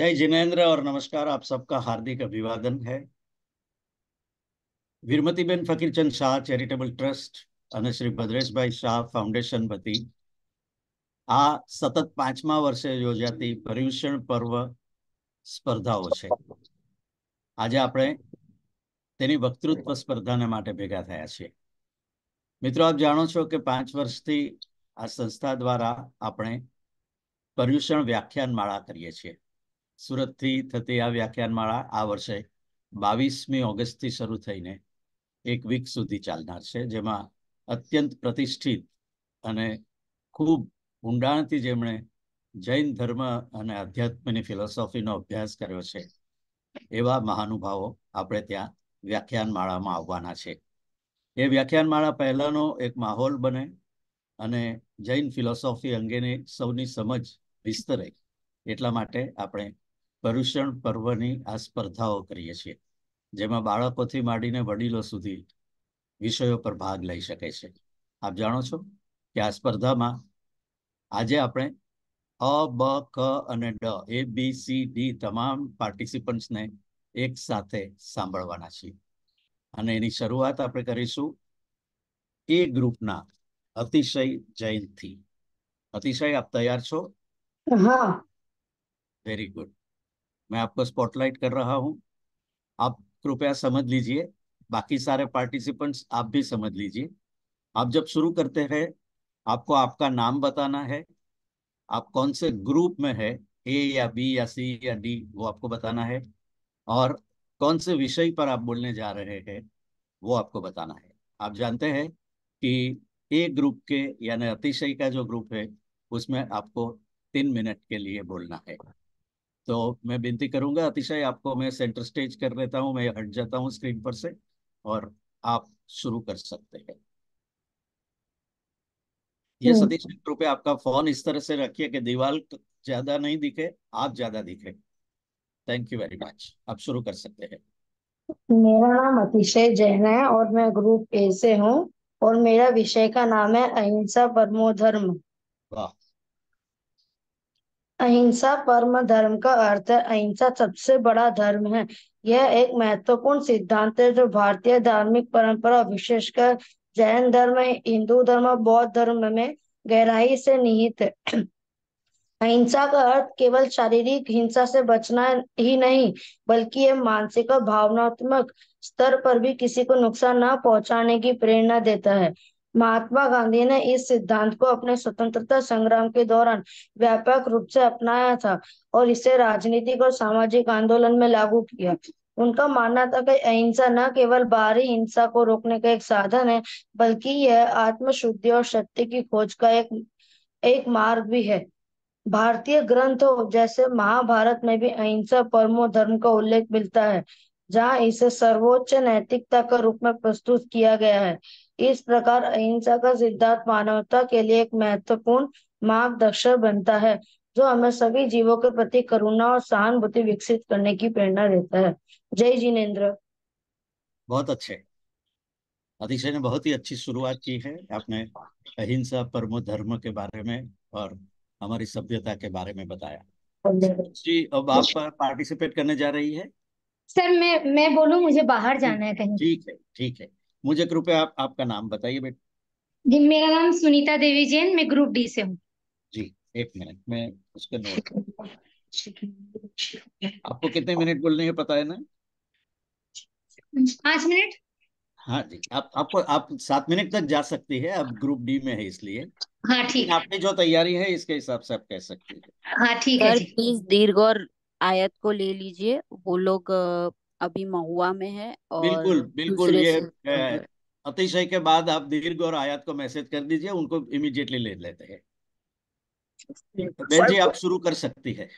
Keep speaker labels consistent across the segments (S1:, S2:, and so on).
S1: जय जिनेन्द्र और नमस्कार आप सबका हार्दिक अभिवादन है વિરમતીબેન ફકીરચંદ શાહ ચેરિટેબલ ટ્રસ્ટ અને શ્રી ભદ્રેશભાઈ શાહ ફાઉન્ડેશન વતી આ સતત પાંચમા વર્ષે યોજાતી પર્યુષણ પર્વ સ્પર્ધાઓ છે આજે આપણે તેની વક્તૃત્વ સ્પર્ધાને માટે ભેગા થયા છીએ મિત્રો આપ જાણો છો કે પાંચ વર્ષથી આ સંસ્થા દ્વારા આપણે પર્યુષણ વ્યાખ્યાનમાળા કરીએ છીએ સુરતથી થતી આ વ્યાખ્યાનમાળા આ વર્ષે બાવીસમી ઓગસ્ટથી શરૂ થઈને એક વીક સુધી ચાલનાર છે જેમાં અત્યંત પ્રતિષ્ઠિત અને ખૂબ ઊંડાણથી જેમણે જૈન ધર્મ અને આધ્યાત્મની ફિલોસોફીનો અભ્યાસ કર્યો છે એવા મહાનુભાવો આપણે ત્યાં વ્યાખ્યાનમાળામાં આવવાના છે એ વ્યાખ્યાનમાળા પહેલાંનો એક માહોલ બને અને જૈન ફિલોસોફી અંગેની સૌની સમજ વિસ્તરે એટલા માટે આપણે પર્યુષણ પર્વની આ સ્પર્ધાઓ કરીએ છીએ જેમાં બાળકોથી માંડીને વડીલો સુધી વિષયો પર ભાગ લઈ શકે છે આપ જાણો છો કે આ સ્પર્ધામાં આજે આપણે અ બ ક અને ડ એ બી સી ડી તમામ પાર્ટિસિપન્ટ્સને એક સાથે સાંભળવાના છીએ અને એની શરૂઆત આપણે કરીશું એ ગ્રુપના અતિશય જૈનથી અતિશય આપ તૈયાર છો हाँ वेरी गुड मैं आपको स्पॉटलाइट कर रहा हूँ आप कृपया समझ लीजिए बाकी सारे पार्टिसिपेंट्स आप भी समझ लीजिए आप जब शुरू करते हैं आपको आपका नाम बताना है आप कौन से ग्रुप में है ए या बी या सी या डी वो आपको बताना है और कौन से विषय पर आप बोलने जा रहे हैं वो आपको बताना है आप जानते हैं कि ए ग्रुप के यानी अतिशय का जो ग्रुप है उसमें आपको तीन मिनट के लिए बोलना है तो मैं विनती करूंगा अतिशय आपको मैं सेंटर स्टेज कर लेता हूँ मैं हट जाता हूँ स्क्रीन पर से और आप शुरू कर सकते हैं ये हम्म। सतीश कृपया आपका फोन इस तरह से रखिए कि दीवार ज्यादा नहीं दिखे आप ज्यादा दिखे थैंक यू वेरी मच आप शुरू कर सकते हैं
S2: मेरा नाम अतिशय जैन है और मैं ग्रुप ए से हूँ और मेरा विषय का नाम है अहिंसा परमो धर्म वाह अहिंसा परम धर्म का अर्थ है अहिंसा सबसे बड़ा धर्म है यह एक महत्वपूर्ण सिद्धांत है जो भारतीय धार्मिक परंपरा विशेषकर जैन धर्म हिंदू धर्म बौद्ध धर्म में गहराई से निहित है अहिंसा का अर्थ केवल शारीरिक हिंसा से बचना ही नहीं बल्कि यह मानसिक और भावनात्मक स्तर पर भी किसी को नुकसान न पहुंचाने की प्रेरणा देता है महात्मा गांधी ने इस सिद्धांत को अपने स्वतंत्रता संग्राम के दौरान व्यापक रूप से अपनाया था और इसे राजनीतिक और सामाजिक आंदोलन में लागू किया उनका मानना था कि अहिंसा न केवल बाहरी हिंसा को रोकने का एक साधन है बल्कि यह आत्मशुद्धि और सत्य की खोज का एक एक मार्ग भी है भारतीय ग्रंथों जैसे महाभारत में भी अहिंसा परमो धर्म का उल्लेख मिलता है जहां इसे सर्वोच्च नैतिकता के रूप में प्रस्तुत किया गया है इस प्रकार अहिंसा का सिद्धांत मानवता के लिए एक महत्वपूर्ण मार्गदर्शक बनता है जो हमें सभी जीवों के प्रति करुणा और सहानुभूति विकसित करने की प्रेरणा देता है जय जिनेन्द्र
S1: बहुत अच्छे अतिशय ने बहुत ही अच्छी शुरुआत की है आपने अहिंसा परमो धर्म के बारे में और हमारी सभ्यता के बारे में बताया जी अब आप पार्टिसिपेट करने जा रही है
S3: सर मैं मैं बोलूं मुझे बाहर जाना है कहीं
S1: ठीक है ठीक है मुझे कृपया आप आपका नाम बताइए बेटा
S3: जी मेरा नाम सुनीता देवी जैन मैं ग्रुप डी से हूँ
S1: जी एक मिनट में उसके नोट आपको कितने मिनट बोलने हैं पता है ना
S3: पांच मिनट
S1: हाँ जी आप आपको आप सात मिनट तक जा सकती है आप ग्रुप डी में है इसलिए हाँ ठीक आपने जो तैयारी है इसके हिसाब से आप कह सकती
S3: है हाँ ठीक है प्लीज दीर्घ और आयत को ले लीजिए
S4: वो लोग अभी महुआ में है और बिल्कुल बिल्कुल
S1: ये अतिशय के बाद आप दीर्घ और आयात को मैसेज कर दीजिए उनको इमीडिएटली ले लेते हैं जी आप शुरू कर सकती है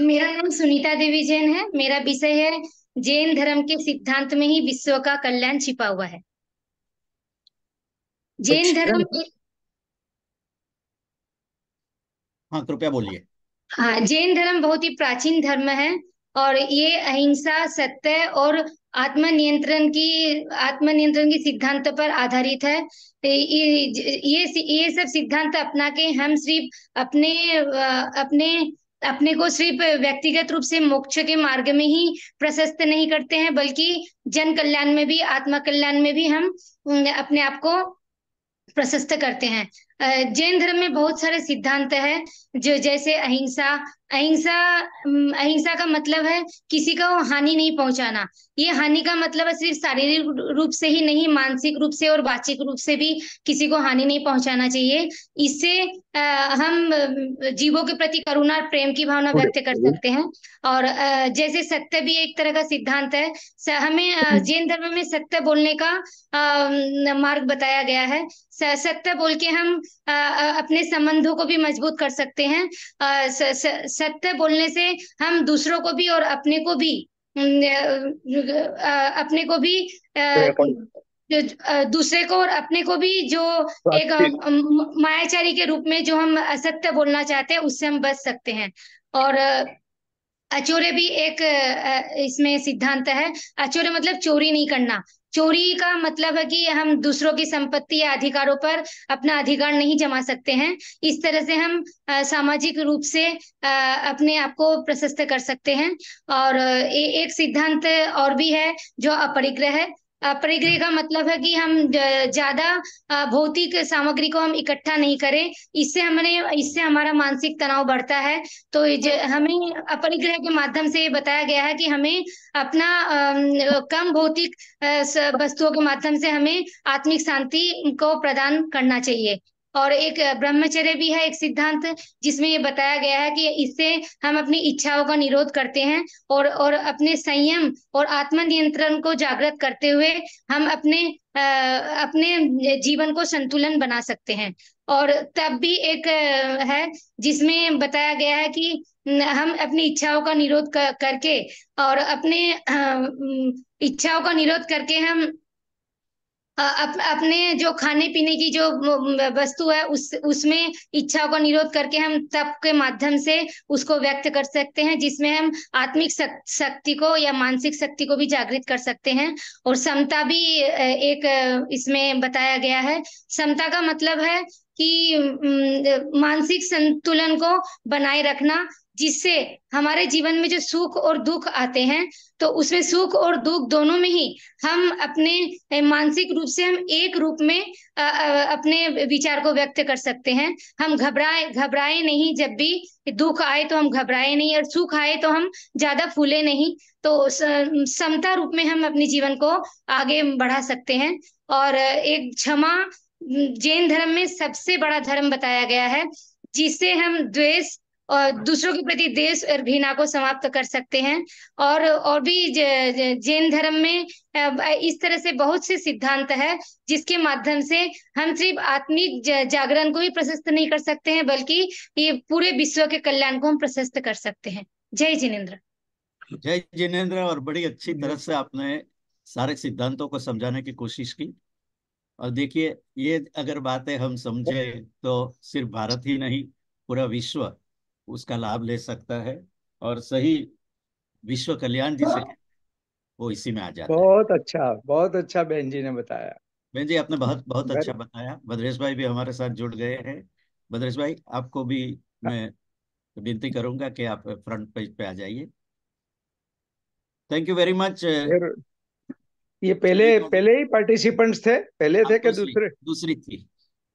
S3: मेरा नाम सुनीता देवी जैन है मेरा विषय है जैन धर्म के सिद्धांत में ही विश्व का कल्याण छिपा हुआ है जैन अच्छा। धर्म
S1: हाँ कृपया बोलिए
S3: हाँ जैन धर्म बहुत ही प्राचीन धर्म है और ये अहिंसा सत्य और आत्मनियंत्रण की आत्मनियंत्रण के सिद्धांत पर आधारित है तो ये ये सब सिद्धांत अपना के हम सिर्फ अपने अपने अपने को सिर्फ व्यक्तिगत रूप से मोक्ष के मार्ग में ही प्रशस्त नहीं करते हैं बल्कि जन कल्याण में भी आत्मा कल्याण में भी हम अपने आप को प्रशस्त करते हैं जैन धर्म में बहुत सारे सिद्धांत है जो जैसे अहिंसा अहिंसा अहिंसा का मतलब है किसी को हानि नहीं पहुंचाना ये हानि का मतलब है सिर्फ शारीरिक रूप से ही नहीं मानसिक रूप से और वाचिक रूप से भी किसी को हानि नहीं पहुंचाना चाहिए इससे हम जीवों के प्रति करुणा और प्रेम की भावना व्यक्त कर सकते हैं और जैसे सत्य भी एक तरह का सिद्धांत है हमें हम्म। जैन धर्म में सत्य बोलने का मार्ग बताया गया है सत्य बोल के हम अपने संबंधों को भी मजबूत कर सकते हैं सत्य बोलने से हम दूसरों को भी और अपने को भी अपने को भी दूसरे को और अपने को भी जो एक मायाचारी के रूप में जो हम असत्य बोलना चाहते हैं उससे हम बच सकते हैं और अचोरे भी एक इसमें सिद्धांत है अचोरे मतलब चोरी नहीं करना चोरी का मतलब है कि हम दूसरों की संपत्ति या अधिकारों पर अपना अधिकार नहीं जमा सकते हैं इस तरह से हम सामाजिक रूप से अपने आप को प्रशस्त कर सकते हैं और ए, एक सिद्धांत और भी है जो अपरिग्रह है परिग्रह का मतलब है कि हम ज्यादा भौतिक सामग्री को हम इकट्ठा नहीं करें इससे हमने इससे हमारा मानसिक तनाव बढ़ता है तो हमें अपरिग्रह के माध्यम से ये बताया गया है कि हमें अपना कम भौतिक वस्तुओं के माध्यम से हमें आत्मिक शांति को प्रदान करना चाहिए और एक ब्रह्मचर्य भी है एक सिद्धांत जिसमें ये बताया गया है कि इससे हम अपनी इच्छाओं का निरोध करते हैं और और अपने संयम और आत्मनियंत्रण को जागृत करते हुए हम अपने आ, अपने जीवन को संतुलन बना सकते हैं और तब भी एक है जिसमें बताया गया है कि हम अपनी इच्छाओं का निरोध करके और अपने इच्छाओं का निरोध करके हम अप, अपने जो खाने पीने की जो वस्तु है उस उसमें इच्छा को निरोध करके हम तप के माध्यम से उसको व्यक्त कर सकते हैं जिसमें हम आत्मिक शक्ति को या मानसिक शक्ति को भी जागृत कर सकते हैं और समता भी एक इसमें बताया गया है समता का मतलब है कि मानसिक संतुलन को बनाए रखना जिससे हमारे जीवन में जो सुख और दुख आते हैं तो उसमें सुख और दुख दोनों में ही हम अपने मानसिक रूप से हम एक रूप में अपने विचार को व्यक्त कर सकते हैं हम घबराए घबराए नहीं जब भी दुख आए तो हम घबराए नहीं और सुख आए तो हम ज्यादा फूले नहीं तो समता रूप में हम अपने जीवन को आगे बढ़ा सकते हैं और एक क्षमा जैन धर्म में सबसे बड़ा धर्म बताया गया है जिससे हम द्वेष और दूसरों के प्रति देश और घृणा को समाप्त कर सकते हैं और और भी जैन धर्म में इस तरह से बहुत से सिद्धांत है जिसके माध्यम से हम सिर्फ आत्मिक जागरण को ही प्रशस्त नहीं कर सकते हैं बल्कि ये पूरे विश्व के कल्याण को हम प्रशस्त कर सकते हैं जय जिनेन्द्र
S1: जय जिनेन्द्र और बड़ी अच्छी तरह से आपने सारे सिद्धांतों को समझाने की कोशिश की और देखिए ये अगर बातें हम समझे तो सिर्फ भारत ही नहीं पूरा विश्व उसका लाभ ले सकता है और सही विश्व कल्याण जिसे हाँ। वो इसी में आ जाता
S5: बहुत है। अच्छा बहुत अच्छा बहन जी ने बताया
S1: बहन जी आपने बहुत बहुत बर... अच्छा बताया भद्रेश भाई भी हमारे साथ जुड़ गए हैं भद्रेश भाई आपको भी हाँ। मैं विनती करूंगा कि आप फ्रंट पेज पे आ जाइए थैंक यू वेरी मच
S5: ये पहले पहले ही
S1: पार्टिसिपेंट्स थे पहले हाँ, थे कि दूसरे दूसरी थी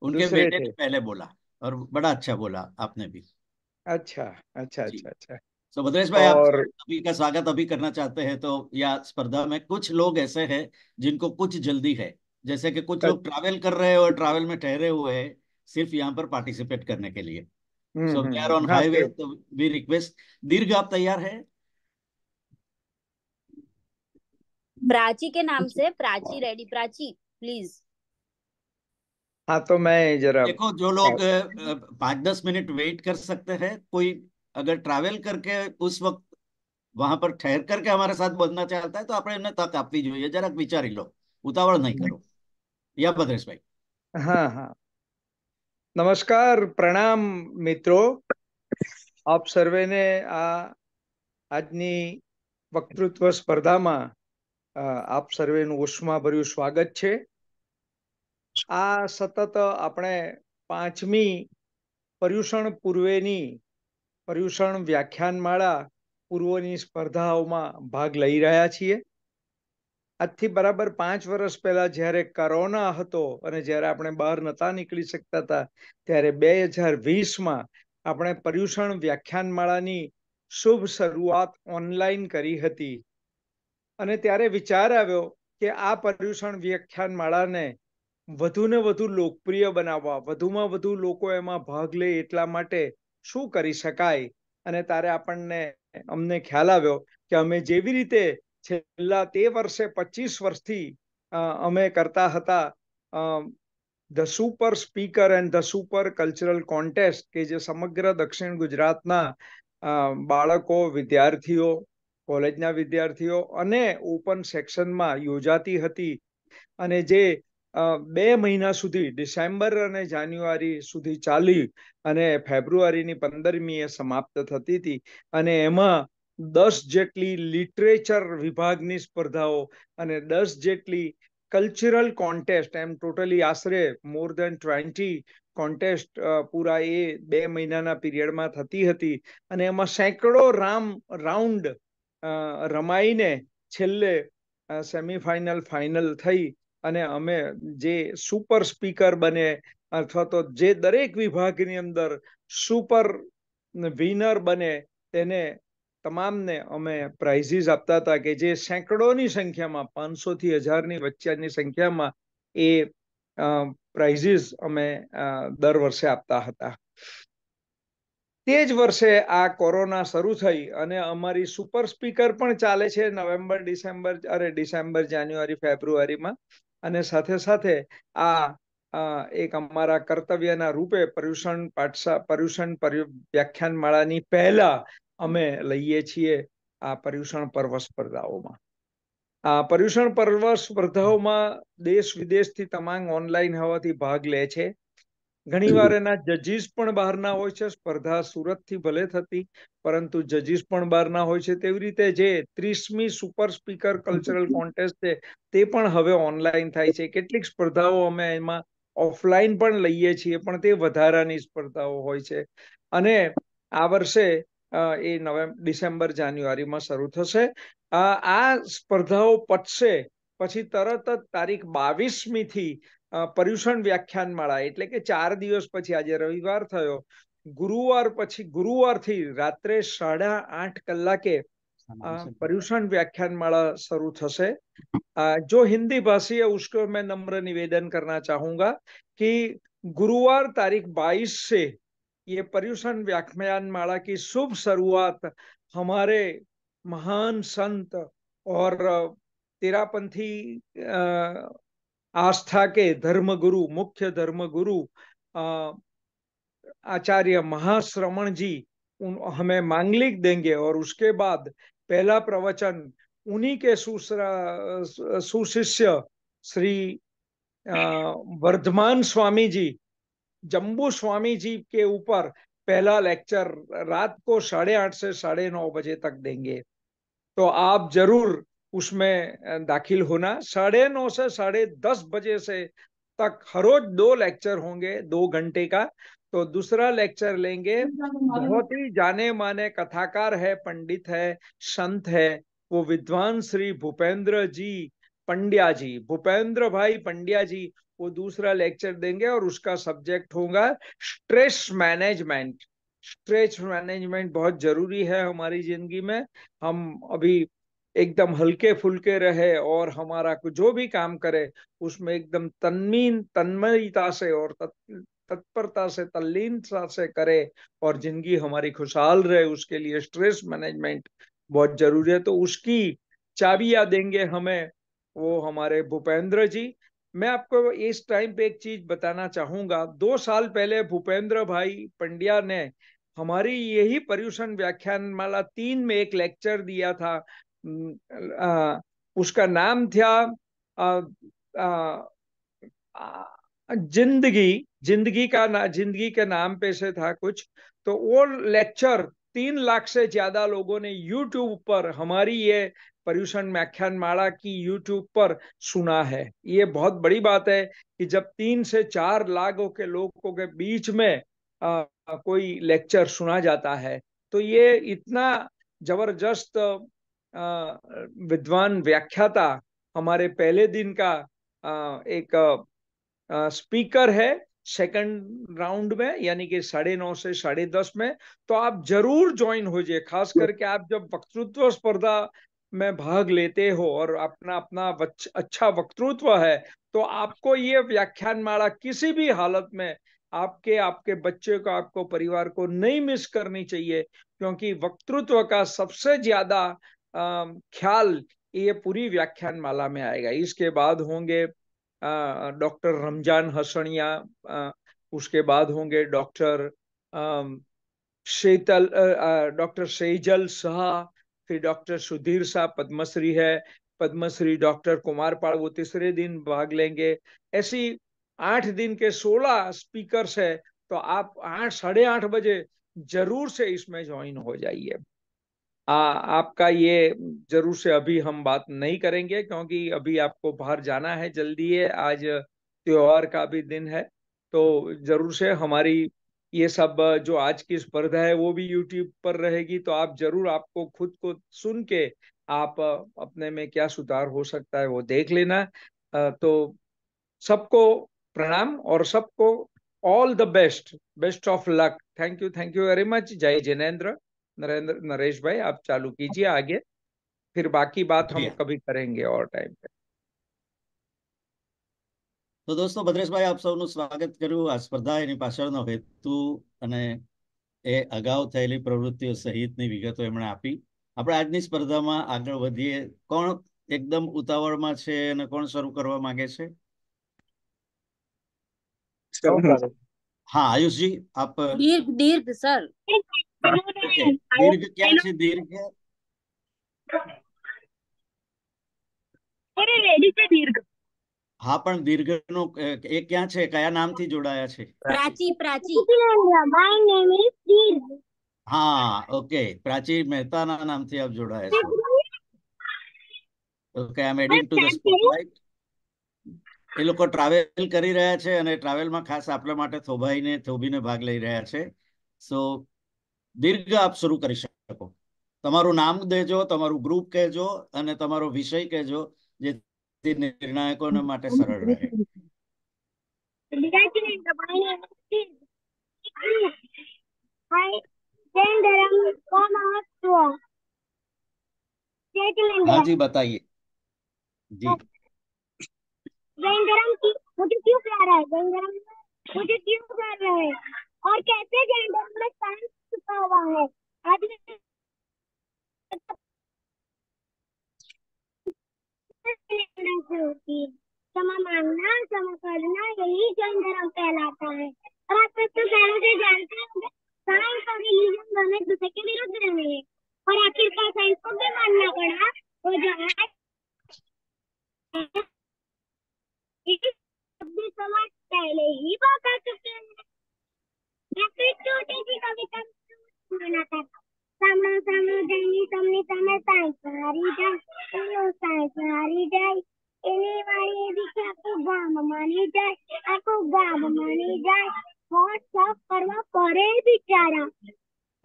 S1: उनके बेटे ने
S5: पहले बोला
S1: और बड़ा अच्छा बोला आपने भी
S5: अच्छा अच्छा अच्छा अच्छा तो भद्रेश भाई और... आप का
S1: स्वागत अभी करना चाहते हैं तो या स्पर्धा में कुछ लोग ऐसे हैं जिनको कुछ जल्दी है जैसे कि कुछ लोग ट्रैवल कर रहे हैं और ट्रैवल में ठहरे हुए हैं सिर्फ यहाँ पर पार्टिसिपेट करने के लिए so we are on highway तो वी तो रिक्वेस्ट दीर्घ आप तैयार है
S6: प्राची के नाम से प्राची रेडी प्राची
S4: प्लीज
S5: हाँ तो मैं जरा देखो जो लोग पाँच
S1: दस मिनट वेट कर सकते हैं कोई અગર ટ્રાવેલ કરકે ઉસ વખત વહાં પર ઠહેર કરકે હમારા સાથ બોલના ચાહતા હે તો આપણે એમને તક આપવી જોઈએ જરાક વિચારી લો ઉતાવળ નહીં કરો
S5: યા ભદ્રેશભાઈ હા હા નમસ્કાર પ્રણામ મિત્રો આપ સર્વેને આ આજની વક્તૃત્વ સ્પર્ધામાં આપ સર્વેનું ઉષ્માભર્યું સ્વાગત છે આ સતત આપણે પાંચમી પર્યુષણ પૂર્વેની પર્યુષણ વ્યાખ્યાનમાળા પૂર્વની સ્પર્ધાઓમાં ભાગ લઈ રહ્યા છીએ આજથી બરાબર પાંચ વર્ષ પહેલા જ્યારે કરોના હતો અને જ્યારે આપણે બહાર નતા નીકળી શકતા હતા ત્યારે બે હજાર વીસમાં આપણે પર્યુષણ વ્યાખ્યાનમાળાની શુભ શરૂઆત ઓનલાઈન કરી હતી અને ત્યારે વિચાર આવ્યો કે આ પર્યુષણ વ્યાખ્યાનમાળાને વધુને વધુ લોકપ્રિય બનાવવા વધુમાં વધુ લોકો એમાં ભાગ લે એટલા માટે શું કરી શકાય અને તારે આપણને અમને ખ્યાલ આવ્યો કે અમે જેવી રીતે છેલ્લા તે વર્ષે પચીસ વર્ષથી અમે કરતા હતા the super speaker and the super cultural contest કે જે સમગ્ર દક્ષિણ ગુજરાતના બાળકો વિદ્યાર્થીઓ કોલેજના વિદ્યાર્થીઓ અને ઓપન સેક્શનમાં યોજાતી હતી અને જે બે મહિના સુધી ડિસેમ્બર અને જાન્યુઆરી સુધી ચાલી અને ફેબ્રુઆરીની પંદરમીએ સમાપ્ત થતી હતી અને એમાં દસ જેટલી લિટરેચર વિભાગની સ્પર્ધાઓ અને દસ જેટલી કલ્ચરલ કોન્ટેસ્ટ એમ ટોટલી આશરે મોર દેન ટ્વેન્ટી કોન્ટેસ્ટ પૂરા એ બે મહિનાના પીરિયડમાં થતી હતી અને એમાં સેંકડો રામ રાઉન્ડ રમાઈને છેલ્લે સેમિફાઇનલ ફાઇનલ થઈ અને અમે જે સુપર સ્પીકર બને અથવા તો જે દરેક વિભાગની અંદર સુપર વિનર બને તેને તમામને અમે પ્રાઇઝીસ આપતા હતા કે જે સેંકડોની સંખ્યામાં પાંચસો થી હજારની વચ્ચેની સંખ્યામાં એ પ્રાઇઝીસ અમે દર વર્ષે આપતા હતા તે જ વર્ષે આ કોરોના શરૂ થઈ અને અમારી સુપર સ્પીકર પણ ચાલે છે નવેમ્બર ડિસેમ્બર અરે ડિસેમ્બર જાન્યુઆરી ફેબ્રુઆરીમાં અને સાથે સાથે આ એક અમારા કર્તવ્યના રૂપે પર્યુષણ પાઠશા પર્યુષણ વ્યાખ્યાન માળાની પહેલા અમે લઈએ છીએ આ પર્યુષણ પર્વ સ્પર્ધાઓમાં આ પર્યુષણ પર્વ સ્પર્ધાઓમાં દેશ વિદેશથી તમામ ઓનલાઈન હોવાથી ભાગ લે છે ઘણીવાર એના જજીસ પણ બહારના હોય છે સ્પર્ધા સુરતથી ભલે થતી પરંતુ જજીસ પણ બહારના હોય છે તેવી રીતે જે ત્રીસમી સુપર સ્પીકર કલ્ચરલ કોન્ટેસ્ટ છે તે પણ હવે ઓનલાઈન થાય છે કેટલીક સ્પર્ધાઓ અમે એમાં ઓફલાઈન પણ લઈએ છીએ પણ તે વધારાની સ્પર્ધાઓ હોય છે અને આ વર્ષે એ નવેમ્બર ડિસેમ્બર જાન્યુઆરીમાં શરૂ થશે આ સ્પર્ધાઓ પટશે પછી તરત જ તારીખ બાવીસમી થી पर्युषण व्याख्यान माला एट्ले कि चार दिवस पी आज रविवार गुरुवार पी गुरुवार रात्र साढ़ा आठ कलाके पर्युषण व्याख्यान माला शुरू जो हिंदी भाषी है उसको मैं नम्र निवेदन करना चाहूंगा कि गुरुवार तारीख 22 से ये पर्युषण व्याख्यान माला की शुभ शुरुआत हमारे महान संत और तेरापंथी आस्था के धर्मगुरु मुख्य धर्मगुरु आचार्य महाश्रवण जी उन हमें मांगलिक देंगे और उसके बाद पहला प्रवचन उन्हीं के सुशिष्य श्री वर्धमान स्वामी जी जम्बू स्वामी जी के ऊपर पहला लेक्चर रात को साढ़े आठ से साढ़े नौ बजे तक देंगे तो आप जरूर उसमें दाखिल होना साढ़े नौ से साढ़े दस बजे से तक हर रोज दो लेक्चर होंगे दो घंटे का तो दूसरा लेक्चर लेंगे बहुत ही जाने माने कथाकार है पंडित है संत है वो विद्वान श्री भूपेंद्र जी पंड्या जी भूपेंद्र भाई पंड्या जी वो दूसरा लेक्चर देंगे और उसका सब्जेक्ट होगा स्ट्रेस मैनेजमेंट स्ट्रेस मैनेजमेंट बहुत जरूरी है हमारी जिंदगी में हम अभी एकदम हल्के फुलके रहे और हमारा जो भी काम करे उसमें एकदम तनमीन तन्मयता से और तत्परता से तल्लीनता से करे और जिंदगी हमारी खुशहाल रहे उसके लिए स्ट्रेस मैनेजमेंट बहुत जरूरी है तो उसकी चाबिया देंगे हमें वो हमारे भूपेंद्र जी मैं आपको इस टाइम पे एक चीज बताना चाहूंगा दो साल पहले भूपेंद्र भाई पंड्या ने हमारी यही पर्यूषण व्याख्यान माला तीन में एक लेक्चर दिया था उसका नाम था जिंदगी जिंदगी का ना जिंदगी के नाम पे से था कुछ तो वो लेक्चर तीन लाख से ज्यादा लोगों ने यूट्यूब पर हमारी ये पर्यूषण व्याख्यान माला की यूट्यूब पर सुना है ये बहुत बड़ी बात है कि जब तीन से चार लाखों के लोगों के बीच में आ, कोई लेक्चर सुना जाता है तो ये इतना जबरदस्त विद्वान व्याख्याता हमारे पहले दिन का एक स्पीकर है सेकंड राउंड में यानी कि साढ़े नौ से साढ़े दस में तो आप जरूर ज्वाइन हो जाइए खास करके आप जब वक्तृत्व स्पर्धा में भाग लेते हो और अपना अपना अच्छा वक्तृत्व है तो आपको ये व्याख्यान माला किसी भी हालत में आपके आपके बच्चे को आपको परिवार को नहीं मिस करनी चाहिए क्योंकि वक्तृत्व का सबसे ज्यादा ख्याल ये पूरी व्याख्यान माला में आएगा इसके बाद होंगे डॉक्टर रमजान हसनिया उसके बाद होंगे डॉक्टर शीतल डॉक्टर सेजल शाह फिर डॉक्टर सुधीर शाह पद्मश्री है पद्मश्री डॉक्टर कुमार पाल वो तीसरे दिन भाग लेंगे ऐसी आठ दिन के सोलह स्पीकर्स है तो आप आठ साढ़े आठ बजे जरूर से इसमें ज्वाइन हो जाइए आ, आपका ये जरूर से अभी हम बात नहीं करेंगे क्योंकि अभी आपको बाहर जाना है जल्दी है आज त्योहार का भी दिन है तो जरूर से हमारी ये सब जो आज की स्पर्धा है वो भी यूट्यूब पर रहेगी तो आप जरूर आपको खुद को सुन के आप अपने में क्या सुधार हो सकता है वो देख लेना तो सबको प्रणाम और सबको all the best best of luck thank you thank you very much जय जिनेन्द्र नरेंद्र नरेश भाई आप चालू कीजिए आगे फिर बाकी बात हम कभी करेंगे और टाइम पे
S1: તો દોસ્તો ભદ્રેશભાઈ આપ સૌનું સ્વાગત કર્યું આ સ્પર્ધા એની પાછળનો હેતુ અને એ અગાઉ થયેલી પ્રવૃત્તિઓ સહિતની વિગતો એમણે આપી આપણે આજની સ્પર્ધામાં આગળ વધીએ કોણ એકદમ ઉતાવળમાં છે અને કોણ શરૂ કરવા માંગે છે હા આયુષજી આપ દીર્ઘ સર છે દીર્ઘ ક્યાં છે દીર્ઘ
S7: અરે રેડી છે દીર્ઘ
S1: હા પણ દીર્ઘ નો એ ક્યાં છે કયા નામથી જોડાયા છે
S7: Prachi Prachi my name is Dirgh
S1: હા ઓકે પ્રાચી મહેતાના થી આપ જોડાયા છે okay I am adding to the spotlight એ લોકો ટ્રાવેલ કરી રહ્યા છે અને ટ્રાવેલમાં ખાસ આપણા માટે થોભાઈને થોભીને ભાગ લઈ રહ્યા છે સો દીર્ઘ આપ શરૂ કરી શકો તમારું નામ દેજો તમારું ગ્રુપ કહેજો અને તમારો વિષય કહેજો જેથી નિર્ણાયકોને માટે સરળ રહે हाँ जी बताइए जी
S7: जैन धर्म की मुझे क्यों प्यारा है जैन धर्म मुझे क्यों और कैसे जेंडर में साइंस छुपा हुआ है आज से क्षमा मांगना क्षमा करना यही जैन धर्म कहलाता है और आप सब तो पहले से जानते होंगे साइंस और रिलीजन दोनों एक दूसरे के विरुद्ध रहे हैं और आखिरकार साइंस को भी मानना पड़ा वो जो और समाज पहले ही बात आ चुके हैं या फिर छोटी सी कविता बनाता સાંભળો સાંભળો જયની તમને તમે સાંઈ હારી જાય એનો સાંઈ હારી જાય એની વાળી દીકરી આખું ગામ માની જાય આખું ગામ માની જાય હોટ સાફ કરવા કરે બિચારા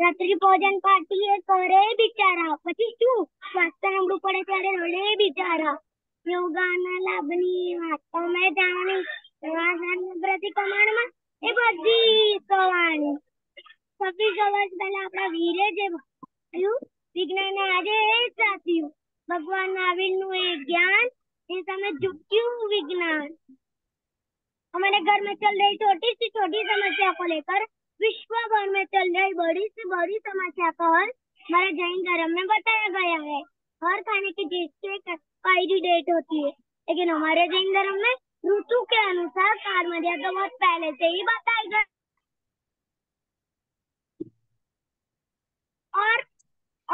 S7: રાત્રિ ભોજન પાર્ટી એ કરે બિચારા પછી શું સ્વાસ્થ્ય સાંભળવું પડે ત્યારે રડે બિચારા યોગાના લાભની વાત તો મેં જાણવાની પ્રતિ પ્રમાણમાં એ બધી કહાણી છવ્વીસો વર્ષ પહેલા આપણા વીરે જે વિજ્ઞાન આજે એ જ ભગવાન મહાવીર નું એ જ્ઞાન એ તમે ચૂક્યું विज्ञान हमारे घर में चल रही छोटी सी छोटी समस्या को लेकर विश्व भर में चल रही बड़ी से बड़ी समस्या का हल हमारे जैन धर्म में बताया गया है हर खाने की चीज की एक्सपायरी डेट होती है लेकिन हमारे जैन धर्म में ऋतु के अनुसार काल मर्यादा तो बहुत पहले से ही बताई गई और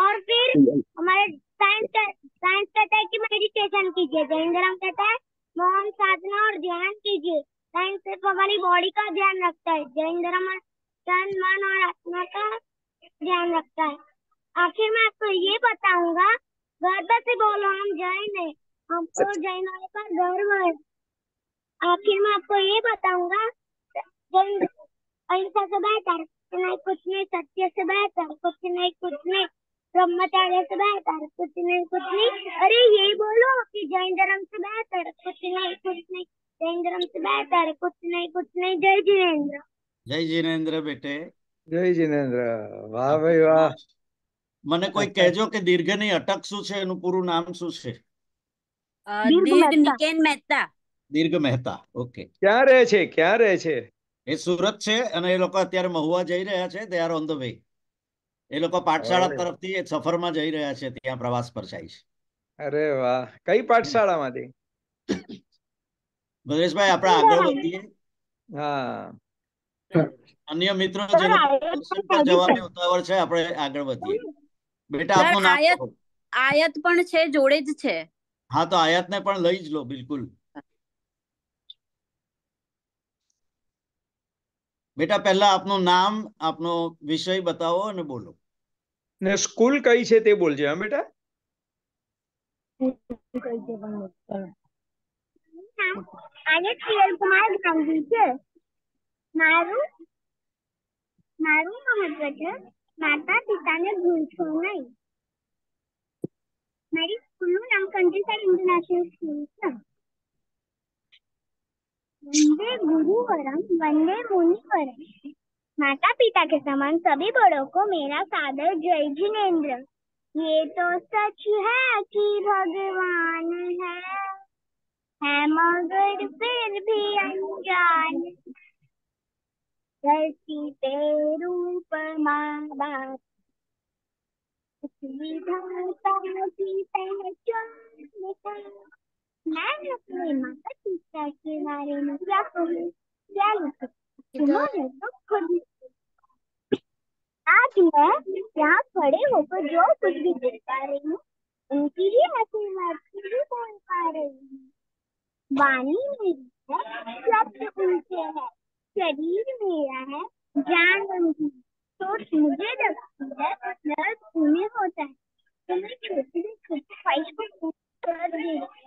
S7: और फिर हमारे साइंस साइंस कहता है कि मेडिटेशन कीजिए जैन धर्म कहता है मौन साधना और ध्यान कीजिए साइंस सिर्फ हमारी बॉडी का ध्यान रखता है जैन धर्म तन मन और आत्मा का ध्यान रखता है आखिर मैं आपको ये बताऊंगा गर्व से बोलो हम जैन है हमको जैन वाले का गर्व है आखिर मैं आपको ये बताऊंगा अहिंसा से बेहतर तो नहीं कुछ नहीं सत्य से बेहतर कुछ नहीं कुछ नहीं ब्रह्मचार्य से बेहतर कुछ नहीं कुछ नहीं अरे ये बोलो कि जैन धर्म से बेहतर कुछ नहीं कुछ नहीं जैन धर्म से बेहतर कुछ नहीं कुछ नहीं जय जिनेन्द्र
S1: जय जिनेन्द्र बेटे જય જીનેન્દ્ર વાહ ભાઈ વાહ મને કોઈ अच्छा। કહેજો કે દીર્ઘ ની અટક શું છે એનું પૂરું નામ શું છે દીર્ઘ મહેતા ઓકે ક્યાં રહે છે ક્યાં રહે છે એ સુરત છે અને એ લોકો અત્યારે મહુવા જઈ રહ્યા છે દે ઓન ધ વે એ લોકો પાઠશાળા તરફથી સફરમાં જઈ રહ્યા છે ત્યાં પ્રવાસ પર
S5: જાય છે અરે વાહ કઈ પાઠશાળામાંથી ભદ્રેશભાઈ આપણે આગળ વધીએ હા અન્ય મિત્રો જે
S1: જવાની ઉતાવળ છે આપણે આગળ વધીએ બેટા આપનું નામ
S6: આયત પણ છે જોડે જ છે
S1: હા તો આયાતને પણ લઈ જ લો બિલકુલ બેટા પહેલા આપનું નામ આપનો વિષય બતાવો અને બોલો ને સ્કૂલ કઈ છે તે બોલજે હા બેટા
S7: કુમાર ગાંધી છે મારું મારું મહત્વ છે માતા પિતાને ભૂલશો નહીં મારી સ્કૂલનું નામ કંટ્રી ઇન્ટરનેશનલ સ્કૂલ છે वंदे गुरु वरम वंदे मुनि वरम माता पिता के समान सभी बड़ों को मेरा सादर जय जिनेन्द्र ये तो सच है कि भगवान है है मगर फिर भी अनजान धरती पे रूप माँ बाप विधाता की पहचान मैं अपने माता पिता के बारे में क्या कहूँ क्या लिखूँ खुद आज मैं यहाँ खड़े होकर जो कुछ भी देख पा रही हूँ उनकी ही आशीर्वाद के लिए बोल पा रही हूँ वाणी मेरी है शब्द उनके है शरीर मेरा है जान उनकी सोच मुझे लगती है नर्स उन्हें होता है तो मैं छोटी छोटी ख्वाहिश को पूरी कर देती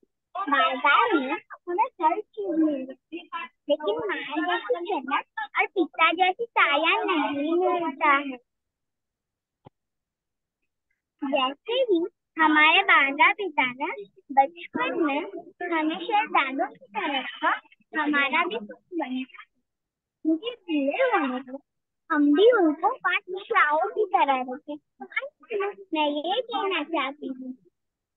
S7: बाजार में हमें हर चीज मिल लेकिन माँ जैसी जन्नत और पिता जैसी साया नहीं मिलता है जैसे ही हमारे बांगा पिता ने बचपन में हमें शहजादों की तरह का हमारा भी कुछ बना उनके बूढ़े होने पर हम भी उनको पांच शाओं की तरह रखे मैं ये कहना चाहती हूँ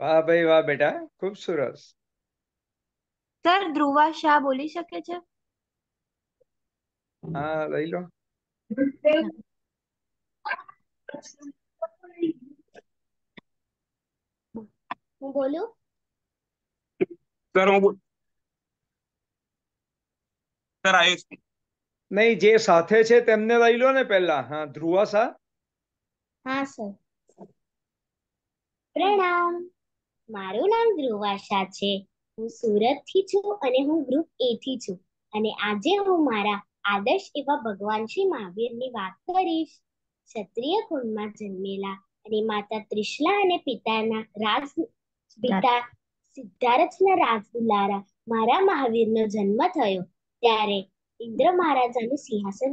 S5: વાહ ભાઈ વાહ બેટા ખૂબ સરસ
S4: સર ધ્રુવા શાહ બોલી શકે છે
S5: હા લઈ લો
S8: હું બોલું
S9: સર હું સર આવ્યો
S5: નહીં જે સાથે છે તેમને લઈ લો ને પહેલા હા ધ્રુવા શાહ
S8: હા સર પ્રણામ મારું નામ ધ્રુવા છે હું સુરતથી છું અને હું ગ્રુપ એ થી છું અને આજે હું મારા આદર્શ એવા ભગવાન શ્રી મહાવીરની વાત કરીશ ક્ષત્રિય કુળમાં જન્મેલા અને માતા ત્રિશલા અને પિતાના રાજ પિતા સિદ્ધાર્થના રાજ દુલારા મારા મહાવીરનો જન્મ થયો ત્યારે ઇન્દ્ર મહારાજાનું સિંહાસન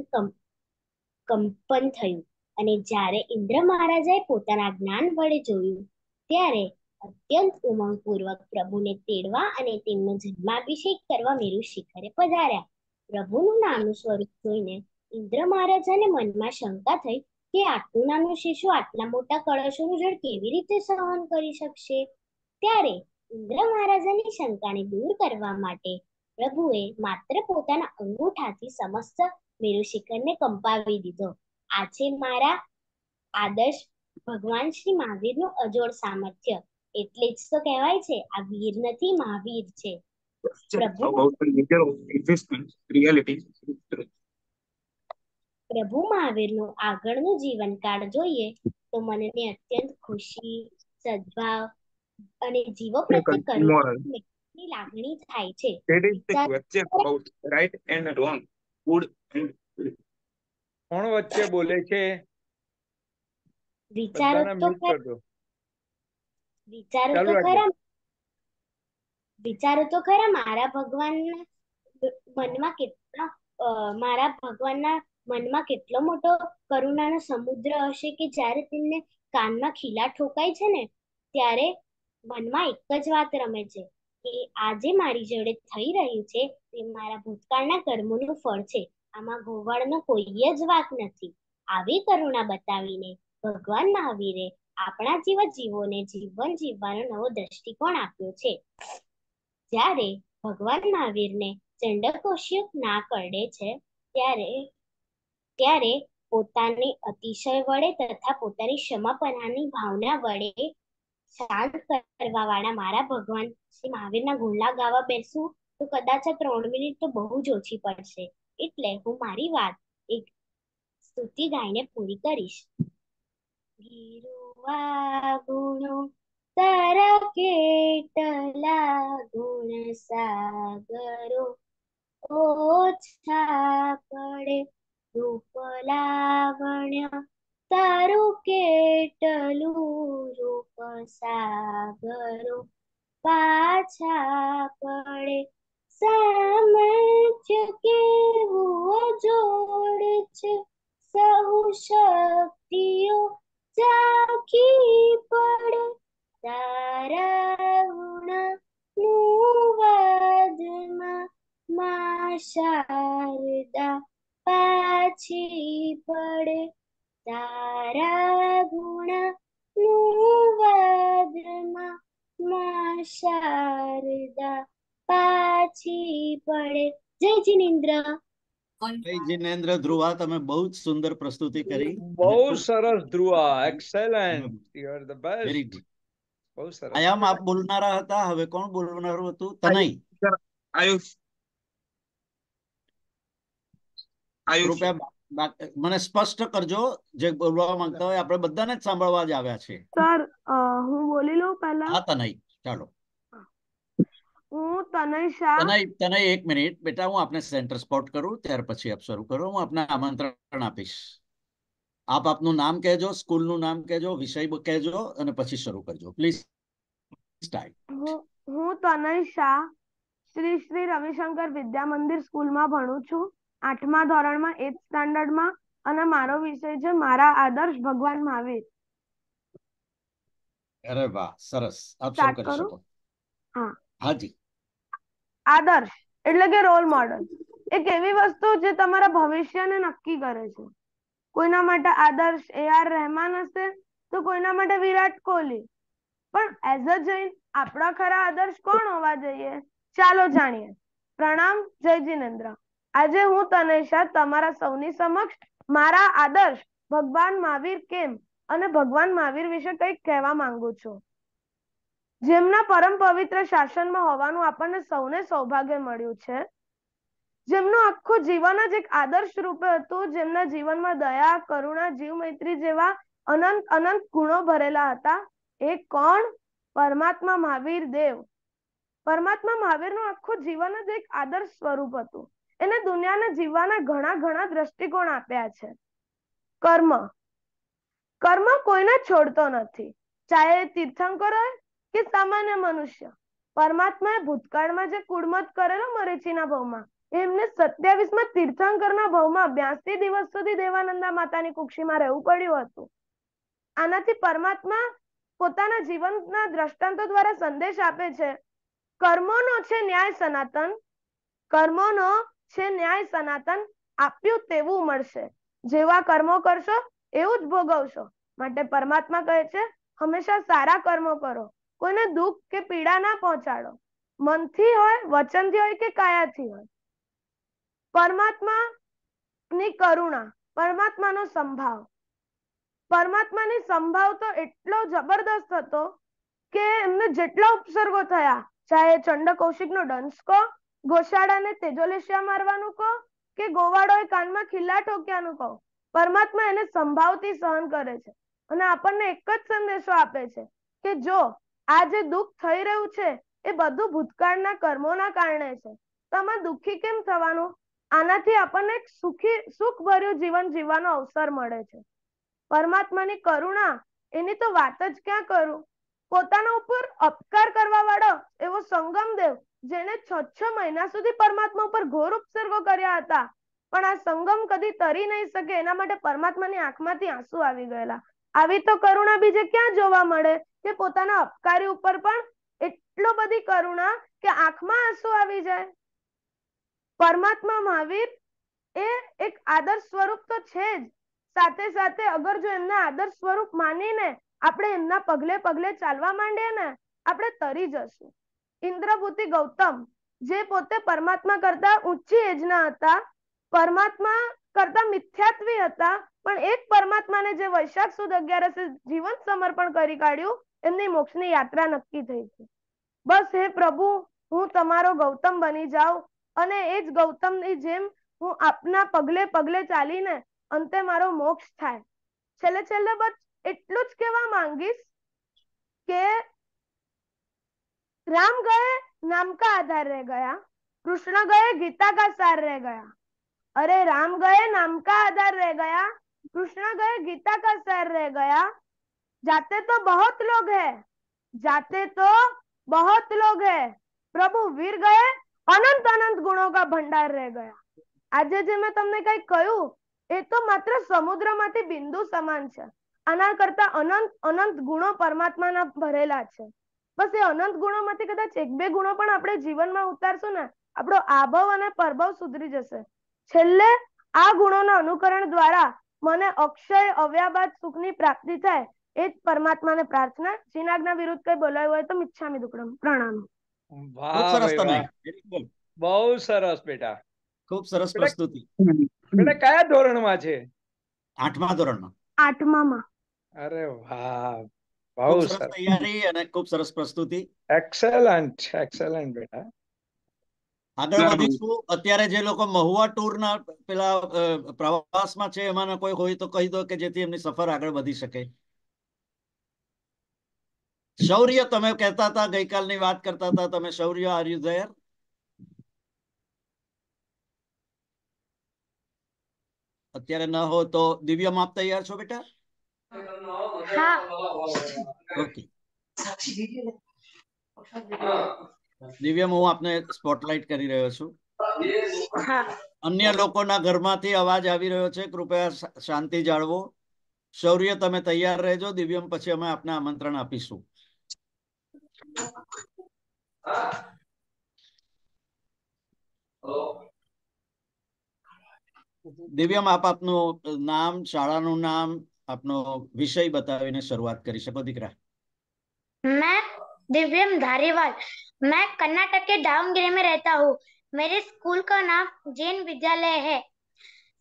S8: કંપન થયું અને જ્યારે ઇન્દ્ર મહારાજાએ પોતાના જ્ઞાન વડે જોયું ત્યારે અત્યંત ઉમંગપૂર્વક પ્રભુને તેડવા અને તેમનો જન્માભિષેક કરવા મેરુ શિખરે પધાર્યા પ્રભુનું નામનું સ્વરૂપ જોઈને ઇન્દ્ર મહારાજાને મનમાં શંકા થઈ કે આટલું નાનું શિશુ આટલા મોટા કળશોનું જળ કેવી રીતે સહન કરી શકશે ત્યારે ઇન્દ્ર મહારાજાની શંકાને દૂર કરવા માટે પ્રભુએ માત્ર પોતાના અંગૂઠાથી સમસ્ત મેરુ શિખરને કંપાવી દીધો આજે મારા આદર્શ ભગવાન શ્રી મહાવીરનું અજોડ સામર્થ્ય એટલે જ તો કહેવાય છે આ વીર નથી મહાવીર છે પ્રભુ મહાવીરનું આગળનું જીવનકાળ જોઈએ તો મને અત્યંત ખુશી સદભાવ અને જીવો પ્રત્યે કરુણાની લાગણી થાય
S9: છે કોણ વચ્ચે બોલે છે વિચારો તો
S8: વિચારો તો ખરા વિચારો તો ખરા મારા ભગવાનના મનમાં કેટલા મારા ભગવાનના મનમાં કેટલો મોટો કરુણાનો સમુદ્ર હશે કે જ્યારે તેમને કાનમાં ખીલા ઠોકાય છે ને ત્યારે મનમાં એક જ વાત રમે છે કે આજે મારી જોડે થઈ રહ્યું છે તે મારા ભૂતકાળના કર્મોનું ફળ છે આમાં ગોવાળનો કોઈ જ વાત નથી આવી કરુણા બતાવીને ભગવાન મહાવીરે આપણા જેવા જીવોને જીવન જીવવાનો નવો દ્રષ્ટિકોણ આપ્યો છે જ્યારે ભગવાન મહાવીરને ચંડકોશ્ય ના કરડે છે ત્યારે ત્યારે પોતાની અતિશય વડે તથા પોતાની ક્ષમાપનાની ભાવના વડે શાંત કરવા વાળા મારા ભગવાન શ્રી મહાવીરના ગુણલા ગાવા બેસું તો કદાચ આ ત્રણ મિનિટ તો બહુ જ ઓછી પડશે એટલે હું મારી વાત એક સ્તુતિ ગાઈને પૂરી કરીશ ગીરુ વાગુણો તારા કેટલા ગુણ સાગરો ઓછા પડે રૂપ લાવણ્ય તારું કેટલું રૂપ સાગરો પાછા પડે સામર્થ્ય કેવું જોડ છે સૌ શક્તિઓ જાગી પડે તારા ઉણા મુવાદમાં મા શારદા પાછી પડે તારા ગુણા મુવાદમાં મા શારદા પાછી પડે જય જિનેન્દ્ર
S1: જિનેન્દ્ર ધ્રુવા તમે બહુ જ સુંદર પ્રસ્તુતિ કરી બહુ સરસ Dhruva excellent
S5: you are the best very good બહુ સરસ
S1: આયામ આપ બોલનારા હતા હવે કોણ બોલનારું હતું તનય આયુષ આયુષ મને સ્પષ્ટ કરજો જે બોલવા માંગતા હોય આપણે બધાને જ સાંભળવા જ આવ્યા છે
S10: સર હું બોલી લઉં પહેલા હા
S1: તનય ચાલો
S10: હું તનય શાહ તનય
S1: તનય એક મિનિટ બેટા હું આપને આપનું નામ કહેજો
S10: અને ભણું છું આઠમા ધોરણમાં એથ સ્ટાન્ડર્ડમાં અને મારો વિષય છે મારા આદર્શ ભગવાન મહાવીર
S1: અરે વાહ સરસ આપ શરૂ કરી શકો હા હાજી
S10: આદર્શ એટલે કે રોલ મોડલ એક એવી વસ્તુ જે તમારા ભવિષ્યને નક્કી કરે છે કોઈના માટે આદર્શ એ આર રહેમાન હશે તો કોઈના માટે વિરાટ કોહલી પણ એઝ અ જૈન આપણા ખરા આદર્શ કોણ હોવા જોઈએ ચાલો જાણીએ પ્રણામ જય જિનેન્દ્ર આજે હું તનેશા તમારા સૌની સમક્ષ મારા આદર્શ ભગવાન મહાવીર કેમ અને ભગવાન મહાવીર વિશે કંઈક કહેવા માંગુ છું જેમના પરમ પવિત્ર શાસનમાં હોવાનું આપણને સૌને સૌભાગ્ય મળ્યું છે જેમનું આખું જીવન જ એક આદર્શ રૂપે હતું જેમના જીવનમાં દયા કરુણા જીવ મૈત્રી જેવા અનંત અનંત ગુણો ભરેલા હતા એ કોણ પરમાત્મા મહાવીર દેવ પરમાત્મા મહાવીરનું આખું જીવન જ એક આદર્શ સ્વરૂપ હતું એને દુનિયાને જીવવાના ઘણા ઘણા દ્રષ્ટિકોણ આપ્યા છે કર્મ કર્મ કોઈને છોડતો નથી ચાહે તીર્થંકર હોય કે સામાન્ય મનુષ્ય પરમાત્માએ ભૂતકાળમાં જે કુળમત કરેલો મરીચીના ભાવમાં એમને સત્યાવીસમાં તીર્થંકરના ભાવમાં બ્યાસી દિવસ સુધી દેવાનંદા માતાની કુક્ષીમાં રહેવું પડ્યું હતું આનાથી પરમાત્મા પોતાના જીવનના દ્રષ્ટાંતો દ્વારા સંદેશ આપે છે કર્મોનો છે ન્યાય સનાતન કર્મોનો છે ન્યાય સનાતન આપ્યું તેવું મળશે જેવા કર્મો કરશો એવું જ ભોગવશો માટે પરમાત્મા કહે છે હંમેશા સારા કર્મો કરો કોઈને દુઃખ કે પીડા ના પહોંચાડો મનથી હોય વચનથી હોય કે કાયાથી હોય પરમાત્મા ની કરુણા પરમાત્માનો સંભાવ પરમાત્માની સંભાવ તો એટલો જબરદસ્ત હતો કે એમને જેટલા ઉપસર્ગો થયા ચાહે ચંડ કૌશિકનો દંશ કહો ગોશાળાને તેજોલેશિયા મારવાનું કહો કે ગોવાળોએ કાનમાં ખિલ્લા ઠોક્યાનું કહો પરમાત્મા એને સંભાવથી સહન કરે છે અને આપણને એક જ સંદેશો આપે છે કે જો આ જે દુઃખ થઈ રહ્યું છે એ બધું ભૂતકાળના કર્મોના કારણે છે તમે દુઃખી કેમ થવાનું આનાથી આપણને એક સુખી સુખભર્યું જીવન જીવવાનો અવસર મળે છે પરમાત્માની કરુણા એની તો વાત જ ક્યાં કરું પોતાના ઉપર અપકાર કરવા વાળો એવો સંગમ દેવ જેને છ છ મહિના સુધી પરમાત્મા ઉપર ઘોર ઉપસર્ગો કર્યા હતા પણ આ સંગમ કદી તરી નહીં શકે એના માટે પરમાત્માની આંખમાંથી આંસુ આવી ગયેલા આવી તો કરુણા બીજે ક્યાં જોવા મળે તે પોતાના અપકારી ઉપર પણ એટલો બધી કરુણા કે આંખમાં આંસુ આવી જાય પરમાત્મા મહાવીર એ એક આદર્શ સ્વરૂપ તો છે જ સાથે સાથે અગર જો એમના આદર્શ સ્વરૂપ માનીને આપણે એમના પગલે પગલે ચાલવા માંડીએ ને આપણે તરી જશું ઇન્દ્રભૂતિ ગૌતમ જે પોતે પરમાત્મા કરતા ઊંચી એજના હતા પરમાત્મા કરતા મિથ્યાત્વી હતા પણ એક પરમાત્માને જે વૈશાખ સુદ અગિયારસે જીવન સમર્પણ કરી કાઢ્યું એમની મોક્ષની યાત્રા નક્કી થઈ છે બસ હે પ્રભુ હું તમારો ગૌતમ બની જાઉં અને એ જ ગૌતમની જેમ હું આપના પગલે પગલે ચાલીને અંતે મારો મોક્ષ થાય છેલ્લે છેલ્લે બસ એટલું જ કહેવા માંગીશ કે રામ ગયે નામ કા આધાર રહે ગયા કૃષ્ણ ગયે ગીતા કા સાર રહે ગયા અરે રામ ગયે નામ કા આધાર રહે ગયા કૃષ્ણ ગયે ગીતા કા સાર રહે ગયા जाते तो बहुत लोग हैं जाते तो बहुत लोग हैं પ્રભુ વીર ગયે અનંત અનંત ગુણો કા ભંડાર રહી ગયા આજે જે મેં તમને કઈ કહ્યું એ તો માત્ર સમુદ્રમાંથી બિંદુ સમાન છે આના કરતા અનંત અનંત ગુણો પરમાત્માના ભરેલા છે બસ એ અનંત ગુણોમાંથી કદાચ એક બે ગુણો પણ આપણે જીવનમાં ઉતારશું ને આપણો આભવ અને પરભવ સુધરી જશે છેલ્લે આ ગુણોના અનુકરણ દ્વારા મને અક્ષય અવ્યાબાદ સુખની પ્રાપ્તિ થાય એ જ પરમાત્મા ને પ્રાર્થના શ્રીનાગના વિરુદ્ધ કઈ બોલાવ્યું હોય તો મિચ્છામી
S5: દુકડમ પ્રણામ બહુ સરસ બેટા
S1: ખુબ સરસ પ્રસ્તુતિ
S5: બેટા કયા ધોરણમાં છે
S1: આઠમા ધોરણમાં
S10: આઠમામાં
S5: અરે વાહ બહુ સરસ તૈયારી અને ખુબ સરસ પ્રસ્તુતિ એક્સેલન્ટ એક્સેલન્ટ બેટા આગળ વધીશું અત્યારે
S1: જે લોકો મહુવા ટૂરના પેલા પ્રવાસમાં છે એમાં કોઈ હોય તો કહી દો કે જેથી એમની સફર આગળ વધી શકે શૌર્ય તમે કહેતા હતા ગઈકાલની વાત કરતા હતા તમે શૌર્ય આર યુ ધેર અત્યારે ન હો તો દિવ્યમ આપ તૈયાર છો બેટા દિવ્ય હું આપને સ્પોટલાઇટ કરી રહ્યો છું અન્ય લોકોના ઘરમાંથી અવાજ આવી રહ્યો છે કૃપયા શાંતિ જાળવો શૌર્ય તમે તૈયાર રહેજો દિવ્યમ પછી અમે આપને આમંત્રણ આપીશું हो देव्या महापाप नो नाम शाळा नो नाम आपनो विषय बतावी ने सुरुवात કરી શકો દીકરા
S11: મેં દિવ્યમ ધારીવાલ મેં કર્ણાટક કે ડામગ્રેમે રહેતા હું મેરે સ્કૂલ કા ના જૈન વિદ્યાલય હે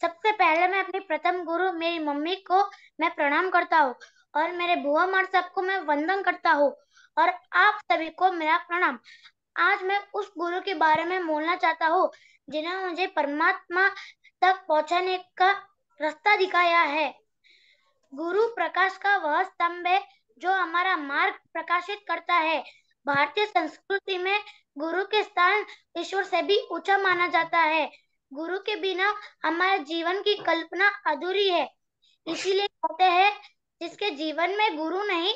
S11: સબસે પહેલે મેં અપને પ્રથમ ગુરુ મેરી મમ્મી કો મેં પ્રણામ કરતા હું ઓર મેરે બુઆ માસબ કો મેં વંદન કરતા હું और आप सभी को मेरा प्रणाम आज मैं उस गुरु के बारे में बोलना चाहता हूँ जिन्होंने मुझे परमात्मा तक पहुंचाने का रास्ता दिखाया है गुरु प्रकाश का वह स्तंभ है जो हमारा मार्ग प्रकाशित करता है भारतीय संस्कृति में गुरु के स्थान ईश्वर से भी ऊंचा माना जाता है गुरु के बिना हमारे जीवन की कल्पना अधूरी है इसीलिए कहते हैं जिसके जीवन में गुरु नहीं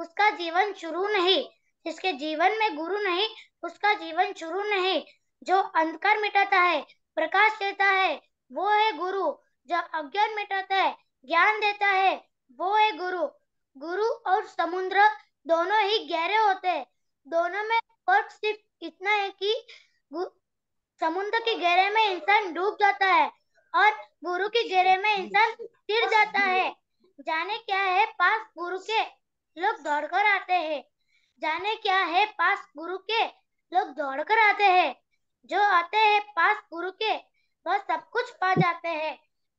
S11: उसका जीवन शुरू नहीं जिसके जीवन में गुरु नहीं उसका जीवन शुरू नहीं जो अंधकार मिटाता है प्रकाश देता है वो है गुरु जो अज्ञान मिटाता है ज्ञान देता है वो है गुरु गुरु और समुद्र दोनों ही गहरे होते हैं दोनों में फर्क सिर्फ इतना है कि समुद्र के गहरे में इंसान डूब जाता है और गुरु के गहरे में इंसान तिर जाता है जाने क्या है पास गुरु के लोग दौड़कर आते हैं जाने क्या है पास गुरु के लोग दौड़कर आते हैं जो आते हैं पास गुरु के वह सब कुछ पा जाते हैं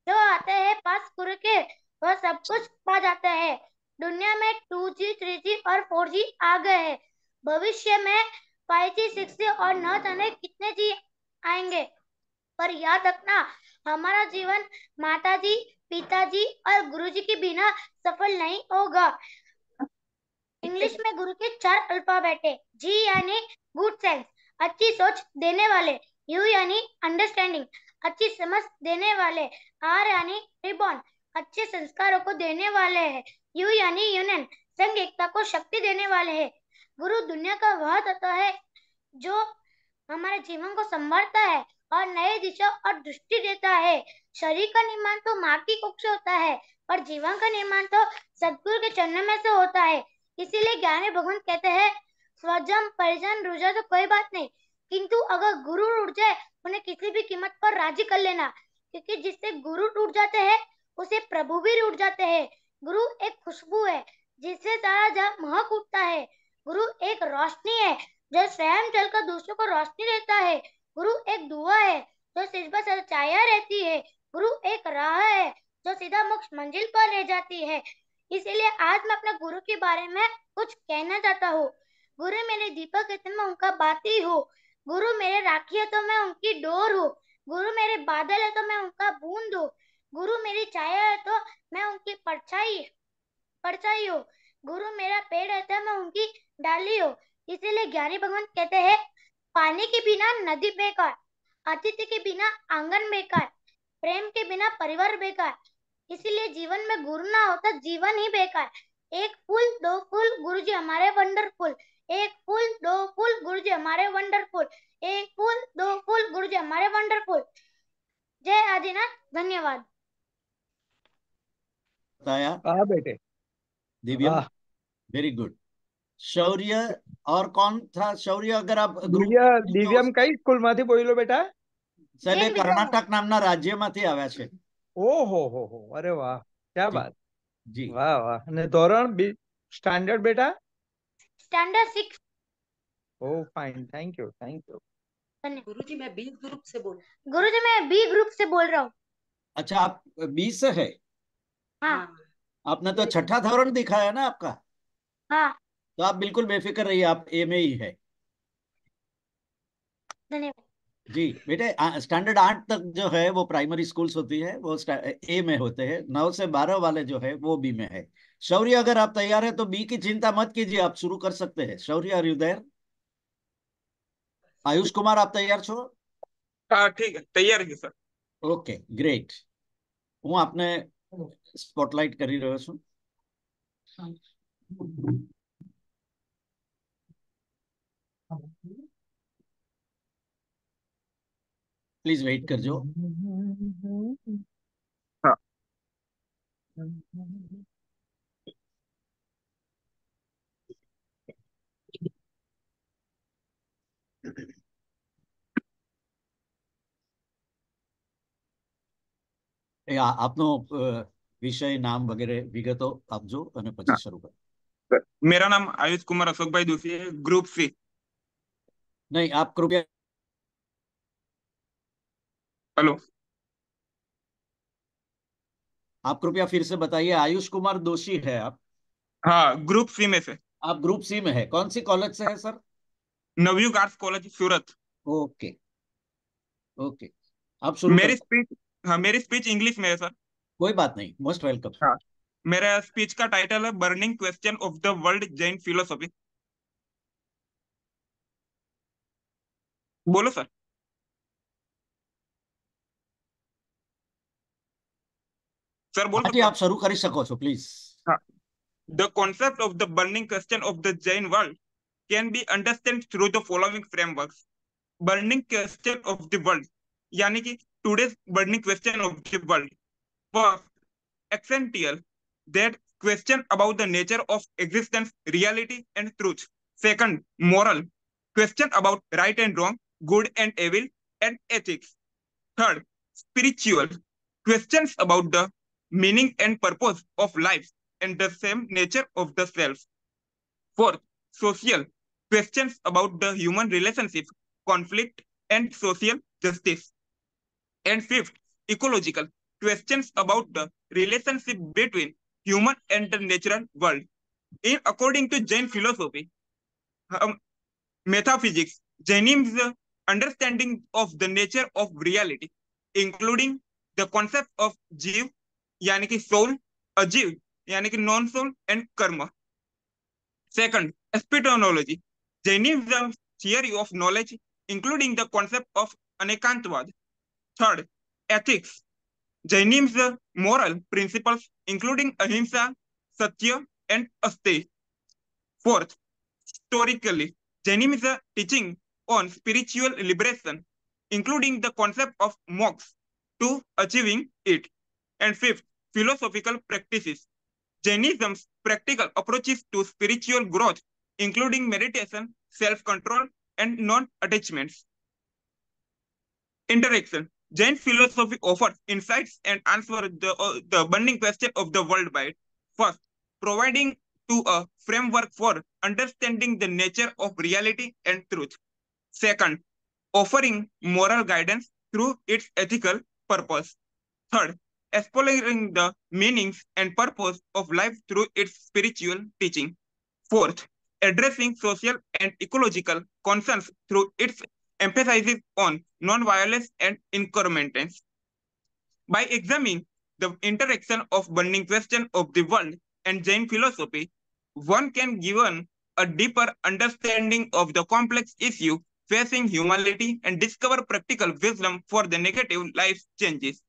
S11: जो आते हैं पास गुरु के वह सब कुछ पा जाते हैं दुनिया में टू जी थ्री जी और फोर जी आ गए हैं भविष्य में फाइव जी सिक्स जी और न जाने कितने जी आएंगे पर याद रखना हमारा जीवन माता जी पिताजी और गुरु जी के बिना सफल नहीं होगा इंग्लिश में गुरु के चार अल्फाबेट है जी यानी गुड सेंस अच्छी सोच देने वाले यू यानी अंडरस्टैंडिंग अच्छी समझ देने वाले आर यानी रिबॉन अच्छे संस्कारों को देने वाले हैं यू यानी यूनियन संघ एकता को शक्ति देने वाले हैं गुरु दुनिया का वह तत्व है जो हमारे जीवन को संभालता है और नए दिशा और दृष्टि देता है शरीर का निर्माण तो माँ की कुख होता है और जीवन का निर्माण तो सदगुरु के चरणों में से होता है इसीलिए ज्ञानी भगवंत कहते हैं स्वजन परिजन रुझा तो कोई बात नहीं किंतु अगर गुरु उड़ जाए उन्हें किसी भी कीमत पर राजी कर लेना क्योंकि जिससे गुरु टूट जाते हैं उसे प्रभु भी टूट जाते हैं गुरु एक खुशबू है जिससे सारा जग महक उठता है गुरु एक रोशनी है जो स्वयं चलकर दूसरों को रोशनी देता है गुरु एक दुआ है जो सिर पर सचाया रहती है गुरु एक राह है जो सीधा मोक्ष मंजिल पर ले जाती है इसलिए आज मैं अपने गुरु के बारे में कुछ कहना चाहता हूँ गुरु मेरे दीपक है मैं उनका बाती हूँ गुरु मेरे राखी है तो मैं उनकी डोर हूँ गुरु मेरे बादल है तो मैं उनका बूंद हूँ गुरु मेरी छाया है तो मैं उनकी परछाई परछाई हूँ गुरु मेरा पेड़ है तो मैं उनकी डाली हूँ इसीलिए ज्ञानी भगवान कहते हैं पानी के बिना नदी बेकार अतिथि के बिना आंगन बेकार प्रेम के बिना परिवार बेकार इसीलिए जीवन में गुरु ना होता तो जीवन ही बेकार एक फूल दो फूल गुरु जी हमारे वंडरफुल एक फूल दो फूल गुरु जी हमारे वंडरफुल एक फूल दो फूल गुरु जी हमारे वंडरफुल जय आदिनाथ धन्यवाद
S1: बताया बेटे दिव्या वेरी गुड शौर्य और कौन था शौर्य अगर आप દિવ્ય દિવ્યમ કઈ સ્કૂલ માંથી બોલ્યો બેટા સાહેબ
S5: કર્ણાટક નામના રાજ્યમાંથી આવ્યા છે ओ हो हो हो अरे वाह क्या बात जी वाह वाह ने ધોરણ બી સ્ટાન્ડર્ડ બેટા
S11: standard 6
S5: oh fine thank you thank you
S11: ગુરુજી મે બી ગ્રુપ સે બોલ ગુરુજી મે બી ગ્રુપ સે બોલ રહા
S1: હો اچھا આપ બી સે હે હા આપને તો છઠ્ઠા ધોરણ દેખાયા ને આપકા હા તો આપ બિલકુલ બેફિકર રહી હે આપ એ મે હી હે ધન્યવાદ जी बेटे स्टैंडर्ड आठ तक जो है वो प्राइमरी स्कूल्स होती है वो ए में होते हैं नौ से बारह वाले जो है वो बी में है शौर्य अगर आप तैयार है तो बी की चिंता मत कीजिए आप शुरू कर सकते हैं शौर्य आर आयुष कुमार आप तैयार छो
S9: ठीक है तैयार
S1: है सर ओके ग्रेट हूँ आपने स्पॉटलाइट कर રહ્યો છું
S7: Thank you.
S12: પ્લીઝ વેઇટ
S1: કરજો એ આપનો વિષય નામ વગેરે વિગતો આપજો અને પછી શરૂ કરો
S9: મેરા નામ આયુષ કુમાર અશોકભાઈ દોશી ગ્રુપ સી નહીં આપ કૃપયા
S1: हेलो आप कृपया फिर से बताइए आयुष
S9: कुमार दोषी है आप हाँ ग्रुप सी में से आप ग्रुप सी में है कौन सी कॉलेज से है sir Navyug arts college Surat okay okay आप शुरू मेरी स्पीच हाँ मेरी स्पीच इंग्लिश में है सर कोई बात नहीं मोस्ट वेलकम हाँ मेरा स्पीच का टाइटल है burning question of the world Jain philosophy बोलो सर સર બોલ આપ શરૂ કરી શકો છો please the concept of the burning question of the Jain world can be understood through the following frameworks. Burning question of the world. यानी कि today's burning question of the world. First, essential that question about the nature of existence, reality and truth. Second, moral question about right and wrong, good and evil and ethics. Third, spiritual questions about the meaning and purpose of life and the same nature of the self. Fourth, social questions about the human relationship, conflict, and social justice. And fifth, ecological questions about the relationship between human and the natural world. In according to Jain philosophy, um, metaphysics, Jainism's understanding of the nature of reality, including the concept of jiva. यानी कि soul अजीव यानी कि non soul and karma second epistemology Jainism theory of knowledge including the concept of anekantvad third ethics jainism's moral principles including ahimsa satya and asteya fourth historically jainism's teaching on spiritual liberation including the concept of moksha to achieving it and fifth philosophical practices. Jainism's practical approaches to spiritual growth, including meditation, self-control, and non-attachments. Interaction. Jain philosophy offers insights and answers the, uh, the burning question of the world by first, providing to a framework for understanding the nature of reality and truth. Second, offering moral guidance through its ethical purpose. Third, exploring the meanings and purpose of life through its spiritual teaching. Fourth, addressing social and ecological concerns through its emphasis on non-violence and incrementance. By examining the interaction of burning question of the world and Jain philosophy, one can give a deeper understanding of the complex issue facing humanity and discover practical wisdom for the negative life changes.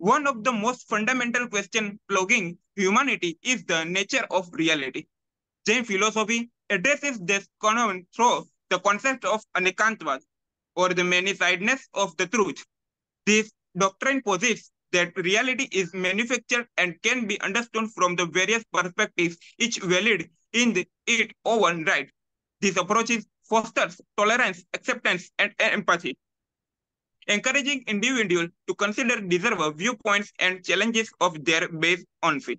S9: One of the most fundamental questions plaguing humanity is the nature of reality. Jain philosophy addresses this conundrum through the concept of anekantvad, or the many-sidedness of the truth. This doctrine posits that reality is manufactured and can be understood from the various perspectives, each valid in the, it own right. This approach is fosters tolerance, acceptance, and empathy encouraging individuals to consider diverse viewpoints and challenges of their base on faith.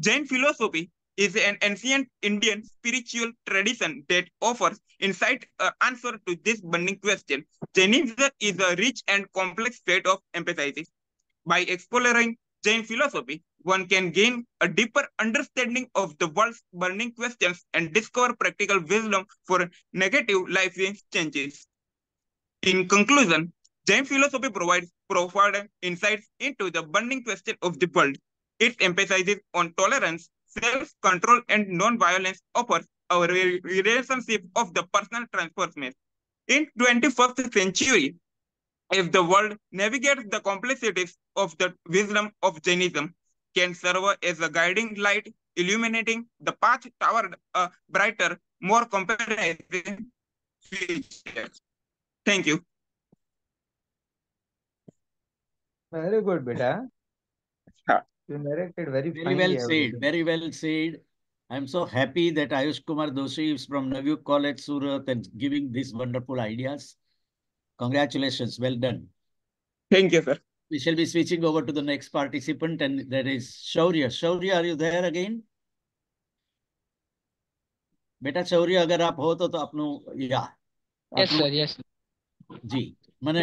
S9: Jain philosophy is an ancient Indian spiritual tradition that offers insight uh, answer to this burning question. Jainism is a rich and complex set of emphasis. By exploring Jain philosophy, one can gain a deeper understanding of the world's burning questions and discover practical wisdom for negative life changes. In conclusion, James philosophy provides profound insights into the burning question of the world. It emphasizes on tolerance, self-control, and non-violence offers a relationship of the personal transformation. In 21st century, if the world navigates the complexities of the wisdom of Jainism, can serve as a guiding light, illuminating the path toward a brighter, more comprehensive future. Thank you.
S5: Very good बेटा you narrated very very well said everything.
S1: very well said i'm so happy that ayush kumar doshi is from navyu college surat and giving these wonderful ideas congratulations well done thank you sir we shall be switching over to the next participant and that is shaurya shaurya are you there again बेटा शौर्य अगर आप हो तो तो आपनो या yes sir yes जी मैंने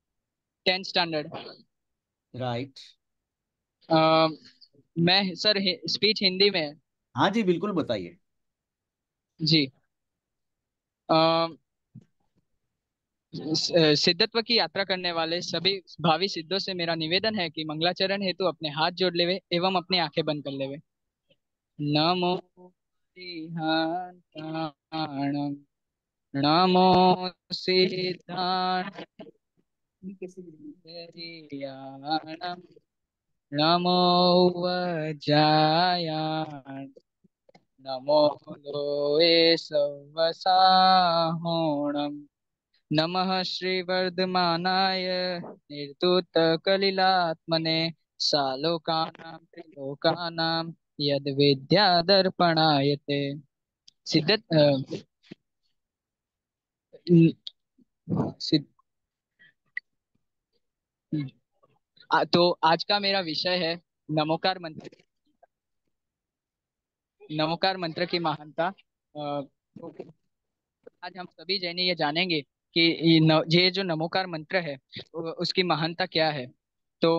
S12: टेंथ स्टैंडर्ड राइट मैं सर स्पीच हिंदी में हाँ जी बिल्कुल बताइए जी uh, सिद्धत्व की यात्रा करने वाले सभी भावी सिद्धों से मेरा निवेदन है कि मंगलाचरण हेतु अपने हाथ जोड़ लेवे एवं अपनी आंखें बंद कर लेवे नमो नमो सिद्धांत નમો વજાયા નમો લોએ સવસાહોણમ નમઃ શ્રી વર્ધમાનાય નિર્દૂત કલિલાત્મને સાલોકાનામ ત્રિલોકાનામ યદ વિદ્યાદર્પણાય તે સિદ્ધ સિદ્ધ आ, तो आज का मेरा विषय है नमोकार मंत्र नमोकार मंत्र की महानता तो आज हम सभी जैनी ये जानेंगे कि ये जो नमोकार मंत्र है उसकी महानता क्या है तो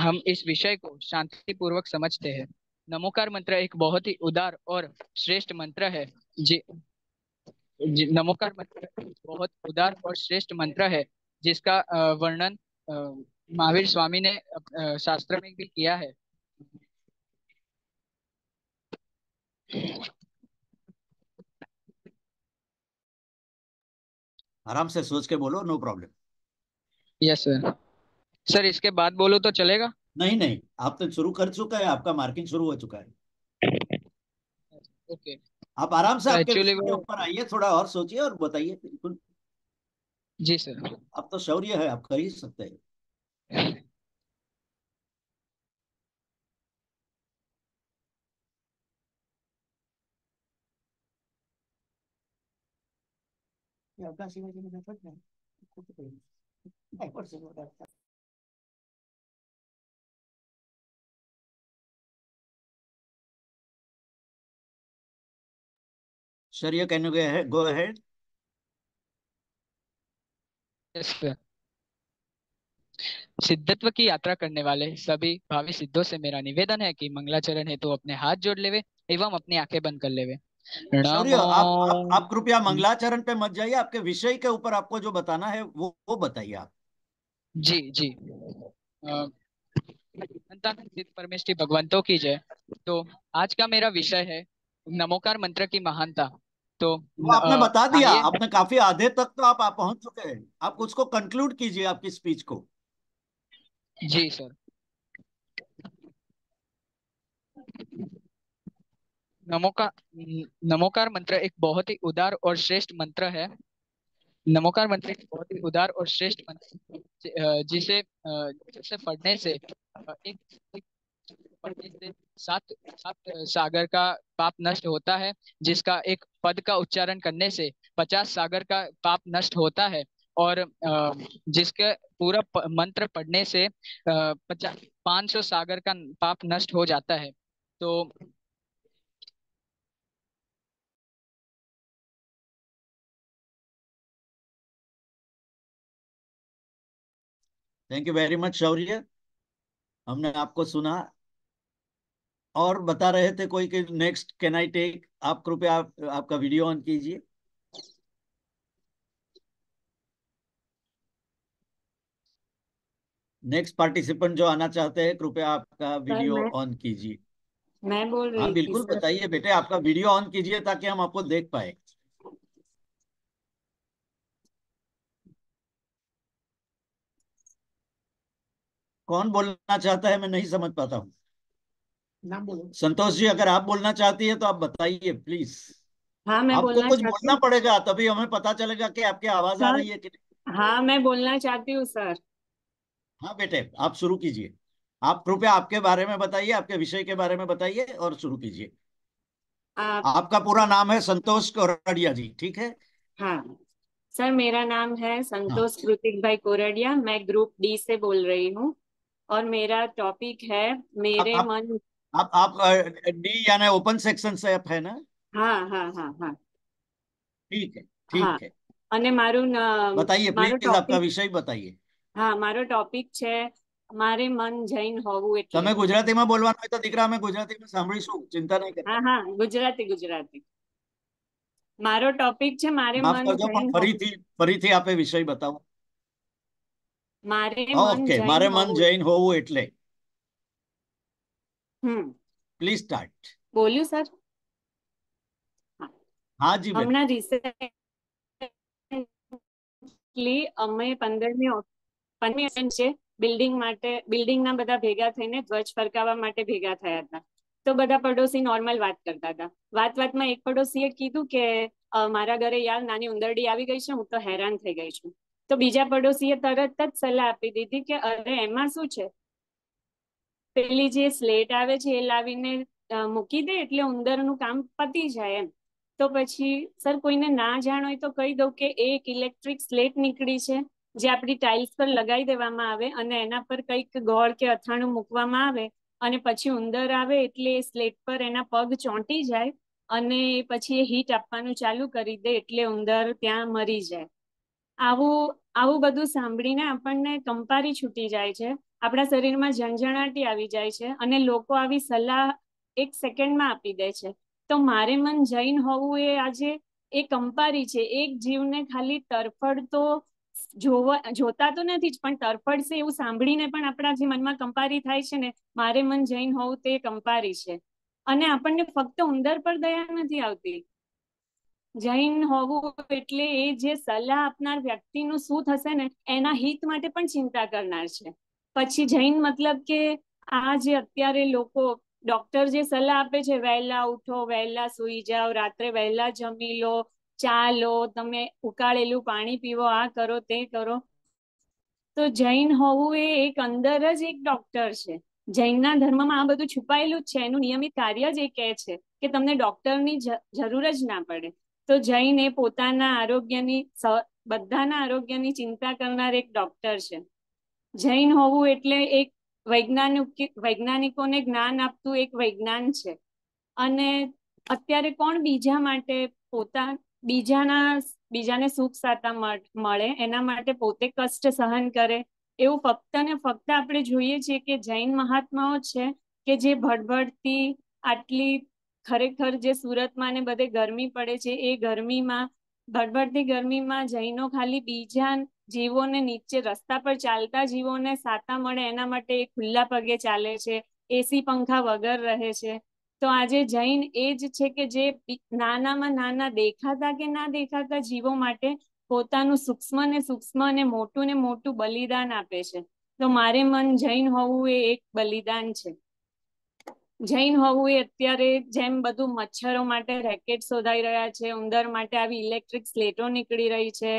S12: हम इस विषय को शांतिपूर्वक समझते हैं नमोकार मंत्र एक बहुत ही उदार और श्रेष्ठ मंत्र है जी नमोकार मंत्र बहुत उदार और श्रेष्ठ मंत्र है जिसका वर्णन महावीर स्वामी ने शास्त्र में भी किया है
S1: आराम से सोच के बोलो no problem
S12: yes sir sir इसके बाद बोलो तो चलेगा
S1: नहीं नहीं आप तो शुरू कर चुका है आपका मार्किंग शुरू हो चुका है
S7: ओके okay.
S1: आप आराम से आपके ऊपर आइए थोड़ा और सोचिए और बताइए बिल्कुल जी सर अब तो शौर्य है आप कर ही सकते हैं अभ्यास नाही Sir, you can go ahead.
S12: Yes, sir. सिद्धत्व की यात्रा करने वाले सभी भावी सिद्धों से मेरा निवेदन है कि मंगलाचरण हेतु तो अपने हाथ जोड़ लेवे एवं अपनी आंखें बंद कर लेवे आप, आप,
S1: आप कृपया हम्म। मंगलाचरण पे मत जाइए आपके विषय के ऊपर आपको
S12: जो बताना है वो वो बताइए आप जी जी परमेश्वरी भगवंतों की जय तो आज का मेरा विषय है नमोकार मंत्र की महानता
S1: तो आपने बता दिया आपने काफी आधे तक तो आप, आप पहुंच चुके हैं आप उसको कंक्लूड कीजिए आपकी स्पीच को
S12: जी सर नमोकार नमोकार मंत्र एक बहुत ही उदार और श्रेष्ठ मंत्र है नमोकार मंत्र एक बहुत ही उदार और श्रेष्ठ मंत्र जिसे जिसे पढ़ने से एक, एक पढ़ने से सात सात सागर का पाप नष्ट होता है जिसका एक पद का उच्चारण करने से पचास सागर का पाप नष्ट होता है और जिसके पूरा मंत्र पढ़ने से पांच सौ सागर का पाप नष्ट हो जाता है तो
S1: thank you very much Shaurya हमने आपको सुना और बता रहे थे कोई कि नेक्स्ट कैन आई टेक आप कृपया आप, आपका वीडियो ऑन कीजिए नेक्स्ट पार्टिसिपेंट जो आना चाहते हैं कृपया आपका वीडियो ऑन कीजिए
S13: मैं बोल रही हाँ बिल्कुल
S1: बताइए बेटे आपका वीडियो ऑन कीजिए ताकि हम आपको देख पाए कौन बोलना चाहता है मैं नहीं समझ पाता
S14: हूँ
S1: संतोष जी अगर आप बोलना चाहती है तो आप बताइए प्लीज हाँ मैं आपको बोलना कुछ बोलना पड़ेगा तभी हमें पता चलेगा कि आपकी आवाज आ रही है
S13: कि नहीं हाँ मैं बोलना चाहती हूँ सर
S1: हाँ बेटे आप शुरू कीजिए आप कृपया आपके बारे में बताइए आपके विषय के बारे में बताइए और शुरू कीजिए आप... आपका पूरा नाम है संतोष कोरडिया जी ठीक है हाँ
S13: सर मेरा नाम है संतोष हाँ। कृतिक भाई कोरडिया मैं ग्रुप डी से बोल रही हूँ और मेरा टॉपिक है मेरे आप, मन
S1: आप आप डी यानी ओपन सेक्शन से आप है ना
S13: हाँ हाँ हाँ हाँ
S1: ठीक है हाँ। ठीक
S13: हाँ. है बताइए प्लीज आपका
S1: विषय बताइए
S13: હા મારો ટોપિક છે મારે મન જૈન હોવું એટલે તમે ગુજરાતીમાં
S1: બોલવાનું હોય તો દીકરા અમે ગુજરાતીમાં સાંભળીશું ચિંતા નહીં
S13: કરતા હા હા ગુજરાતી ગુજરાતી મારો ટોપિક છે મારે મન જૈન ફરીથી
S1: ફરીથી આપે વિષય બતાવો
S13: મારે મન ઓકે મારે મન
S1: જૈન હોવું એટલે હમ પ્લીઝ સ્ટાર્ટ બોલ્યું સર હા જી હમણાં
S13: રિસેન્ટલી અમે 15મી પરમિશન છે બિલ્ડિંગ માટે બિલ્ડિંગના બધા ભેગા થઈને ધ્વજ ફરકાવવા માટે ભેગા થયા હતા તો બધા પડોશી નોર્મલ વાત કરતા હતા વાત વાતમાં એક પડોશીએ કીધું કે મારા ઘરે યાર નાની ઉંદરડી આવી ગઈ છે હું તો હેરાન થઈ ગઈ છું તો બીજા પડોશીએ તરત જ સલાહ આપી દીધી કે અરે એમાં શું છે પેલી જે સ્લેટ આવે છે એ લાવીને મૂકી દે એટલે ઉંદરનું કામ પતી જાય એમ તો પછી સર કોઈને ના જાણ હોય તો કહી દઉં કે એક ઇલેક્ટ્રિક સ્લેટ નીકળી છે જે આપણી ટાઇલ્સ પર લગાવી દેવામાં આવે અને એના પર કંઈક ગોળ કે અથાણું મૂકવામાં આવે અને પછી ઉંદર આવે એટલે એ સ્લેટ પર એના પગ ચોંટી જાય અને પછી એ હીટ આપવાનું ચાલુ કરી દે એટલે ઉંદર ત્યાં મરી જાય આવું આવું બધું સાંભળીને આપણને કંપારી છૂટી જાય છે આપણા શરીરમાં ઝંઝણાટી આવી જાય છે અને લોકો આવી સલાહ એક સેકન્ડમાં આપી દે છે તો મારે મન જૈન હોવું એ આજે એ કંપારી છે એક જીવને ખાલી તરફડતો જોવા જોતા તો નથી જ પણ તરફડશે એવું સાંભળીને પણ આપણા જે મનમાં કંપારી થાય છે ને મારે મન જૈન હોવું તે કંપારી છે અને આપણને ફક્ત ઉંદર પર દયા નથી આવતી જૈન હોવું એટલે એ જે સલાહ આપનાર વ્યક્તિનું શું થશે ને એના હિત માટે પણ ચિંતા કરનાર છે પછી જૈન મતલબ કે આ જે અત્યારે લોકો ડોક્ટર જે સલાહ આપે છે વહેલા ઉઠો વહેલા સુઈ જાઓ રાત્રે વહેલા જમી લો ચા લો તમે ઉકાળેલું પાણી પીવો આ કરો તે કરો તો જૈન હોવું એ એક અંદર જ એક ડોક્ટર છે જૈનના ધર્મમાં આ બધું છુપાયેલું જ છે એનું નિયમિત કાર્ય જ એ કહે છે કે તમને ડોક્ટરની જરૂર જ ના પડે તો જૈન એ પોતાના આરોગ્યની બધાના આરોગ્યની ચિંતા કરનાર એક ડોક્ટર છે જૈન હોવું એટલે એક વૈજ્ઞાનિક વૈજ્ઞાનિકોને જ્ઞાન આપતું એક વૈજ્ઞાન છે અને અત્યારે કોણ બીજા માટે પોતા બીજાના બીજાને સુખ સાતા મળે એના માટે પોતે કષ્ટ સહન કરે એવું ફક્ત ને ફક્ત આપણે જોઈએ છીએ કે જૈન મહાત્માઓ છે કે જે ભડભડતી આટલી ખરેખર જે સુરતમાં ને બધે ગરમી પડે છે એ ગરમીમાં ભડભડતી ગરમીમાં જૈનો ખાલી બીજા જીવોને નીચે રસ્તા પર ચાલતા જીવોને સાતા મળે એના માટે એ ખુલ્લા પગે ચાલે છે એસી પંખા વગર રહે છે તો આજે જૈન એ જ છે કે જે નાનામાં નાના દેખાતા કે ના દેખાતા જીવો માટે પોતાનું સૂક્ષ્મ ને સૂક્ષ્મ અને મોટું ને મોટું બલિદાન આપે છે તો મારે મન જૈન હોવું એ એક બલિદાન છે જૈન હોવું એ અત્યારે જેમ બધું મચ્છરો માટે રેકેટ શોધાઈ રહ્યા છે ઉંદર માટે આવી ઇલેક્ટ્રિક સ્લેટો નીકળી રહી છે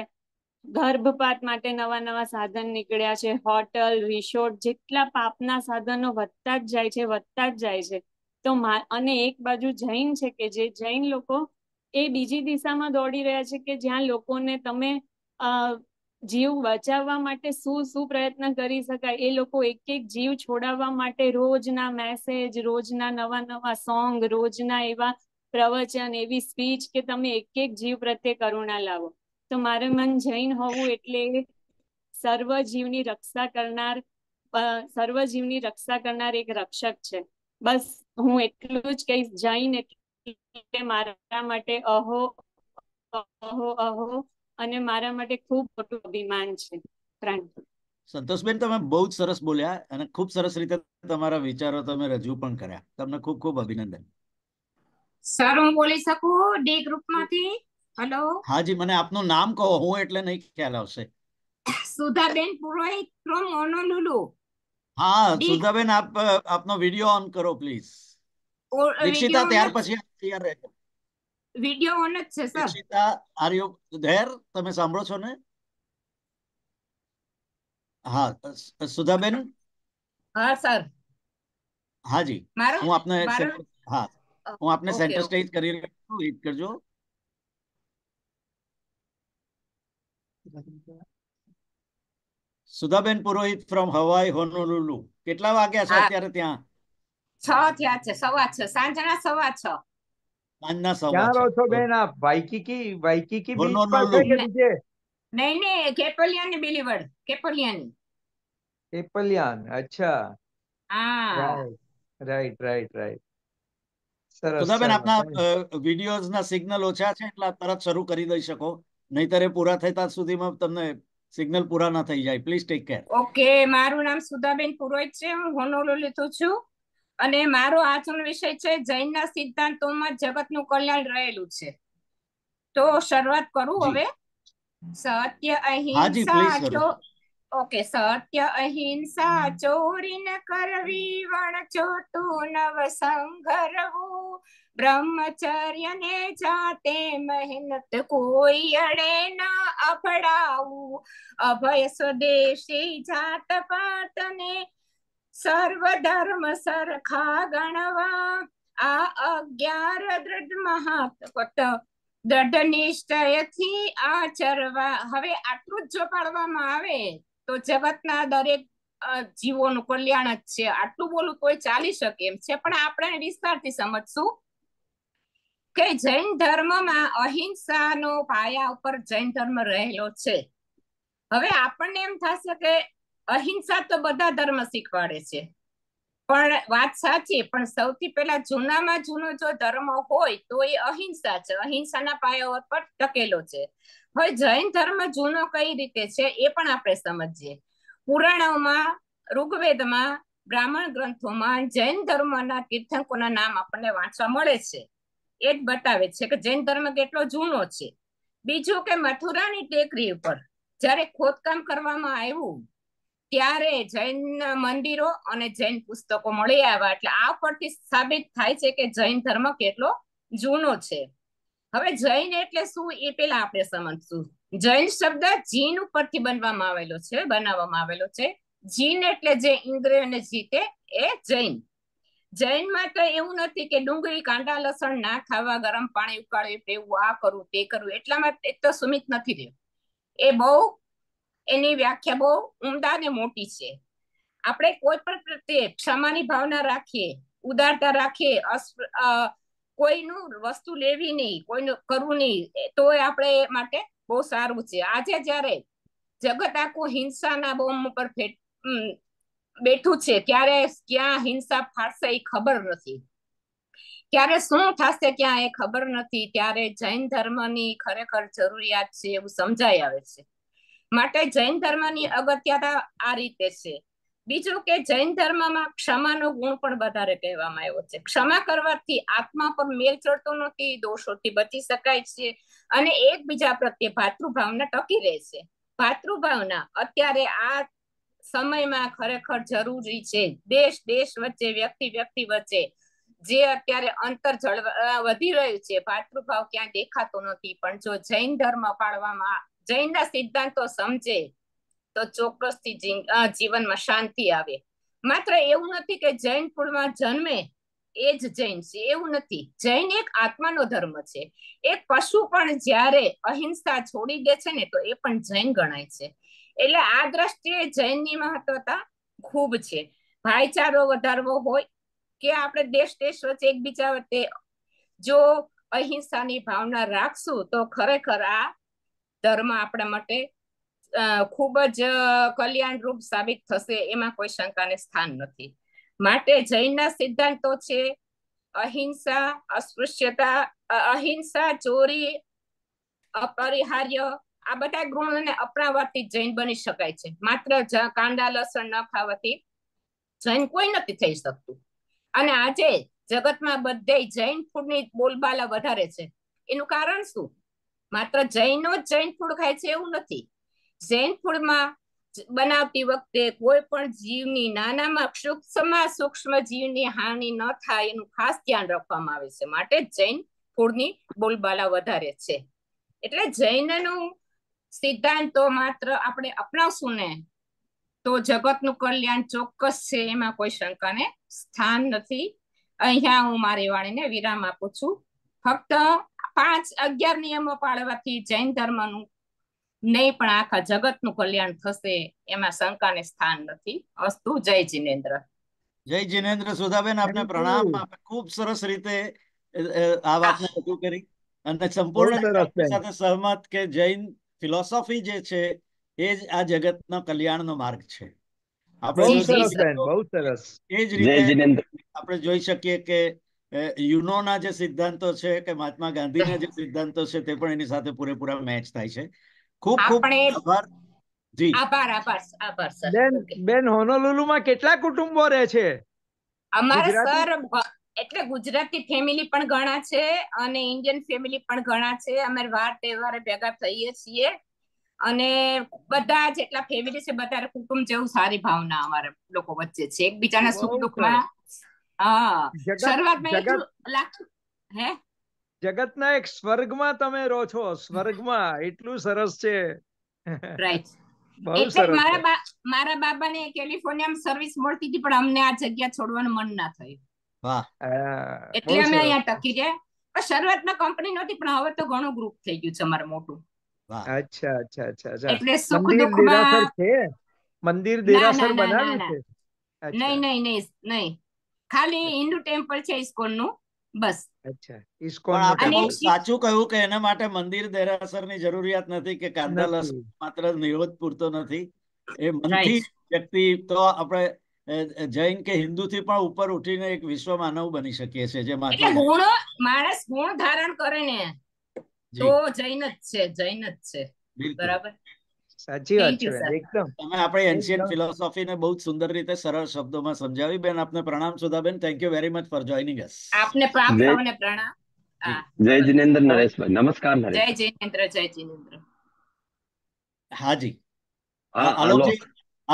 S13: ગર્ભપાત માટે નવા નવા સાધન નીકળ્યા છે હોટલ રિસોર્ટ જેટલા પાપના સાધનો વધતા જ જાય છે વધતા જ જાય છે તો અને એક બાજુ જૈન છે કે જે જૈન લોકો એ બીજી દિશામાં દોડી રહ્યા છે કે જ્યાં લોકોને તમે જીવ બચાવવા માટે શું શું પ્રયત્ન કરી શકાય એ લોકો એક એક જીવ છોડાવવા માટે રોજના મેસેજ રોજના નવા નવા સોંગ રોજના એવા પ્રવચન એવી સ્પીચ કે તમે એક એક જીવ પ્રત્યે કરુણા લાવો તો મારે મન જૈન હોવું એટલે સર્વ જીવની રક્ષા કરનાર સર્વ જીવની રક્ષા કરનાર એક રક્ષક છે બસ હું એટલું જ કહીશ જૈન એટલે મારા માટે અહો અહો અહો અને મારા માટે ખૂબ મોટું અભિમાન છે પ્રાંત
S1: સંતોષબેન તમે બહુ જ સરસ બોલ્યા અને ખૂબ સરસ રીતે તમારા વિચારો તમે રજૂ પણ કર્યા તમને ખૂબ ખૂબ અભિનંદન
S13: સર હું બોલી
S14: શકું ડી ગ્રુપ માંથી હેલો
S1: હાજી મને આપનું નામ કહો હું એટલે નહીં ખ્યાલ આવશે
S3: સુધાબેન પુરોહિત ફ્રોમ ઓનોલુલુ
S1: હા સુધાબેન આપ આપનો વિડિયો ઓન કરો પ્લીઝ
S3: દીક્ષિતા ત્યાર પછી તૈયાર રહેજો
S1: વિડિયો ઓન જ છે sir Dikshita are you there તમે સાંભળો છો ને હા સુધાબેન હા સર હાજી હું આપને હા હું આપને સેન્ટર સ્ટેજ કરી રહ્યો છું વેઇટ કરજો સુધાબેન પુરોહિત ફ્રોમ હવાઈ હોનોલુલુ કેટલા વાગ્યા છે અત્યારે ત્યાં
S14: છ થયા છે સવા છ સાંજના સવા છ
S1: સાંજના
S5: સવા ક્યાં રહો છો બેન આપ વાઇકીકી વાઇકીકી બીચ
S14: નહીં નહીં કેપલિયાન ની બિલીવડ કેપલિયાન
S5: કેપલિયાન અચ્છા હા રાઈટ રાઈટ રાઈટ સરસ સુધાબેન આપના
S1: વિડિયોઝ સિગ્નલ ઓછા છે એટલે તરત શરૂ કરી દઈ શકો નહીતર એ પૂરા થાય ત્યાં સુધીમાં તમને સિગ્નલ પૂરા ના થઈ જાય પ્લીઝ ટેક કેર
S14: ઓકે મારું નામ સુધાબેન પુરોહિત છે હું હોનોલુલી તો છું અને મારો આચરણ વિષય છે જૈનના સિદ્ધાંતોમાં જગતનું કલ્યાણ રહેલું છે તો શરૂઆત કરું હવે સત્ય અહિંસા ઓકે સત્ય અહિંસા ચોરી ન કરવી વણ છોટું નવ સંઘરવું બ્રહ્મચર્ય ને જાતે મહેનત કોઈ અડે ના અફડાવું અભય સ્વદેશી જાત પાત ને સર્વ ધર્મ સરખા ગણવા આ અગિયાર દ્રઢ મહાત્પત દઢ નિશ્ચયથી આચરવા હવે આટલું જ જો પાડવામાં આવે તો જગતના દરેક જીવોનું કલ્યાણ જ છે આટલું બોલું કોઈ ચાલી શકે એમ છે પણ આપણે વિસ્તારથી સમજશું કે જૈન ધર્મમાં અહિંસાનો પાયા ઉપર જૈન ધર્મ રહેલો છે હવે આપણને એમ થશે કે અહિંસા તો બધા ધર્મ શીખવાડે છે પણ વાત સાચી પણ સૌથી પહેલા જૂનામાં જૂનો જો ધર્મ હોય તો એ અહિંસા છે અહિંસાના પાયા ઉપર ટકેલો છે હવે જૈન ધર્મ જૂનો કઈ રીતે છે એ પણ આપણે સમજીએ પુરાણોમાં ઋગ્વેદમાં બ્રાહ્મણ ગ્રંથોમાં જૈન ધર્મના તીર્થંકોના નામ આપણને વાંચવા મળે છે એ જ બતાવે છે કે જૈન ધર્મ કેટલો જૂનો છે બીજું કે મથુરાની ટેકરી ઉપર જ્યારે ખોદકામ કરવામાં આવ્યું ત્યારે જૈન મંદિરો અને જૈન પુસ્તકો મળી આવ્યા એટલે આ પરથી સાબિત થાય છે કે જૈન ધર્મ કેટલો જૂનો છે હવે જૈન એટલે શું એ પેલા આપણે સમજશું જૈન શબ્દ જીન ઉપરથી બનવામાં આવેલો છે બનાવવામાં આવેલો છે જીન એટલે જે ઇન્દ્રિયોને જીતે એ જૈન જૈનમાં તો એવું નથી કે ડુંગળી કાંડા લસણ ના ખાવા ગરમ પાણી ઉકાળ્યું તેવું આ કરવું તે કરવું એટલામાં એક તો સુમિત નથી રહ્યું એ બહુ એની વ્યાખ્યા બહુ ઊંડા ને મોટી છે આપણે કોઈ પણ પ્રત્યે ક્ષમાની ભાવના રાખીએ ઉદારતા રાખીએ અસ્પ કોઈનું વસ્તુ લેવી નહીં કોઈનું કરવું નહીં તો એ આપણે માટે બહુ સારું છે આજે જ્યારે જગત આખું હિંસાના બોમ્બ પર બેઠું છે ત્યારે ક્યાં હિંસા ફાટશે એ ખબર નથી ક્યારે શું થશે ક્યાં એ ખબર નથી ત્યારે જૈન ધર્મની ખરેખર જરૂરિયાત છે એવું સમજાય આવે છે માટે જૈન ધર્મની અગત્યતા આ રીતે છે બીજું કે જૈન ધર્મમાં ક્ષમાનો ગુણ પણ વધારે કહેવામાં આવ્યો છે ક્ષમા કરવાથી આત્મા પર મેલ ચડતો નથી દોષોથી બચી શકાય છે અને એકબીજા પ્રત્યે ભાતૃભાવના ટકી રહે છે ભાતૃભાવના અત્યારે આ સમયમાં ખરેખર જરૂરી છે દેશ દેશ વચ્ચે વ્યક્તિ વ્યક્તિ વચ્ચે જે અત્યારે અંતર જળવા વધી રહ્યું છે ભાતૃભાવ ક્યાં દેખાતો નથી પણ જો જૈન ધર્મ પાળવામાં જૈનના સિદ્ધાંતો સમજે તો ચોક્કસથી જીવનમાં શાંતિ આવે માત્ર એવું નથી કે જૈન કુળમાં જન્મે એ જ જૈન છે એવું નથી જૈન એક આત્માનો ધર્મ છે એક પશુ પણ જ્યારે અહિંસા છોડી દે છે ને તો એ પણ જૈન ગણાય છે એટલે આ દ્રષ્ટિએ જૈનની મહત્વતા ખૂબ છે ભાઈચારો વધારવો હોય કે આપણે દેશ દેશ વચ્ચે એકબીજા વચ્ચે જો અહિંસાની ભાવના રાખશું તો ખરેખર આ ધર્મ આપણા માટે ખૂબ જ કલ્યાણરૂપ સાબિત થશે એમાં કોઈ શંકાને સ્થાન નથી માટે જૈનના સિદ્ધાંતો છે અહિંસા અસ્પૃશ્યતા અહિંસા ચોરી અપરિહાર્ય આ બધા ગુણોને અપનાવવાથી જૈન બની શકાય છે માત્ર કાંદા લસણ ન ખાવાથી જૈન કોઈ નથી થઈ શકતું અને આજે જગતમાં બધે જૈન ફૂડની બોલબાલા વધારે છે એનું કારણ શું માત્ર જૈનો જ જૈન ફૂડ ખાય છે એવું નથી જૈન ફૂડમાં બનાવતી વખતે કોઈ પણ જીવની નાનામાં સૂક્ષ્મમાં સૂક્ષ્મ જીવની હાનિ ન થાય એનું ખાસ ધ્યાન રાખવામાં આવે છે માટે જૈન ફૂડની બોલબાલા વધારે છે એટલે જૈનનું સિદ્ધાંતો માત્ર આપણે અપનાવશું ને તો જગતનું કલ્યાણ ચોક્કસ છે એમાં કોઈ શંકાને સ્થાન નથી અહીંયા હું મારી વાણીને વિરામ આપું છું ફક્ત પાંચ અગિયાર નિયમો પાળવાથી જૈન ધર્મનું નહીં પણ આખા જગતનું કલ્યાણ થશે એમાં શંકાને સ્થાન નથી અસ્તુ જય જીનેન્દ્ર
S1: જય જીનેન્દ્ર સુધાબેન આપને પ્રણામ ખૂબ સરસ રીતે આ વાતને રજૂ કરી અને સંપૂર્ણ સાથે સહમત કે જૈન ફિલોસોફી જે છે એ જ આ જગતનો કલ્યાણનો માર્ગ છે આપણે બહુ
S5: સરસ એ રીતે
S1: આપણે જોઈ શકીએ કે યુનોના જે સિદ્ધાંતો છે કે મહાત્મા ગાંધીના જે સિદ્ધાંતો છે તે પણ એની સાથે પૂરેપૂરા મેચ થાય છે ખૂબ
S5: કેટલા કુટુંબો રહે છે અમારા સર
S14: એટલે ગુજરાતી ફેમિલી પણ ઘણા છે અને ઇન્ડિયન ફેમિલી પણ ઘણા છે અમે વાર તહેવારે ભેગા થઈએ છીએ અને બધા જેટલા ફેમિલી છે બધા કુટુંબ જેવું સારી ભાવના અમારા લોકો વચ્ચે છે એકબીજાના સુખ દુઃખમાં હા શરૂઆતમાં લાગતું
S5: હે જગતના એક સ્વર્ગમાં તમે રહો છો સ્વર્ગમાં એટલું સરસ છે રાઈટ એટલે મારા
S14: મારા બાબાને કેલિફોર્નિયામાં સર્વિસ મળતી હતી પણ અમને આ જગ્યા છોડવાનું મન ના
S5: થયું એટલે અમે અહીંયા
S14: ટકી રહ્યા શરૂઆતમાં કંપની નહોતી પણ હવે તો ઘણું ગ્રુપ થઈ ગયું છે અમારું મોટું
S5: અચ્છા અચ્છા અચ્છા એટલે સુખ દુઃખમાં છે મંદિર દેરાસર બનાવ્યું છે
S14: નહીં નહીં નહીં નહીં ખાલી હિન્દુ ટેમ્પલ છે ઇસ્કોન નું બસ
S5: સાચું
S1: કહ્યું કે એના માટે મંદિર દેરાસરની જરૂરિયાત નથી કે કાંદા લસણ માત્ર નિરોધ પૂરતો નથી એ મનથી વ્યક્તિ તો આપણે જૈન કે હિન્દુ થી પણ ઉપર ઉઠીને એક વિશ્વ માનવ બની શકીએ છીએ જે માત્ર ગુણ
S14: માણસ ગુણ ધારણ કરે ને તો જૈન જ છે જૈન જ
S1: છે બરાબર સાચી વાત છે એકદમ તમે આપણે એન્શિયન્ટ ફિલોસોફી ને બહુ સુંદર રીતે સરળ શબ્દોમાં સમજાવી બેન આપને પ્રણામ Sudhaben thank you very much for joining us
S14: આપને આપને પ્રણામ
S1: જય જિનેન્દ્ર નરેશભાઈ નમસ્કાર નરેશ જય
S14: જિનેન્દ્ર જય જિનેન્દ્ર
S1: હાજી આલોકજી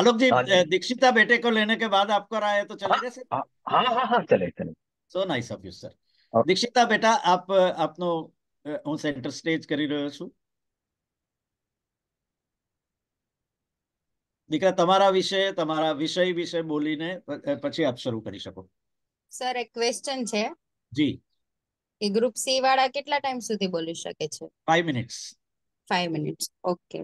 S1: આલોકજી दीक्षिता बेटे को लेने के बाद आपका रहा है तो चलेगा सर हाँ हाँ हाँ चले चले so nice of you sir Dikshita બેટા આપ આપનો હું સેન્ટર સ્ટેજ કરી રહ્યો છું દીકરા તમારા વિશે તમારા વિષય વિશે બોલીને પછી આપ શરૂ કરી શકો
S4: સર એક ક્વેશ્ચન છે જી કે ગ્રુપ સી વાળા કેટલા ટાઈમ સુધી બોલી શકે છે 5 મિનિટ્સ 5 મિનિટ્સ ઓકે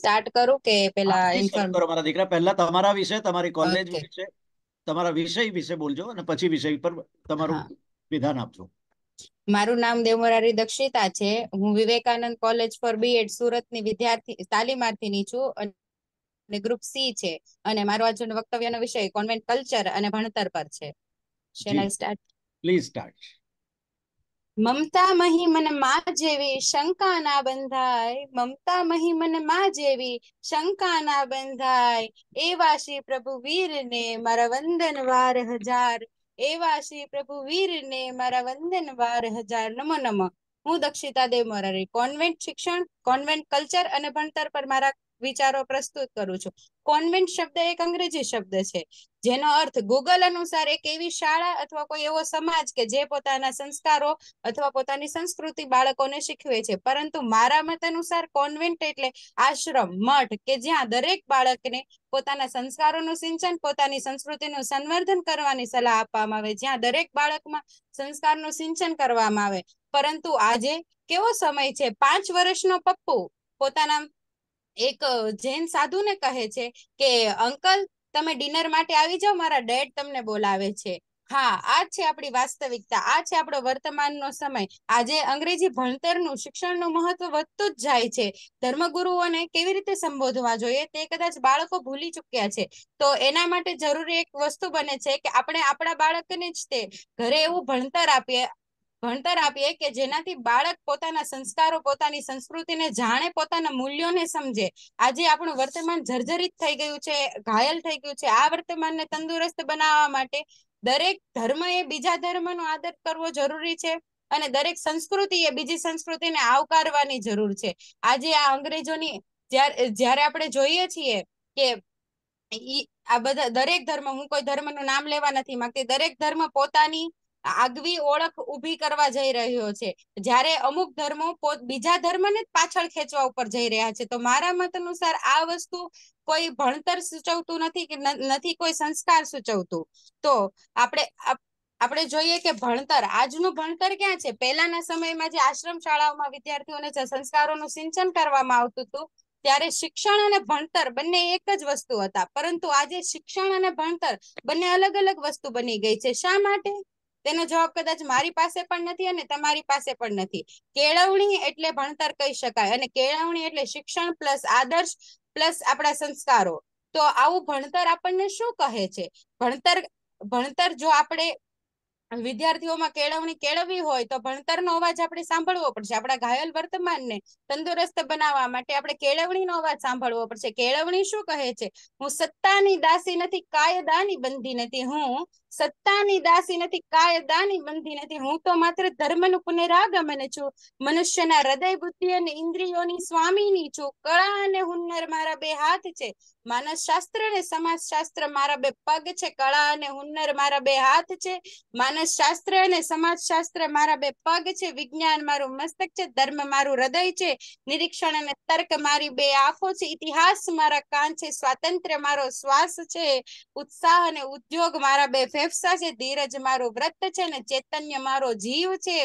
S4: સ્ટાર્ટ કરું કે પેલા
S1: ઇન્ફોર્મ કરો મારા દીકરા પહેલા તમારા વિશે તમારી કોલેજ વિશે તમારા વિષય વિશે બોલજો અને પછી વિષય પર તમારું વિધાન આપજો
S4: મારું નામ દેવમરારી દક્ષિતા છે હું વિવેકાનંદ કોલેજ ફોર બીએડ સુરતની વિદ્યાર્થી તાલીમાર્થીની છું અને ગ્રુપ સી છે અને મારો આજનો વક્તવ્યનો વિષય કોન્વેન્ટ કલ્ચર અને ભણતર પર છે shall I start
S1: please start
S4: મમતા મહી મને મા જેવી શંકા ના બંધાય મમતા મહી મને મા જેવી શંકા ના બંધાય એવા શ્રી પ્રભુ વીર ને મારા વંદન વાર હજાર એવા શ્રી પ્રભુ વીર ને મારા વંદન વાર હજાર નમો નમો હું દક્ષિતા દેવ મોરારી કોન્વેન્ટ શિક્ષણ કોન્વેન્ટ કલ્ચર અને ભણતર પર મારા વિચારો પ્રસ્તુત કરું છું કોન્વેન્ટ શબ્દ એક અંગ્રેજી શબ્દ છે જેનો અર્થ ગૂગલ અનુસાર એક એવી શાળા અથવા કોઈ એવો સમાજ કે જે પોતાના સંસ્કારો અથવા પોતાની સંસ્કૃતિ બાળકોને શીખવે છે પરંતુ મારા મત અનુસાર કોન્વેન્ટ એટલે આશ્રમ મઠ કે જ્યાં દરેક બાળકને પોતાના સંસ્કારોનું સિંચન પોતાની સંસ્કૃતિનું સંવર્ધન કરવાની સલાહ આપવામાં આવે જ્યાં દરેક બાળકમાં સંસ્કારનું સિંચન કરવામાં આવે પરંતુ આજે કેવો સમય છે પાંચ વર્ષનો પપ્પુ પોતાના એક જૈન સાધુને કહે છે કે અંકલ તમે ડિનર માટે આવી જાઓ મારા ડેડ તમને બોલાવે છે હા આ છે આપણી વાસ્તવિકતા આ છે આપણો વર્તમાનનો સમય આજે અંગ્રેજી ભણતરનું શિક્ષણનું મહત્વ વધતું જ જાય છે ધર્મગુરુઓને કેવી રીતે સંબોધવા જોઈએ તે કદાચ બાળકો ભૂલી ચુક્યા છે તો એના માટે જરૂરી એક વસ્તુ બને છે કે આપણે આપણા બાળકને જ તે ઘરે એવું ભણતર આપીએ ભણતર આપીએ કે જેનાથી બાળક પોતાના સંસ્કારો પોતાની સંસ્કૃતિને જાણે પોતાના મૂલ્યોને સમજે આજે આપણું વર્તમાન જર્જરિત થઈ ગયું છે ઘાયલ થઈ ગયું છે આ વર્તમાનને તંદુરસ્ત બનાવવા માટે દરેક ધર્મ એ બીજા ધર્મનો આદર કરવો જરૂરી છે અને દરેક સંસ્કૃતિ એ બીજી સંસ્કૃતિને આવકારવાની જરૂર છે આજે આ અંગ્રેજોની જ્યારે આપણે જોઈએ છીએ કે આ બધા દરેક ધર્મ હું કોઈ ધર્મનું નામ લેવા નથી માંગતી દરેક ધર્મ પોતાની આગવી ઓળખ ઊભી કરવા જઈ રહ્યો છે જ્યારે અમુક ધર્મો બીજા ધર્મને પાછળ ખેંચવા ઉપર જઈ રહ્યા છે તો મારા મત અનુસાર આ વસ્તુ કોઈ ભણતર સૂચવતું નથી કે નથી કોઈ સંસ્કાર સૂચવતું તો આપણે આપણે જોઈએ કે ભણતર આજનું ભણતર ક્યાં છે પહેલાના સમયમાં જે આશ્રમ શાળાઓમાં વિદ્યાર્થીઓને જે સંસ્કારોનું સિંચન કરવામાં આવતું હતું ત્યારે શિક્ષણ અને ભણતર બંને એક જ વસ્તુ હતા પરંતુ આજે શિક્ષણ અને ભણતર બંને અલગ અલગ વસ્તુ બની ગઈ છે શા માટે તેનો જવાબ કદાચ મારી પાસે પણ નથી અને તમારી પાસે પણ નથી કેળવણી એટલે ભણતર કહી શકાય અને કેળવણી એટલે શિક્ષણ પ્લસ આદર્શ પ્લસ આપણા સંસ્કારો તો આવું ભણતર આપણને શું કહે છે ભણતર ભણતર જો આપણે વિદ્યાર્થીઓમાં કેળવણી કેળવવી હોય તો ભણતરનો અવાજ આપણે સાંભળવો પડશે આપણા ઘાયલ વર્તમાનને તંદુરસ્ત બનાવવા માટે આપણે કેળવણીનો અવાજ સાંભળવો પડશે કેળવણી શું કહે છે હું સત્તાની દાસી નથી કાયદાની બંધી નથી હું સત્તાની દાસી નથી કાય બંધી નથી હું તો માત્ર ધર્મનું પુનરાગમન છું મનુષ્યના હૃદય બુદ્ધિ અને ઇન્દ્રિયોની સ્વામીની છું કળા અને હુન્નર મારા બે હાથ છે માનસ શાસ્ત્ર અને સમાજ શાસ્ત્ર મારા બે પગ છે કળા અને હુન્નર મારા બે હાથ છે માનસ શાસ્ત્ર અને સમાજ શાસ્ત્ર મારા બે પગ છે વિજ્ઞાન મારું મસ્તક છે ધર્મ મારું હૃદય છે નિરીક્ષણ અને તર્ક મારી બે આંખો છે ઇતિહાસ મારા કાન છે સ્વાતંત્ર્ય મારો શ્વાસ છે ઉત્સાહ અને ઉદ્યોગ મારા બે ફેફસા છે ધીરજ મારો વ્રત છે ને ચૈતન્ય મારો જીવ છે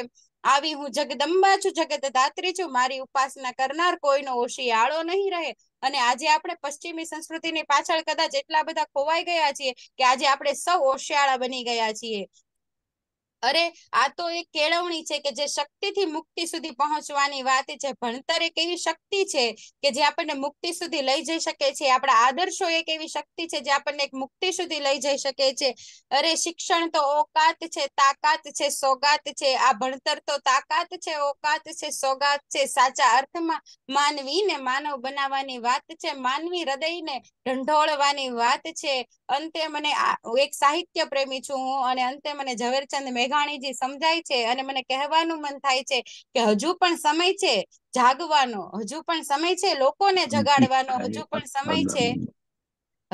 S4: આવી હું જગદંબા છું જગત ધાત્રી છું મારી ઉપાસના કરનાર કોઈનો ઓશિયાળો નહીં રહે અને આજે આપણે પશ્ચિમી સંસ્કૃતિની પાછળ કદાચ એટલા બધા ખોવાઈ ગયા છીએ કે આજે આપણે સૌ ઓશિયાળા બની ગયા છીએ અરે આ તો એક કેળવણી છે કે જે શક્તિથી મુક્તિ સુધી પહોંચવાની વાત છે ભણતર એક એવી શક્તિ છે કે જે આપણને મુક્તિ સુધી લઈ જઈ શકે છે આપણા આદર્શો એક એવી શક્તિ છે જે આપણને એક મુક્તિ સુધી લઈ જઈ શકે છે અરે શિક્ષણ તો ઓકાત છે તાકાત છે સોગાત છે આ ભણતર તો તાકાત છે ઓકાત છે સોગાત છે સાચા અર્થમાં માનવી ને માનવ બનાવવાની વાત છે માનવી હૃદયને ઢંઢોળવાની વાત છે અંતે મને એક સાહિત્ય પ્રેમી છું હું અને અંતે મને ઝવેરચંદ મેઘા મેઘાણીજી સમજાય છે અને મને કહેવાનું મન થાય છે કે હજુ પણ સમય છે જાગવાનો હજુ પણ સમય છે લોકોને જગાડવાનો હજુ પણ સમય છે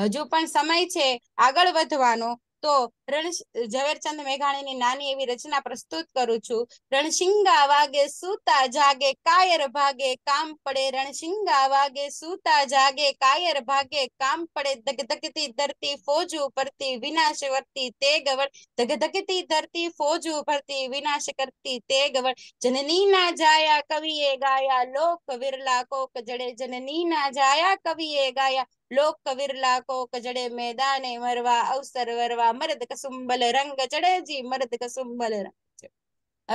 S4: હજુ પણ સમય છે આગળ વધવાનો તો રણ ઝવેરચંદ મેઘાણીની નાની એવી રચના પ્રસ્તુત કરું છું રણશિંગા વાગે સૂતા જાગે કાયર ભાગે કામ પડે રણશિંગા વાગે સૂતા જાગે કાયર ભાગે કામ પડે ધગધગતી ધરતી ફોજ ઉપરતી વિનાશ વર્તી તે ગવળ ધગધગતી ધરતી ફોજ ઉપરતી વિનાશ કરતી તે ગવળ જનની ના જાયા કવિએ ગાયા લોક વિરલા કોક જડે જનની ના જાયા કવિએ ગાયા લોક વિરલા કોક જડે મેદાને મરવા અવસર વરવા મરદ કસુંબલ રંગ ચડેજી મરદ કસુંબલ રંગ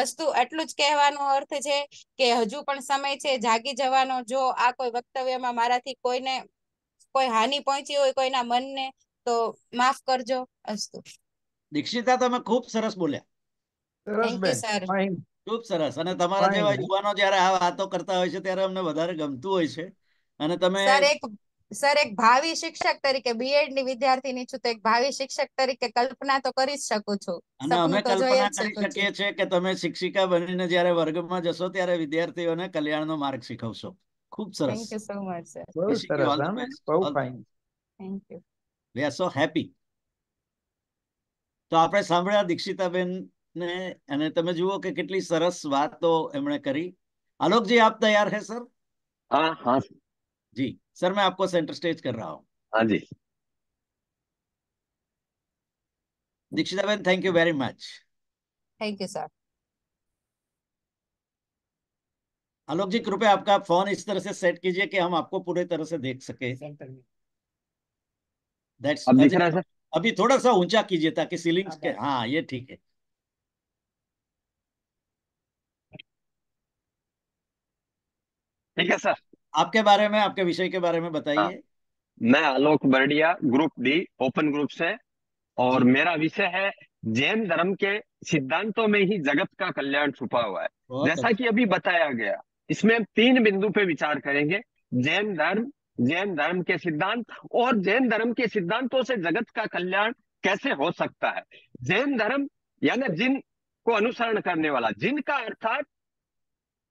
S4: અસ્તુ આટલું જ કહેવાનો અર્થ છે કે હજુ પણ સમય છે જાગી જવાનો જો આ કોઈ વક્તવ્યમાં મારાથી કોઈને કોઈ હાનિ પહોંચી હોય કોઈના મનને તો માફ કરજો અસ્તુ
S1: દીક્ષિતા તમે ખૂબ સરસ
S4: બોલ્યા
S1: ખૂબ સરસ અને તમારા જેવા યુવાનો જયારે આ વાતો કરતા હોય છે ત્યારે અમને વધારે ગમતું હોય છે અને તમે સર એક
S4: સર એક ભાવિ શિક્ષક તરીકે બીએડ ની વિદ્યાર્થીની છું તો એક ભાવિ શિક્ષક તરીકે કલ્પના તો કરી જ શકું છું
S1: અમે કલ્પના કરી શકીએ છીએ કે તમે શિક્ષિકા બનીને જ્યારે વર્ગમાં જશો ત્યારે વિદ્યાર્થીઓને કલ્યાણનો માર્ગ શીખવશો ખૂબ સરસ
S12: સો
S1: સો હેપી તો આપણે સાંભળ્યા દીક્ષિતાબેન ને અને તમે જુઓ કે કેટલી સરસ વાતો એમણે કરી આલોકજી આપ તૈયાર હે સર હા હા જી सर मैं आपको सेंटर स्टेज कर रहा हूँ हाँ जी दीक्षिता बहन thank you very much thank you sir Alok ji कृपया आपका फोन इस तरह से सेट कीजिए कि हम आपको पूरे तरह से देख सके That's, अब दिख रहा है सर अभी थोड़ा सा ऊंचा कीजिए ताकि सीलिंग के हाँ ये ठीक है ठीक है सर आपके बारे में आपके विषय के बारे में बताइए हाँ।
S15: मैं Alok Bardia group D open group से और मेरा विषय है जैन धर्म के सिद्धांतों में ही जगत का कल्याण छुपा हुआ है जैसा अच्छा। कि अभी बताया गया इसमें हम तीन बिंदु पे विचार करेंगे जैन धर्म जैन धर्म के सिद्धांत और जैन धर्म के सिद्धांतों से जगत का कल्याण कैसे हो सकता है जैन धर्म यानी जिन को अनुसरण करने वाला जिनका अर्थात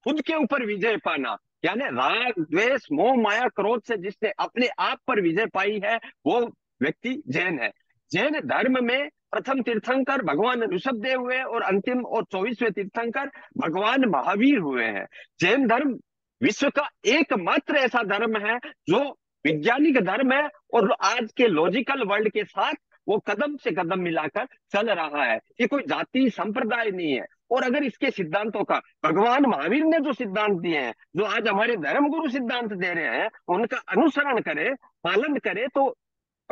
S15: खुद के ऊपर विजय पाना यानी राग द्वेष मोह माया क्रोध से जिसने अपने आप पर विजय पाई है वो व्यक्ति जैन है जैन धर्म में प्रथम तीर्थंकर भगवान ऋषभ देव हुए और अंतिम और चौबीसवें तीर्थंकर भगवान महावीर हुए हैं जैन धर्म विश्व का एकमात्र ऐसा धर्म है जो वैज्ञानिक धर्म है और आज के लॉजिकल वर्ल्ड के साथ वो कदम से कदम मिलाकर चल रहा है ये कोई जाति संप्रदाय नहीं है और अगर इसके सिद्धांतों का भगवान महावीर ने जो सिद्धांत दिए हैं जो आज हमारे धर्म गुरु सिद्धांत दे रहे हैं उनका अनुसरण करे पालन करे तो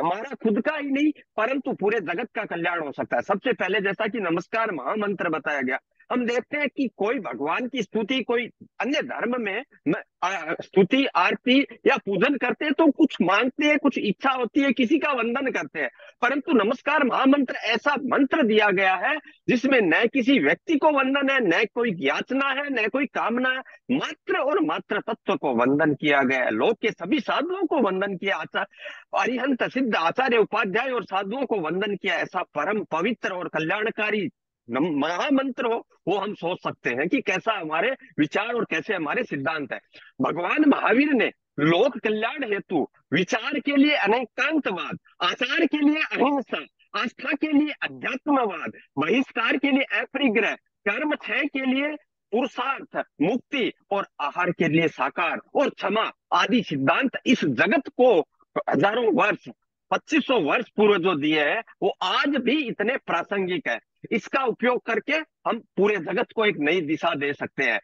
S15: हमारा खुद का ही नहीं परंतु पूरे जगत का कल्याण हो सकता है सबसे पहले जैसा कि नमस्कार महामंत्र बताया गया हम देखते हैं कि कोई भगवान की स्तुति कोई अन्य धर्म में स्तुति आरती या पूजन करते हैं तो कुछ मांगते हैं कुछ इच्छा होती है किसी का वंदन करते हैं परंतु नमस्कार महामंत्र ऐसा मंत्र दिया गया है जिसमें न किसी व्यक्ति को वंदन है न कोई याचना है न कोई कामना है मात्र और मात्र तत्व को वंदन किया गया है लोक के सभी साधुओं को वंदन किया आचार्य अरिहंत सिद्ध आचार्य उपाध्याय और साधुओं को वंदन किया ऐसा परम पवित्र और कल्याणकारी महामंत्र हो वो हम सोच सकते हैं कि कैसा हमारे विचार और कैसे हमारे सिद्धांत है भगवान महावीर ने लोक कल्याण हेतु विचार के लिए अनेकांतवाद आचार के लिए अहिंसा आस्था के लिए अध्यात्मवाद बहिष्कार के लिए अपरिग्रह कर्म क्षय के लिए पुरुषार्थ मुक्ति और आहार के लिए साकार और क्षमा आदि सिद्धांत इस जगत को हजारों वर्ष 2500 वर्ष पूर्व जो दिए हैं वो आज भी इतने प्रासंगिक है इसका उपयोग करके हम पूरे जगत को एक नई दिशा दे सकते हैं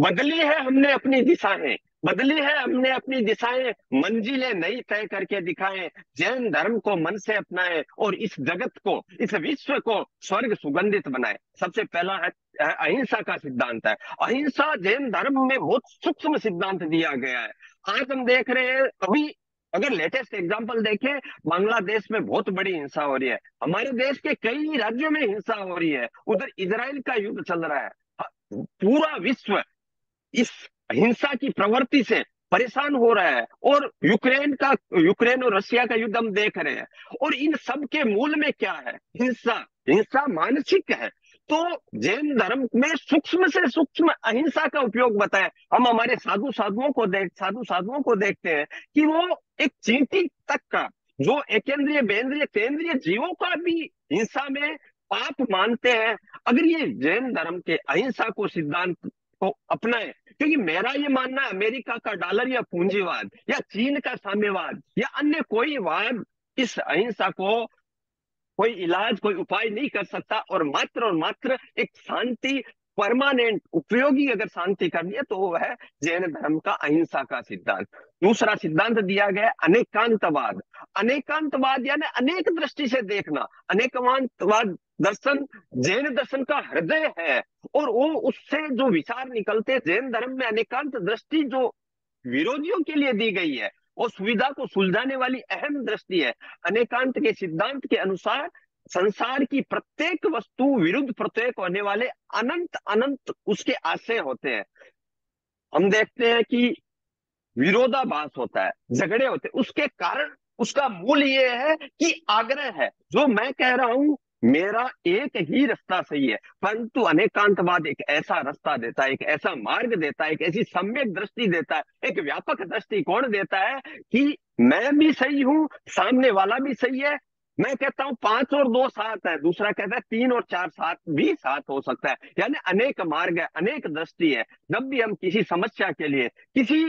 S15: बदली है हमने अपनी दिशाएं बदली है हमने अपनी दिशाएं मंजिलें नई तय करके दिखाए जैन धर्म को मन से अपनाएं और इस जगत को इस विश्व को स्वर्ग सुगंधित बनाए सबसे पहला है अहिंसा का सिद्धांत है अहिंसा जैन धर्म में बहुत सूक्ष्म सिद्धांत दिया गया है आज हम देख रहे हैं अभी अगर लेटेस्ट एग्जाम्पल देखें बांग्लादेश में बहुत बड़ी हिंसा हो रही है हमारे देश के कई राज्यों में हिंसा हो रही है उधर इसराइल का युद्ध चल रहा है हाँ, पूरा विश्व इस हिंसा की प्रवृत्ति से परेशान हो रहा है और यूक्रेन का यूक्रेन और रशिया का युद्ध हम देख रहे हैं और इन सब के मूल में क्या है हिंसा हिंसा मानसिक है तो जैन धर्म में सूक्ष्म से सूक्ष्म अहिंसा का उपयोग बताया हम हमारे साधु साधुओं को देख साधु साधुओं को देखते हैं कि वो एक चींटी तक का जो एक केंद्रीय जीवों का भी हिंसा में पाप मानते हैं अगर ये जैन धर्म के अहिंसा को सिद्धांत को अपनाए क्योंकि मेरा ये मानना अमेरिका का डॉलर या पूंजीवाद या चीन का साम्यवाद या अन्य कोई वाद इस अहिंसा को कोई इलाज कोई उपाय नहीं कर सकता और मात्र और मात्र एक शांति परमानेंट उपयोगी अगर शांति करनी है तो वो है जैन धर्म का अहिंसा का सिद्धांत दूसरा सिद्धांत दिया गया अनेकांतवाद अनेकांतवाद यानी अनेक दृष्टि से देखना अनेकांतवाद दर्शन जैन दर्शन का हृदय है और वो उससे जो विचार निकलते जैन धर्म में अनेकांत दृष्टि जो विरोधियों के लिए दी गई है और सुविधा को सुलझाने वाली अहम दृष्टि है अनेकांत के सिद्धांत के अनुसार संसार की प्रत्येक वस्तु विरुद्ध प्रत्येक होने वाले अनंत अनंत उसके आशय होते हैं हम देखते हैं कि विरोधाभास होता है झगड़े होते हैं उसके कारण उसका मूल ये है कि आग्रह है जो मैं कह रहा हूं मेरा एक ही रास्ता सही है परंतु अनेकांतवाद एक ऐसा रास्ता देता है एक ऐसा मार्ग देता है एक ऐसी सम्यक दृष्टि देता है एक व्यापक दृष्टिकोण देता है कि मैं भी सही हूं सामने वाला भी सही है मैं कहता हूं पांच और दो सात है दूसरा कहता है तीन और चार सात भी सात हो सकता है यानी अनेक मार्ग है अनेक दृष्टि है जब भी हम किसी समस्या के लिए किसी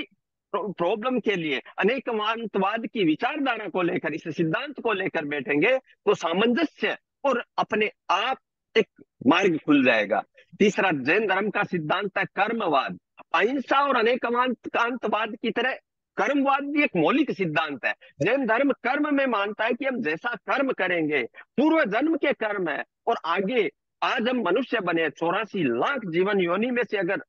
S15: प्रॉब्लम के लिए अनेकवाद की विचारधारा को लेकर इस सिद्धांत को लेकर बैठेंगे तो सामंजस्य और अपने आप एक मार्ग खुल जाएगा तीसरा जैन धर्म का सिद्धांत है कर्मवाद अहिंसा और अनेकवाद की तरह कर्मवाद भी एक मौलिक सिद्धांत है जैन धर्म कर्म में मानता है कि हम जैसा कर्म करेंगे पूर्व जन्म के कर्म है और आगे आज हम मनुष्य बने चौरासी लाख जीवन योनि में से अगर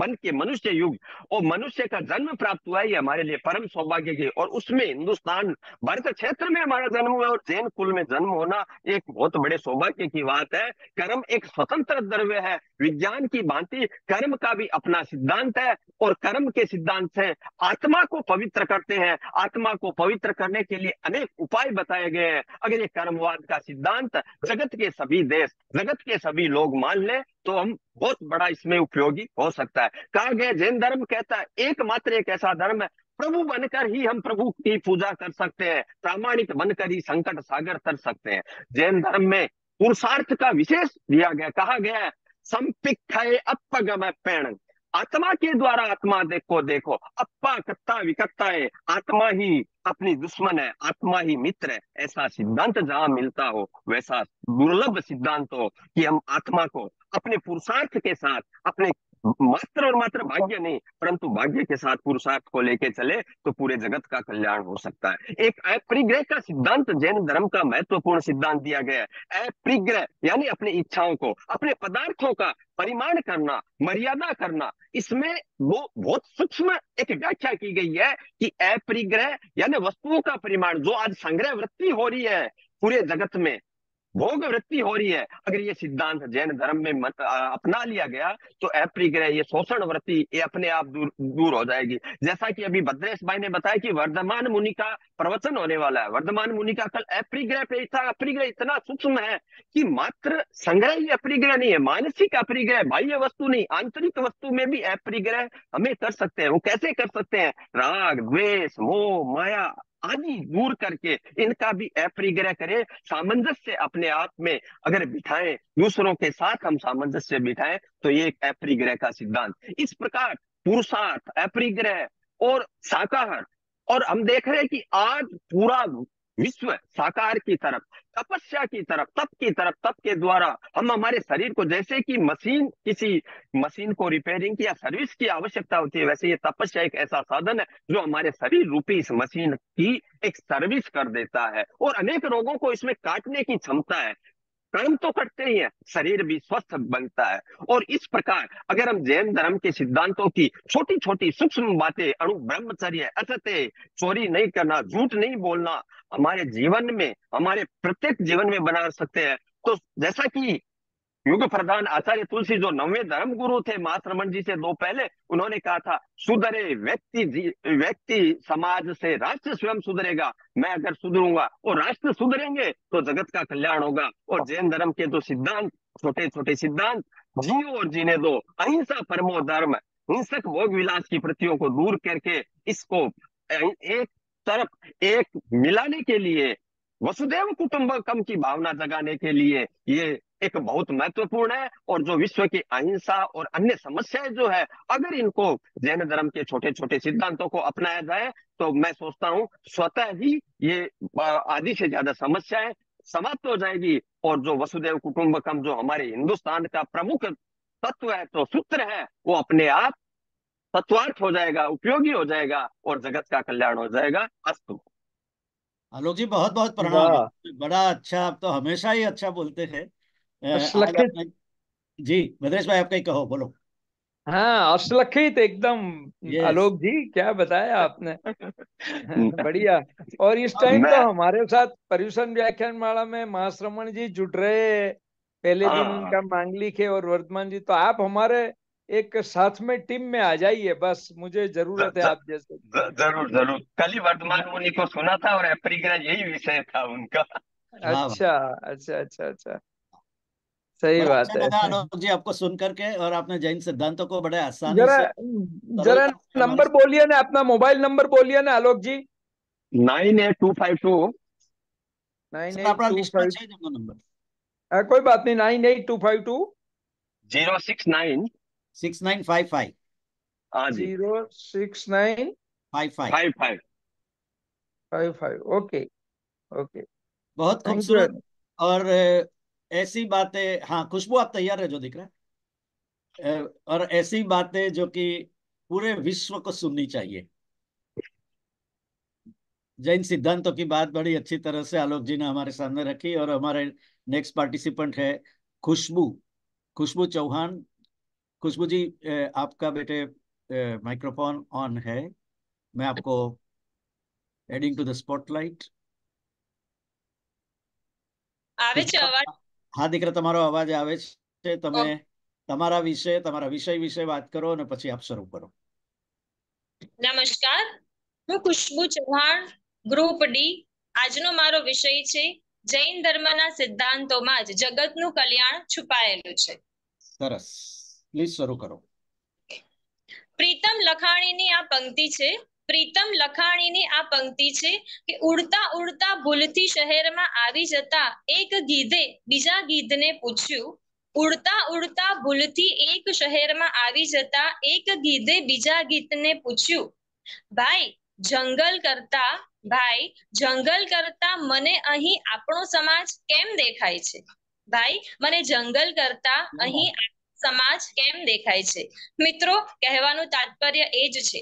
S15: बन के मनुष्य युग और मनुष्य का जन्म प्राप्त हुआ ये हमारे लिए परम सौभाग्य की और उसमें हिंदुस्तान भारत क्षेत्र में हमारा जन्म हुआ और जैन कुल में जन्म होना एक बहुत बड़े सौभाग्य की बात है कर्म एक स्वतंत्र द्रव्य है विज्ञान की भांति कर्म का भी अपना सिद्धांत है और कर्म के सिद्धांत से आत्मा को पवित्र करते हैं आत्मा को पवित्र करने के लिए अनेक उपाय बताए गए हैं अगर ये कर्मवाद का सिद्धांत जगत के सभी देश जगत के सभी लोग मान ले तो हम बहुत बड़ा इसमें उपयोगी हो सकता है कहा गया जैन धर्म कहता है एकमात्र एक ऐसा धर्म है प्रभु बनकर ही हम प्रभु की पूजा कर सकते हैं प्रामाणिक बनकर ही संकट सागर तर सकते हैं जैन धर्म में पुरुषार्थ का विशेष दिया गया कहा गया संपिक अपगम पैण आत्मा के द्वारा आत्मा देखो देखो अप्पा कत्ता विकत्ता है आत्मा ही अपनी दुश्मन है आत्मा ही मित्र है ऐसा सिद्धांत जहां मिलता हो वैसा दुर्लभ सिद्धांत हो कि हम आत्मा को अपने पुरुषार्थ के साथ अपने मात्र और मात्र भाग्य नहीं परंतु भाग्य के साथ पुरुषार्थ को लेके चले तो पूरे जगत का कल्याण हो सकता है एक अप्रिग्रह का सिद्धांत जैन धर्म का महत्वपूर्ण सिद्धांत दिया गया है अप्रिग्रह यानी अपनी इच्छाओं को अपने पदार्थों का परिमाण करना मर्यादा करना इसमें वो बहुत सूक्ष्म एक व्याख्या की गई है कि अपरिग्रह यानी वस्तुओं का परिमाण जो आज संग्रह वृत्ति हो रही है पूरे जगत में भोग वृत्ति हो रही है अगर ये सिद्धांत जैन धर्म में मत, आ, अपना लिया गया तो अप्रिग्रह ये शोषण वृत्ति ये अपने आप दूर दूर हो जाएगी जैसा कि अभी भद्रेश भाई ने बताया कि वर्धमान मुनि का प्रवचन होने वाला है वर्धमान मुनि का कल अप्रिग्रह पे था अप्रिग्रह इतना सूक्ष्म है कि मात्र संग्रह ही अप्रिग्रह नहीं है मानसिक अप्रिग्रह बाह्य वस्तु नहीं आंतरिक वस्तु में भी अप्रिग्रह हमें कर सकते हैं वो कैसे कर सकते हैं राग द्वेष मोह माया आदि दूर करके इनका भी अपरिग्रह करें सामंजस्य अपने आप में अगर बिठाएं दूसरों के साथ हम सामंजस्य बिठाएं तो ये एक अपरिग्रह का सिद्धांत इस प्रकार पुरुषार्थ अपरिग्रह और शाकाहार और हम देख रहे हैं कि आज पूरा विश्व साकार की तरफ तपस्या की तरफ तप की तरफ तप के द्वारा हम हमारे शरीर को जैसे कि मशीन किसी मशीन को रिपेयरिंग की या सर्विस की आवश्यकता होती है वैसे ये तपस्या एक ऐसा साधन है जो हमारे शरीर रूपी इस मशीन की एक सर्विस कर देता है और अनेक रोगों को इसमें काटने की क्षमता है कर्म तो करते ही है शरीर भी स्वस्थ बनता है और इस प्रकार अगर हम जैन धर्म के सिद्धांतों की छोटी छोटी सूक्ष्म बातें अणु ब्रह्मचर्य असत्य चोरी नहीं करना झूठ नहीं बोलना हमारे जीवन में हमारे प्रत्येक जीवन में बना सकते हैं तो जैसा कि युग प्रधान आचार्य तुलसी जो नवे धर्म गुरु थे महाश्रमण जी से दो पहले उन्होंने कहा था सुधरे व्यक्ति व्यक्ति समाज से राष्ट्र स्वयं सुधरेगा मैं अगर सुधरूंगा और राष्ट्र सुधरेंगे तो जगत का कल्याण होगा और जैन धर्म के जो सिद्धांत छोटे छोटे सिद्धांत जियो और जीने दो अहिंसा परमो धर्म हिंसक भोग विलास की प्रतियों को दूर करके इसको अं, एक तरफ एक मिलाने के लिए वसुदेव कुटुंबकम की भावना जगाने के लिए ये एक बहुत महत्वपूर्ण है और जो विश्व की अहिंसा और अन्य समस्याएं जो है अगर इनको जैन धर्म के छोटे छोटे सिद्धांतों को अपनाया जाए तो मैं सोचता हूँ स्वतः ही ये आधी से ज्यादा समस्याएं समाप्त हो जाएगी और जो वसुदेव कुटुंबकम जो हमारे हिंदुस्तान का प्रमुख तत्व है तो सूत्र है वो अपने आप तत्वार्थ हो जाएगा उपयोगी हो जाएगा और जगत का कल्याण हो जाएगा अस्तु
S1: आलोक जी बहुत बहुत प्रणाम बड़ा अच्छा आप तो हमेशा ही अच्छा बोलते हैं अश्लखित जी मदरेश भाई आप कहीं कहो बोलो
S5: हाँ अश्लखित एकदम yes. आलोक जी क्या बताया आपने बढ़िया और इस टाइम तो हमारे साथ पर्यूषण व्याख्यान माला में महाश्रमण जी जुट रहे पहले दिन हाँ। उनका मांगलिक है और वर्धमान जी तो आप हमारे एक साथ में टीम में आ जाइए बस मुझे जरूरत है आप जैसे जरूर
S15: जरूर कल ही वर्धमान मुनि को सुना था और यही विषय था उनका अच्छा
S1: हाँ। अच्छा अच्छा अच्छा सही बात अच्छा है जी आपको सुन करके और आपने जैन सिद्धांतों को बड़े आसान
S15: जरा जरा नंबर
S1: बोलिए ना अपना मोबाइल नंबर बोलिए
S15: ना Alok ji nine eight two five two nine eight two number कोई बात नहीं nine eight two five two zero six nine
S1: six nine five five हाँ zero six nine five five five five five okay okay बहुत खूबसूरत और ऐसी बातें हाँ खुशबू आप तैयार है जो दिख रहा है और ऐसी बातें जो कि पूरे विश्व को सुननी चाहिए जैन सिद्धांतों की बात बड़ी अच्छी तरह से आलोक जी ने हमारे सामने रखी और हमारे नेक्स्ट पार्टिसिपेंट है खुशबू खुशबू चौहान खुशबू जी आपका बेटे माइक्रोफोन ऑन है मैं आपको एडिंग टू द स्पॉटलाइट आवे છે હા દીકરા તમારો અવાજ આવે છે તમે તમારા વિશે તમારા વિષય વિશે વાત કરો અને પછી આપ શરૂ કરો નમસ્કાર હું
S6: ખુશ્બુ ચૌહાણ ગ્રુપ ડી આજનો મારો વિષય છે જૈન ધર્મના સિદ્ધાંતોમાં જ જગતનું કલ્યાણ છુપાયેલું છે
S1: સરસ પ્લીઝ શરૂ કરો
S6: પ્રીતમ લખાણીની આ પંક્તિ છે પ્રીતમ લખાણીની આ પંક્તિ છે કે ઉડતા ઉડતા ભૂલથી શહેરમાં આવી જતા એક ગીધે બીજા ગીધને પૂછ્યું ઉડતા ઉડતા ભૂલથી એક શહેરમાં આવી જતા એક ગીધે બીજા ગીતને પૂછ્યું ભાઈ જંગલ કરતા ભાઈ જંગલ કરતા મને અહીં આપણો સમાજ કેમ દેખાય છે ભાઈ મને જંગલ કરતા અહીં સમાજ કેમ દેખાય છે મિત્રો કહેવાનું તાત્પર્ય એ જ છે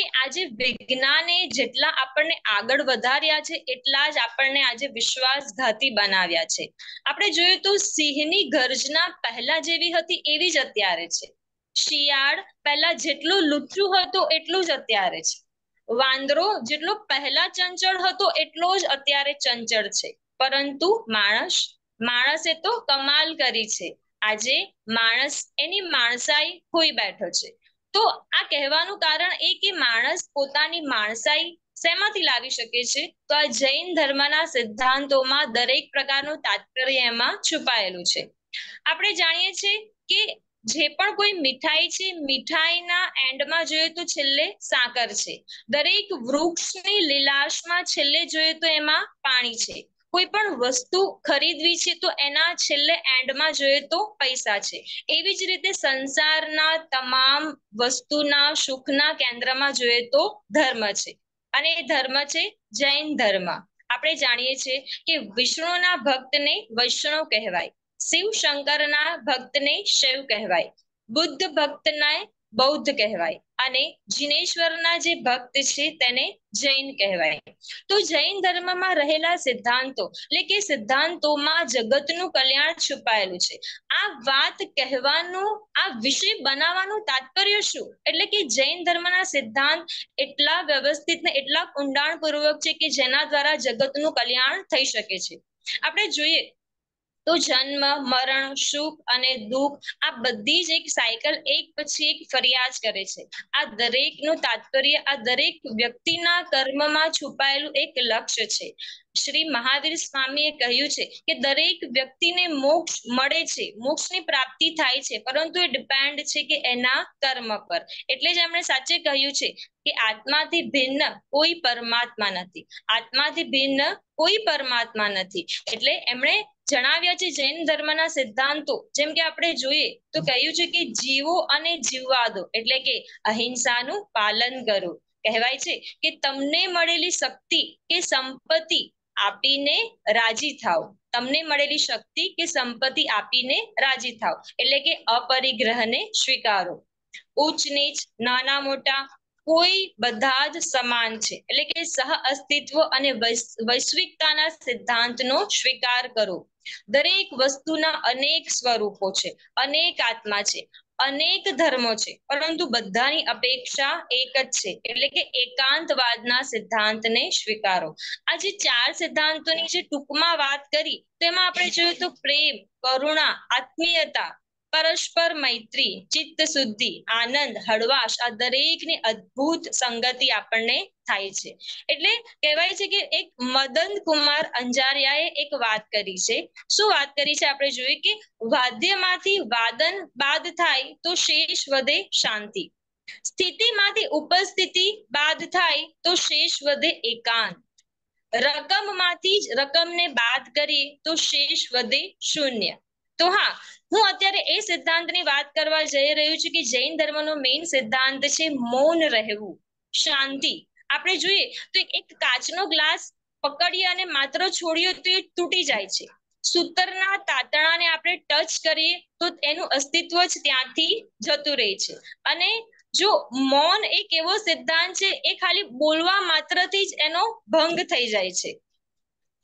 S6: કે આજે વિજ્ઞાને જેટલા આપણને આગળ વધાર્યા છે એટલા જ આપણને આજે વિશ્વાસઘાતી બનાવ્યા છે આપણે જોયું તો સિંહની ગર્જના પહેલા જેવી હતી એવી જ અત્યારે છે શિયાળ પહેલા જેટલું લુચ્ચું હતું એટલું જ અત્યારે છે વાંદરો જેટલો પહેલા ચંચળ હતો એટલો જ અત્યારે ચંચળ છે પરંતુ માણસ માણસે તો કમાલ કરી છે આજે માણસ એની માણસાઈ ખોઈ બેઠો છે તો આ કહેવાનું કારણ એ કે માણસ પોતાની માણસાઈ શેમાંથી લાવી શકે છે તો આ જૈન ધર્મના સિદ્ધાંતોમાં દરેક પ્રકારનું તાત્પર્ય એમાં છુપાયેલું છે આપણે જાણીએ છીએ કે જે પણ કોઈ મીઠાઈ છે મીઠાઈના એન્ડમાં જોઈએ તો છેલ્લે સાકર છે દરેક વૃક્ષની લીલાશમાં છેલ્લે જોઈએ તો એમાં પાણી છે કોઈ પણ વસ્તુ ખરીદવી છે તો એના છેલ્લે એન્ડમાં જોઈએ તો પૈસા છે એવી જ રીતે સંસારના તમામ વસ્તુના સુખના કેન્દ્રમાં જોઈએ તો ધર્મ છે અને એ ધર્મ છે જૈન ધર્મ આપણે જાણીએ છીએ કે વિષ્ણુના ભક્તને વૈષ્ણવ કહેવાય શિવ શંકરના ભક્તને શૈવ કહેવાય બુદ્ધ ભક્તના બૌદ્ધ કહેવાય અને જિનેશ્વરના જે ભક્ત છે તેને જૈન કહેવાય તો જૈન ધર્મમાં રહેલા સિદ્ધાંતો એટલે કે સિદ્ધાંતોમાં જગતનું કલ્યાણ છુપાયેલું છે આ વાત કહેવાનું આ વિષય બનાવવાનું તાત્પર્ય શું એટલે કે જૈન ધર્મના સિદ્ધાંત એટલા વ્યવસ્થિત ને એટલા ઊંડાણપૂર્વક છે કે જેના દ્વારા જગતનું કલ્યાણ થઈ શકે છે આપણે જોઈએ તો જન્મ મરણ સુખ અને દુઃખ આ બધી જ એક સાયકલ એક પછી એક ફરિયાદ કરે છે આ દરેકનું તાત્પર્ય આ દરેક વ્યક્તિના કર્મમાં છુપાયેલું એક લક્ષ્ય છે શ્રી મહાવીર સ્વામીએ કહ્યું છે કે દરેક વ્યક્તિને મોક્ષ મળે છે મોક્ષની પ્રાપ્તિ થાય છે પરંતુ એ ડિપેન્ડ છે કે એના કર્મ પર એટલે જ એમણે સાચે કહ્યું છે કે આત્માથી ભિન્ન કોઈ પરમાત્મા નથી આત્માથી ભિન્ન કોઈ પરમાત્મા નથી એટલે એમણે જણાવ્યા છે જૈન ધર્મના સિદ્ધાંતો જેમ કે આપણે જોઈએ તો કહ્યું છે કે જીવો અને જીવવાદો એટલે કે અહિંસાનું પાલન કરો કહેવાય છે કે તમને મળેલી શક્તિ કે સંપત્તિ આપીને રાજી થાઓ તમને મળેલી શક્તિ કે સંપત્તિ આપીને રાજી થાઓ એટલે કે અપરિગ્રહને સ્વીકારો ઉચ્ચ નીચ નાના મોટા કોઈ બધા જ સમાન છે એટલે કે સહ અસ્તિત્વ અને વૈશ્વિકતાના સિદ્ધાંતનો સ્વીકાર કરો દરેક વસ્તુના અનેક સ્વરૂપો છે અનેક આત્મા છે અનેક ધર્મો છે પરંતુ બધાની અપેક્ષા એક જ છે એટલે કે એકાંતવાદના સિદ્ધાંતને સ્વીકારો આ જે ચાર સિદ્ધાંતોની જે ટૂંકમાં વાત કરી તેમાં આપણે જોયું તો પ્રેમ કરુણા આત્મીયતા પરસ્પર મૈત્રી ચિત્ત શુદ્ધિ આનંદ હળવાશ આ દરેકની અદ્ભુત સંગતિ આપણને થાય છે એટલે કહેવાય છે કે એક મદન કુમાર અંજારિયાએ એક વાત કરી છે શું વાત કરી છે આપણે જોઈએ કે વાદ્યમાંથી વાદન બાદ થાય તો શેષ વધે શાંતિ સ્થિતિમાંથી ઉપસ્થિતિ બાદ થાય તો શેષ વધે એકાંત રકમમાંથી જ રકમને બાદ કરીએ તો શેષ વધે શૂન્ય તો હા હું અત્યારે એ સિદ્ધાંતની વાત કરવા જઈ રહ્યું છું કે જૈન ધર્મનો મેઇન સિદ્ધાંત છે મૌન રહેવું શાંતિ આપણે જોઈએ તો એક કાચનો ગ્લાસ પકડીએ અને માત્ર છોડીએ તો એ તૂટી જાય છે સૂતરના તાતણાને આપણે ટચ કરીએ તો એનું અસ્તિત્વ જ ત્યાંથી જતું રહે છે અને જો મૌન એક એવો સિદ્ધાંત છે એ ખાલી બોલવા માત્રથી જ એનો ભંગ થઈ જાય છે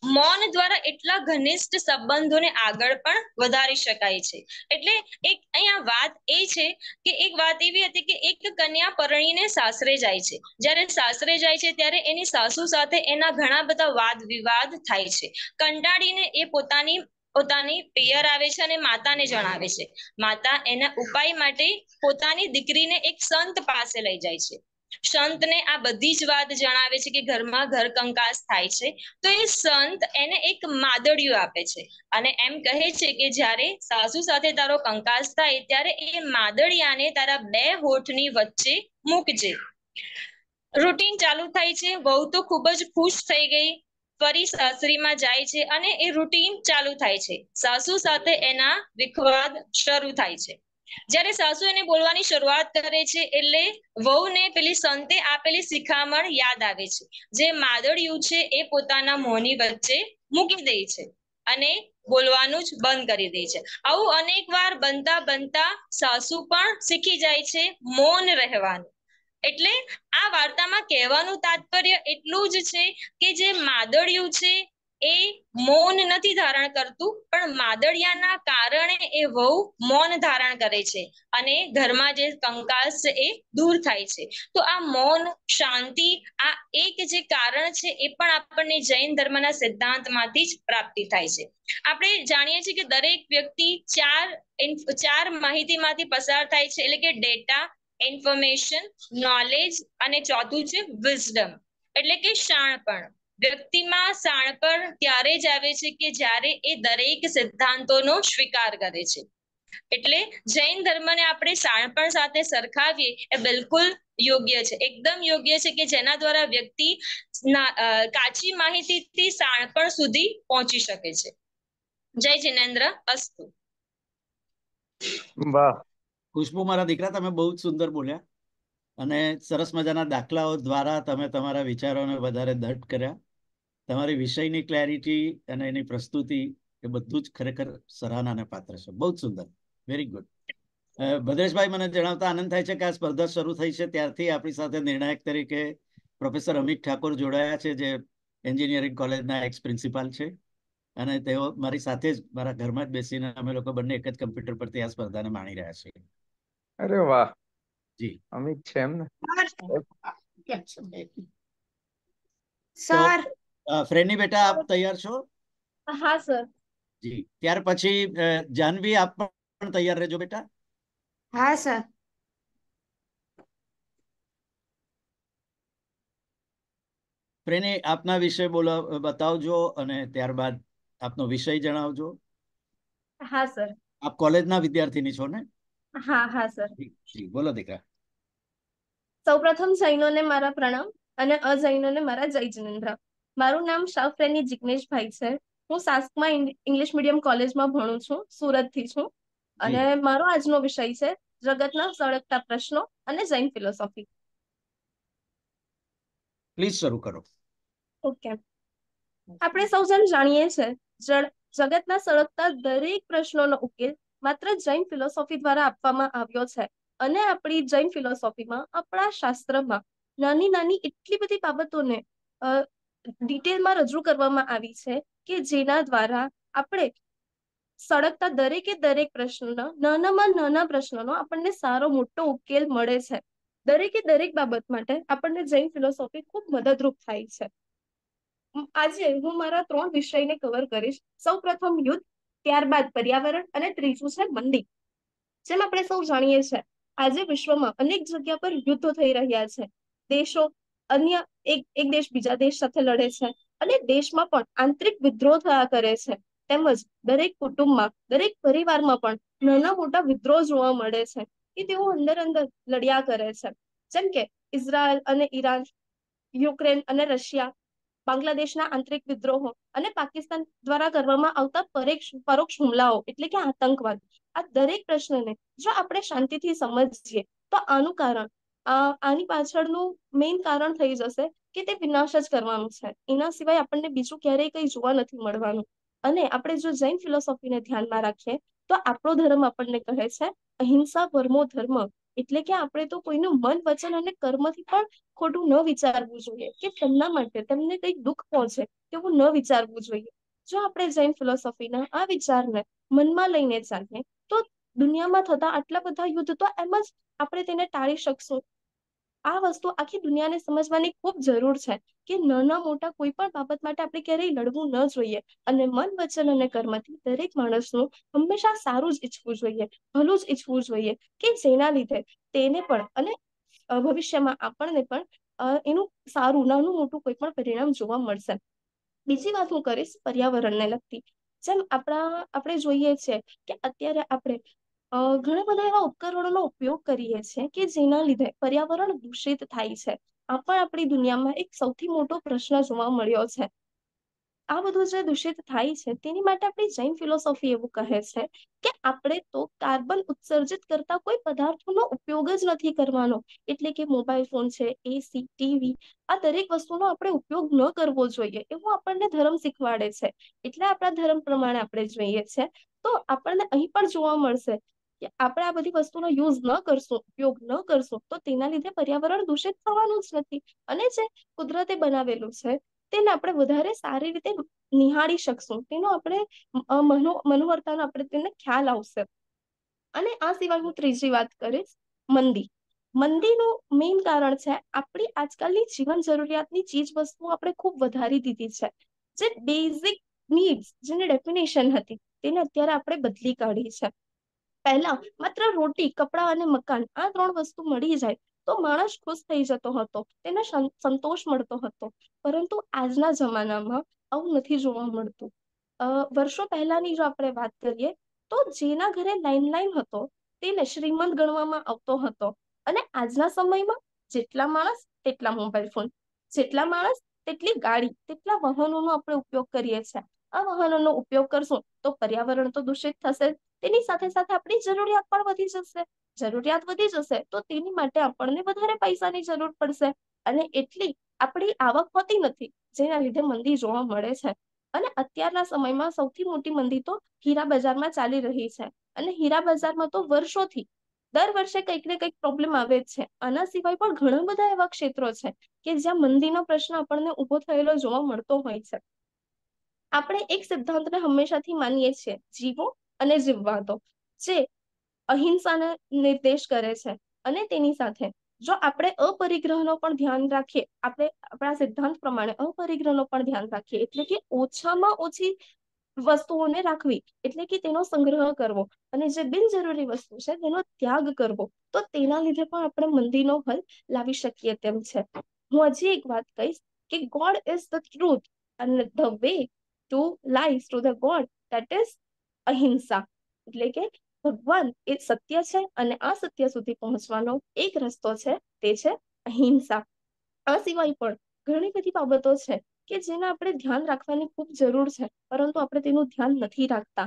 S6: મૌન દ્વારા એટલા ઘનિષ્ઠ સંબંધોને આગળ પણ વધારી શકાય છે એટલે એક અહીંયા વાત એ છે કે એક વાત એવી હતી કે એક કન્યા પરણીને સાસરે જાય છે જ્યારે સાસરે જાય છે ત્યારે એની સાસુ સાથે એના ઘણા બધા વાદ વિવાદ થાય છે કંટાળીને એ પોતાની પોતાની પિયર આવે છે અને માતાને જણાવે છે માતા એના ઉપાય માટે પોતાની દીકરીને એક સંત પાસે લઈ જાય છે સંતને આ બધી જ વાત જણાવે છે કે ઘરમાં ઘર કંકાસ થાય છે તો એ સંત એને એક માદડિયું આપે છે અને એમ કહે છે કે જ્યારે સાસુ સાથે તારો કંકાસ થાય ત્યારે એ માદળિયાને તારા બે હોઠની વચ્ચે મૂકજે રૂટીન ચાલુ થાય છે વહુ તો ખૂબ જ ખુશ થઈ ગઈ ફરી સાસરીમાં જાય છે અને એ રૂટીન ચાલુ થાય છે સાસુ સાથે એના વિખવાદ શરૂ થાય છે જ્યારે સાસુ એને બોલવાની શરૂઆત કરે છે એટલે વહુને પેલી સંતે આપેલી શિખામણ યાદ આવે છે જે માદળિયું છે એ પોતાના મોંની વચ્ચે મૂકી દે છે અને બોલવાનું જ બંધ કરી દે છે આવું અનેક વાર બનતા બનતા સાસુ પણ શીખી જાય છે મૌન રહેવાનું એટલે આ વાર્તામાં કહેવાનું તાત્પર્ય એટલું જ છે કે જે માદળિયું છે એ મૌન નથી ધારણ કરતું પણ માદળિયાના કારણે એ વહુ મૌન ધારણ કરે છે અને ઘરમાં જે કંકાસ છે એ દૂર થાય છે તો આ મૌન શાંતિ આ એક જે કારણ છે એ પણ આપણને જૈન ધર્મના સિદ્ધાંતમાંથી જ પ્રાપ્તિ થાય છે આપણે જાણીએ છીએ કે દરેક વ્યક્તિ ચાર ચાર માહિતીમાંથી પસાર થાય છે એટલે કે ડેટા ઇન્ફોર્મેશન નોલેજ અને ચોથું છે વિઝડમ એટલે કે શાણપણ વ્યક્તિમાં સાણપણ ત્યારે જ આવે છે કે જ્યારે એ દરેક સિદ્ધાંતોનો સ્વીકાર કરે છે એટલે જૈન ધર્મને આપણે સાણપણ સાથે સરખાવીએ એ બિલકુલ યોગ્ય છે એકદમ યોગ્ય છે કે જેના દ્વારા વ્યક્તિ કાચી માહિતીથી સાણપણ સુધી પહોંચી શકે છે જય જિનેન્દ્ર અસ્તુ
S1: વાહ ખુશ્બુ મારા દીકરા તમે બહુ જ સુંદર બોલ્યા અને સરસ મજાના દાખલાઓ દ્વારા તમે તમારા વિચારોને વધારે દટ કર્યા તમારી વિષયની ક્લેરિટી અને એની પ્રસ્તુતિ એ બધું જ ખરેખર સરાહનાને પાત્ર છે બહુ જ સુંદર વેરી ગુડ ભદ્રેશભાઈ મને જણાવતા આનંદ થાય છે કે આ સ્પર્ધા શરૂ થઈ છે ત્યારથી આપણી સાથે નિર્ણાયક તરીકે પ્રોફેસર અમિત ઠાકોર જોડાયા છે જે એન્જિનિયરિંગ કોલેજના એક્સ પ્રિન્સિપાલ છે અને તેઓ મારી સાથે જ મારા ઘરમાં જ બેસીને અમે લોકો બંને એક જ કમ્પ્યુટર પરથી આ સ્પર્ધાને માણી રહ્યા છીએ અરે વાહ જી અમિત છે એમ ને સર ફ્રેની બેટા આપ તૈયાર છો હા સર જી ત્યાર પછી જાનવી આપ પણ તૈયાર રહેજો બેટા હા સર પ્રેની આપના વિશે બોલો બતાવજો અને ત્યારબાદ આપનો વિષય જણાવજો હા સર આપ કોલેજના વિદ્યાર્થીની છો ને
S16: હા હા સર
S1: જી બોલો દીકરા
S16: સૌપ્રથમ જૈનોને મારા પ્રણામ અને અજૈનોને મારા જય જનેન્દ્ર મારું નામ શાહફરેની જિગ્નેશભાઈ છે હું સાસ્કમાં ઇંગ્લિશ મીડિયમ કોલેજમાં ભણું છું સુરતથી છું અને મારો આજનો વિષય છે જગતના સળગતા પ્રશ્નો અને જૈન ફિલોસોફી
S1: પ્લીઝ શરૂ કરો
S16: ઓકે આપણે સૌ જણ જાણીએ છે જગતના સળગતા દરેક પ્રશ્નોનો ઉકેલ માત્ર જૈન ફિલોસોફી દ્વારા આપવામાં આવ્યો છે અને આપણી જૈન ફિલોસોફીમાં આપણા શાસ્ત્રમાં નાની નાની એટલી બધી બાબતોને ડિટેલમાં રજૂ કરવામાં આવી છે કે જેના દ્વારા આપણે સળગતા દરેકે દરેક પ્રશ્નનો નાનામાં નાના પ્રશ્નનો આપણને સારો મોટો ઉકેલ મળે છે દરેકે દરેક બાબત માટે આપણને જૈન ફિલોસોફી ખૂબ મદદરૂપ થાય છે આજે હું મારા ત્રણ વિષયને કવર કરીશ સૌ પ્રથમ યુદ્ધ ત્યારબાદ પર્યાવરણ અને ત્રીજું છે મંદી જેમ આપણે સૌ જાણીએ છીએ આજે વિશ્વમાં અનેક જગ્યા પર યુદ્ધો થઈ રહ્યા છે દેશો અન્ય એક એક દેશ બીજા દેશ સાથે લડે છે અને દેશમાં પણ આંતરિક વિદ્રોહ થયા કરે છે તેમજ દરેક કુટુંબમાં દરેક પરિવારમાં પણ નાના મોટા વિદ્રોહ જોવા મળે છે કે તેઓ અંદર અંદર લડ્યા કરે છે જેમ કે ઇઝરાયલ અને ઈરાન યુક્રેન અને રશિયા બાંગ્લાદેશના આંતરિક વિદ્રોહો અને પાકિસ્તાન દ્વારા કરવામાં આવતા પરેક્ષ પરોક્ષ હુમલાઓ એટલે કે આતંકવાદ આ દરેક પ્રશ્નને જો આપણે શાંતિથી સમજીએ તો આનું કારણ આની પાછળનું મેઇન કારણ થઈ જશે કે તે વિનાશ જ કરવાનું છે એના સિવાય આપણને બીજું ક્યારેય કંઈ જોવા નથી મળવાનું અને આપણે જો જૈન ફિલોસોફીને ધ્યાનમાં રાખીએ તો આપણો ધર્મ આપણને કહે છે અહિંસા પરમો ધર્મ એટલે કે આપણે તો કોઈનું મન વચન અને કર્મથી પણ ખોટું ન વિચારવું જોઈએ કે તેમના માટે તેમને કંઈક દુઃખ પહોંચે તેવું ન વિચારવું જોઈએ જો આપણે જૈન ફિલોસોફીના આ વિચારને મનમાં લઈને ચાલીએ તો દુનિયામાં થતા આટલા બધા યુદ્ધ તો એમ જ આપણે તેને ટાળી શકશું આ વસ્તુ આખી દુનિયાને સમજવાની ખૂબ જરૂર છે કે નાના મોટા કોઈ પણ બાબત માટે આપણે ક્યારેય લડવું ન જોઈએ અને મન વચન અને કર્મથી દરેક માણસનું હંમેશા સારું જ ઈચ્છવું જોઈએ ભલું જ ઈચ્છવું જોઈએ કે જેના લીધે તેને પણ અને ભવિષ્યમાં આપણને પણ એનું સારું નાનું મોટું કોઈ પણ પરિણામ જોવા મળશે બીજી વાત હું કરીશ પર્યાવરણને લગતી જેમ આપણા આપણે જોઈએ છે કે અત્યારે આપણે અ ઘણા બધા એવા ઉપકરણોનો ઉપયોગ કરીએ છીએ કે જેના લીધે પર્યાવરણ દૂષિત થાય છે આ પણ આપણી દુનિયામાં એક સૌથી મોટો પ્રશ્ન જોવા મળ્યો છે આ બધું જે દૂષિત થાય છે તેની માટે આપણી જૈન ફિલોસોફી એવું કહે છે કે આપણે તો કાર્બન ઉત્સર્જિત કરતા કોઈ પદાર્થોનો ઉપયોગ જ નથી કરવાનો એટલે કે મોબાઈલ ફોન છે એસી ટીવી આ દરેક વસ્તુનો આપણે ઉપયોગ ન કરવો જોઈએ એવું આપણને ધર્મ શીખવાડે છે એટલે આપણા ધર્મ પ્રમાણે આપણે જોઈએ છે તો આપણને અહીં પણ જોવા મળશે કે આપણે આ બધી વસ્તુનો યુઝ ન કરશો ઉપયોગ ન કરશો તો તેના લીધે પર્યાવરણ દૂષિત થવાનું જ નથી અને જે કુદરતે બનાવેલું છે તેને આપણે વધારે સારી રીતે નિહાળી શકશું તેનો આપણે મનો મનોહરતાનો આપણે તેને ખ્યાલ આવશે અને આ સિવાય હું ત્રીજી વાત કરીશ મંદી મંદીનું મેઇન કારણ છે આપણી આજકાલની જીવન જરૂરિયાતની ચીજ વસ્તુઓ આપણે ખૂબ વધારી દીધી છે જે બેઝિક નીડ્સ જેની ડેફિનેશન હતી તેને અત્યારે આપણે બદલી કાઢી છે પહેલા માત્ર રોટી કપડાં અને મકાન આ ત્રણ વસ્તુ મળી જાય તો માણસ ખુશ થઈ જતો હતો તેને સંતોષ મળતો હતો પરંતુ આજના જમાનામાં આવું નથી જોવા મળતું વર્ષો પહેલાની જો આપણે વાત કરીએ તો જેના ઘરે લાઈન હતો તેને શ્રીમંત ગણવામાં આવતો હતો અને આજના સમયમાં જેટલા માણસ તેટલા મોબાઈલ ફોન જેટલા માણસ તેટલી ગાડી તેટલા વાહનોનો આપણે ઉપયોગ કરીએ છીએ આ વાહનોનો ઉપયોગ કરશું તો પર્યાવરણ તો દૂષિત થશે જ તેની સાથે સાથે આપણી જરૂરિયાત પણ વધી જશે જરૂરિયાત વધી જશે તો તેની માટે આપણને વધારે પૈસાની જરૂર પડશે અને એટલી આપણી આવક હોતી નથી જેના લીધે મંદી જોવા મળે છે અને અત્યારના સમયમાં સૌથી મોટી મંદી તો હીરા બજારમાં ચાલી રહી છે અને હીરા બજારમાં તો વર્ષોથી દર વર્ષે કંઈક ને કંઈક પ્રોબ્લેમ આવે જ છે આના સિવાય પણ ઘણા બધા એવા ક્ષેત્રો છે કે જ્યાં મંદીનો પ્રશ્ન આપણને ઊભો થયેલો જોવા મળતો હોય છે આપણે એક સિદ્ધાંતને હંમેશાથી માનીએ છીએ જીવો અને જીવવાતો જે અહિંસાને નિર્દેશ કરે છે અને તેની સાથે જો આપણે અપરિગ્રહનો પણ ધ્યાન રાખીએ આપણે આપણા સિદ્ધાંત પ્રમાણે અપરિગ્રહનો પણ ધ્યાન રાખીએ એટલે કે ઓછામાં ઓછી વસ્તુઓને રાખવી એટલે કે તેનો સંગ્રહ કરવો અને જે બિનજરૂરી વસ્તુ છે તેનો ત્યાગ કરવો તો તેના લીધે પણ આપણે મંદીનો હલ લાવી શકીએ તેમ છે હું હજી એક વાત કહીશ કે God is the truth and the way to lies to the God that is અહિંસા એટલે કે ભગવાન એ સત્ય છે અને આ સત્ય સુધી પહોંચવાનો એક રસ્તો છે તે છે અહિંસા આ સિવાય પણ ઘણી બધી બાબતો છે કે જેના આપણે ધ્યાન રાખવાની ખૂબ જરૂર છે પરંતુ આપણે તેનું ધ્યાન નથી રાખતા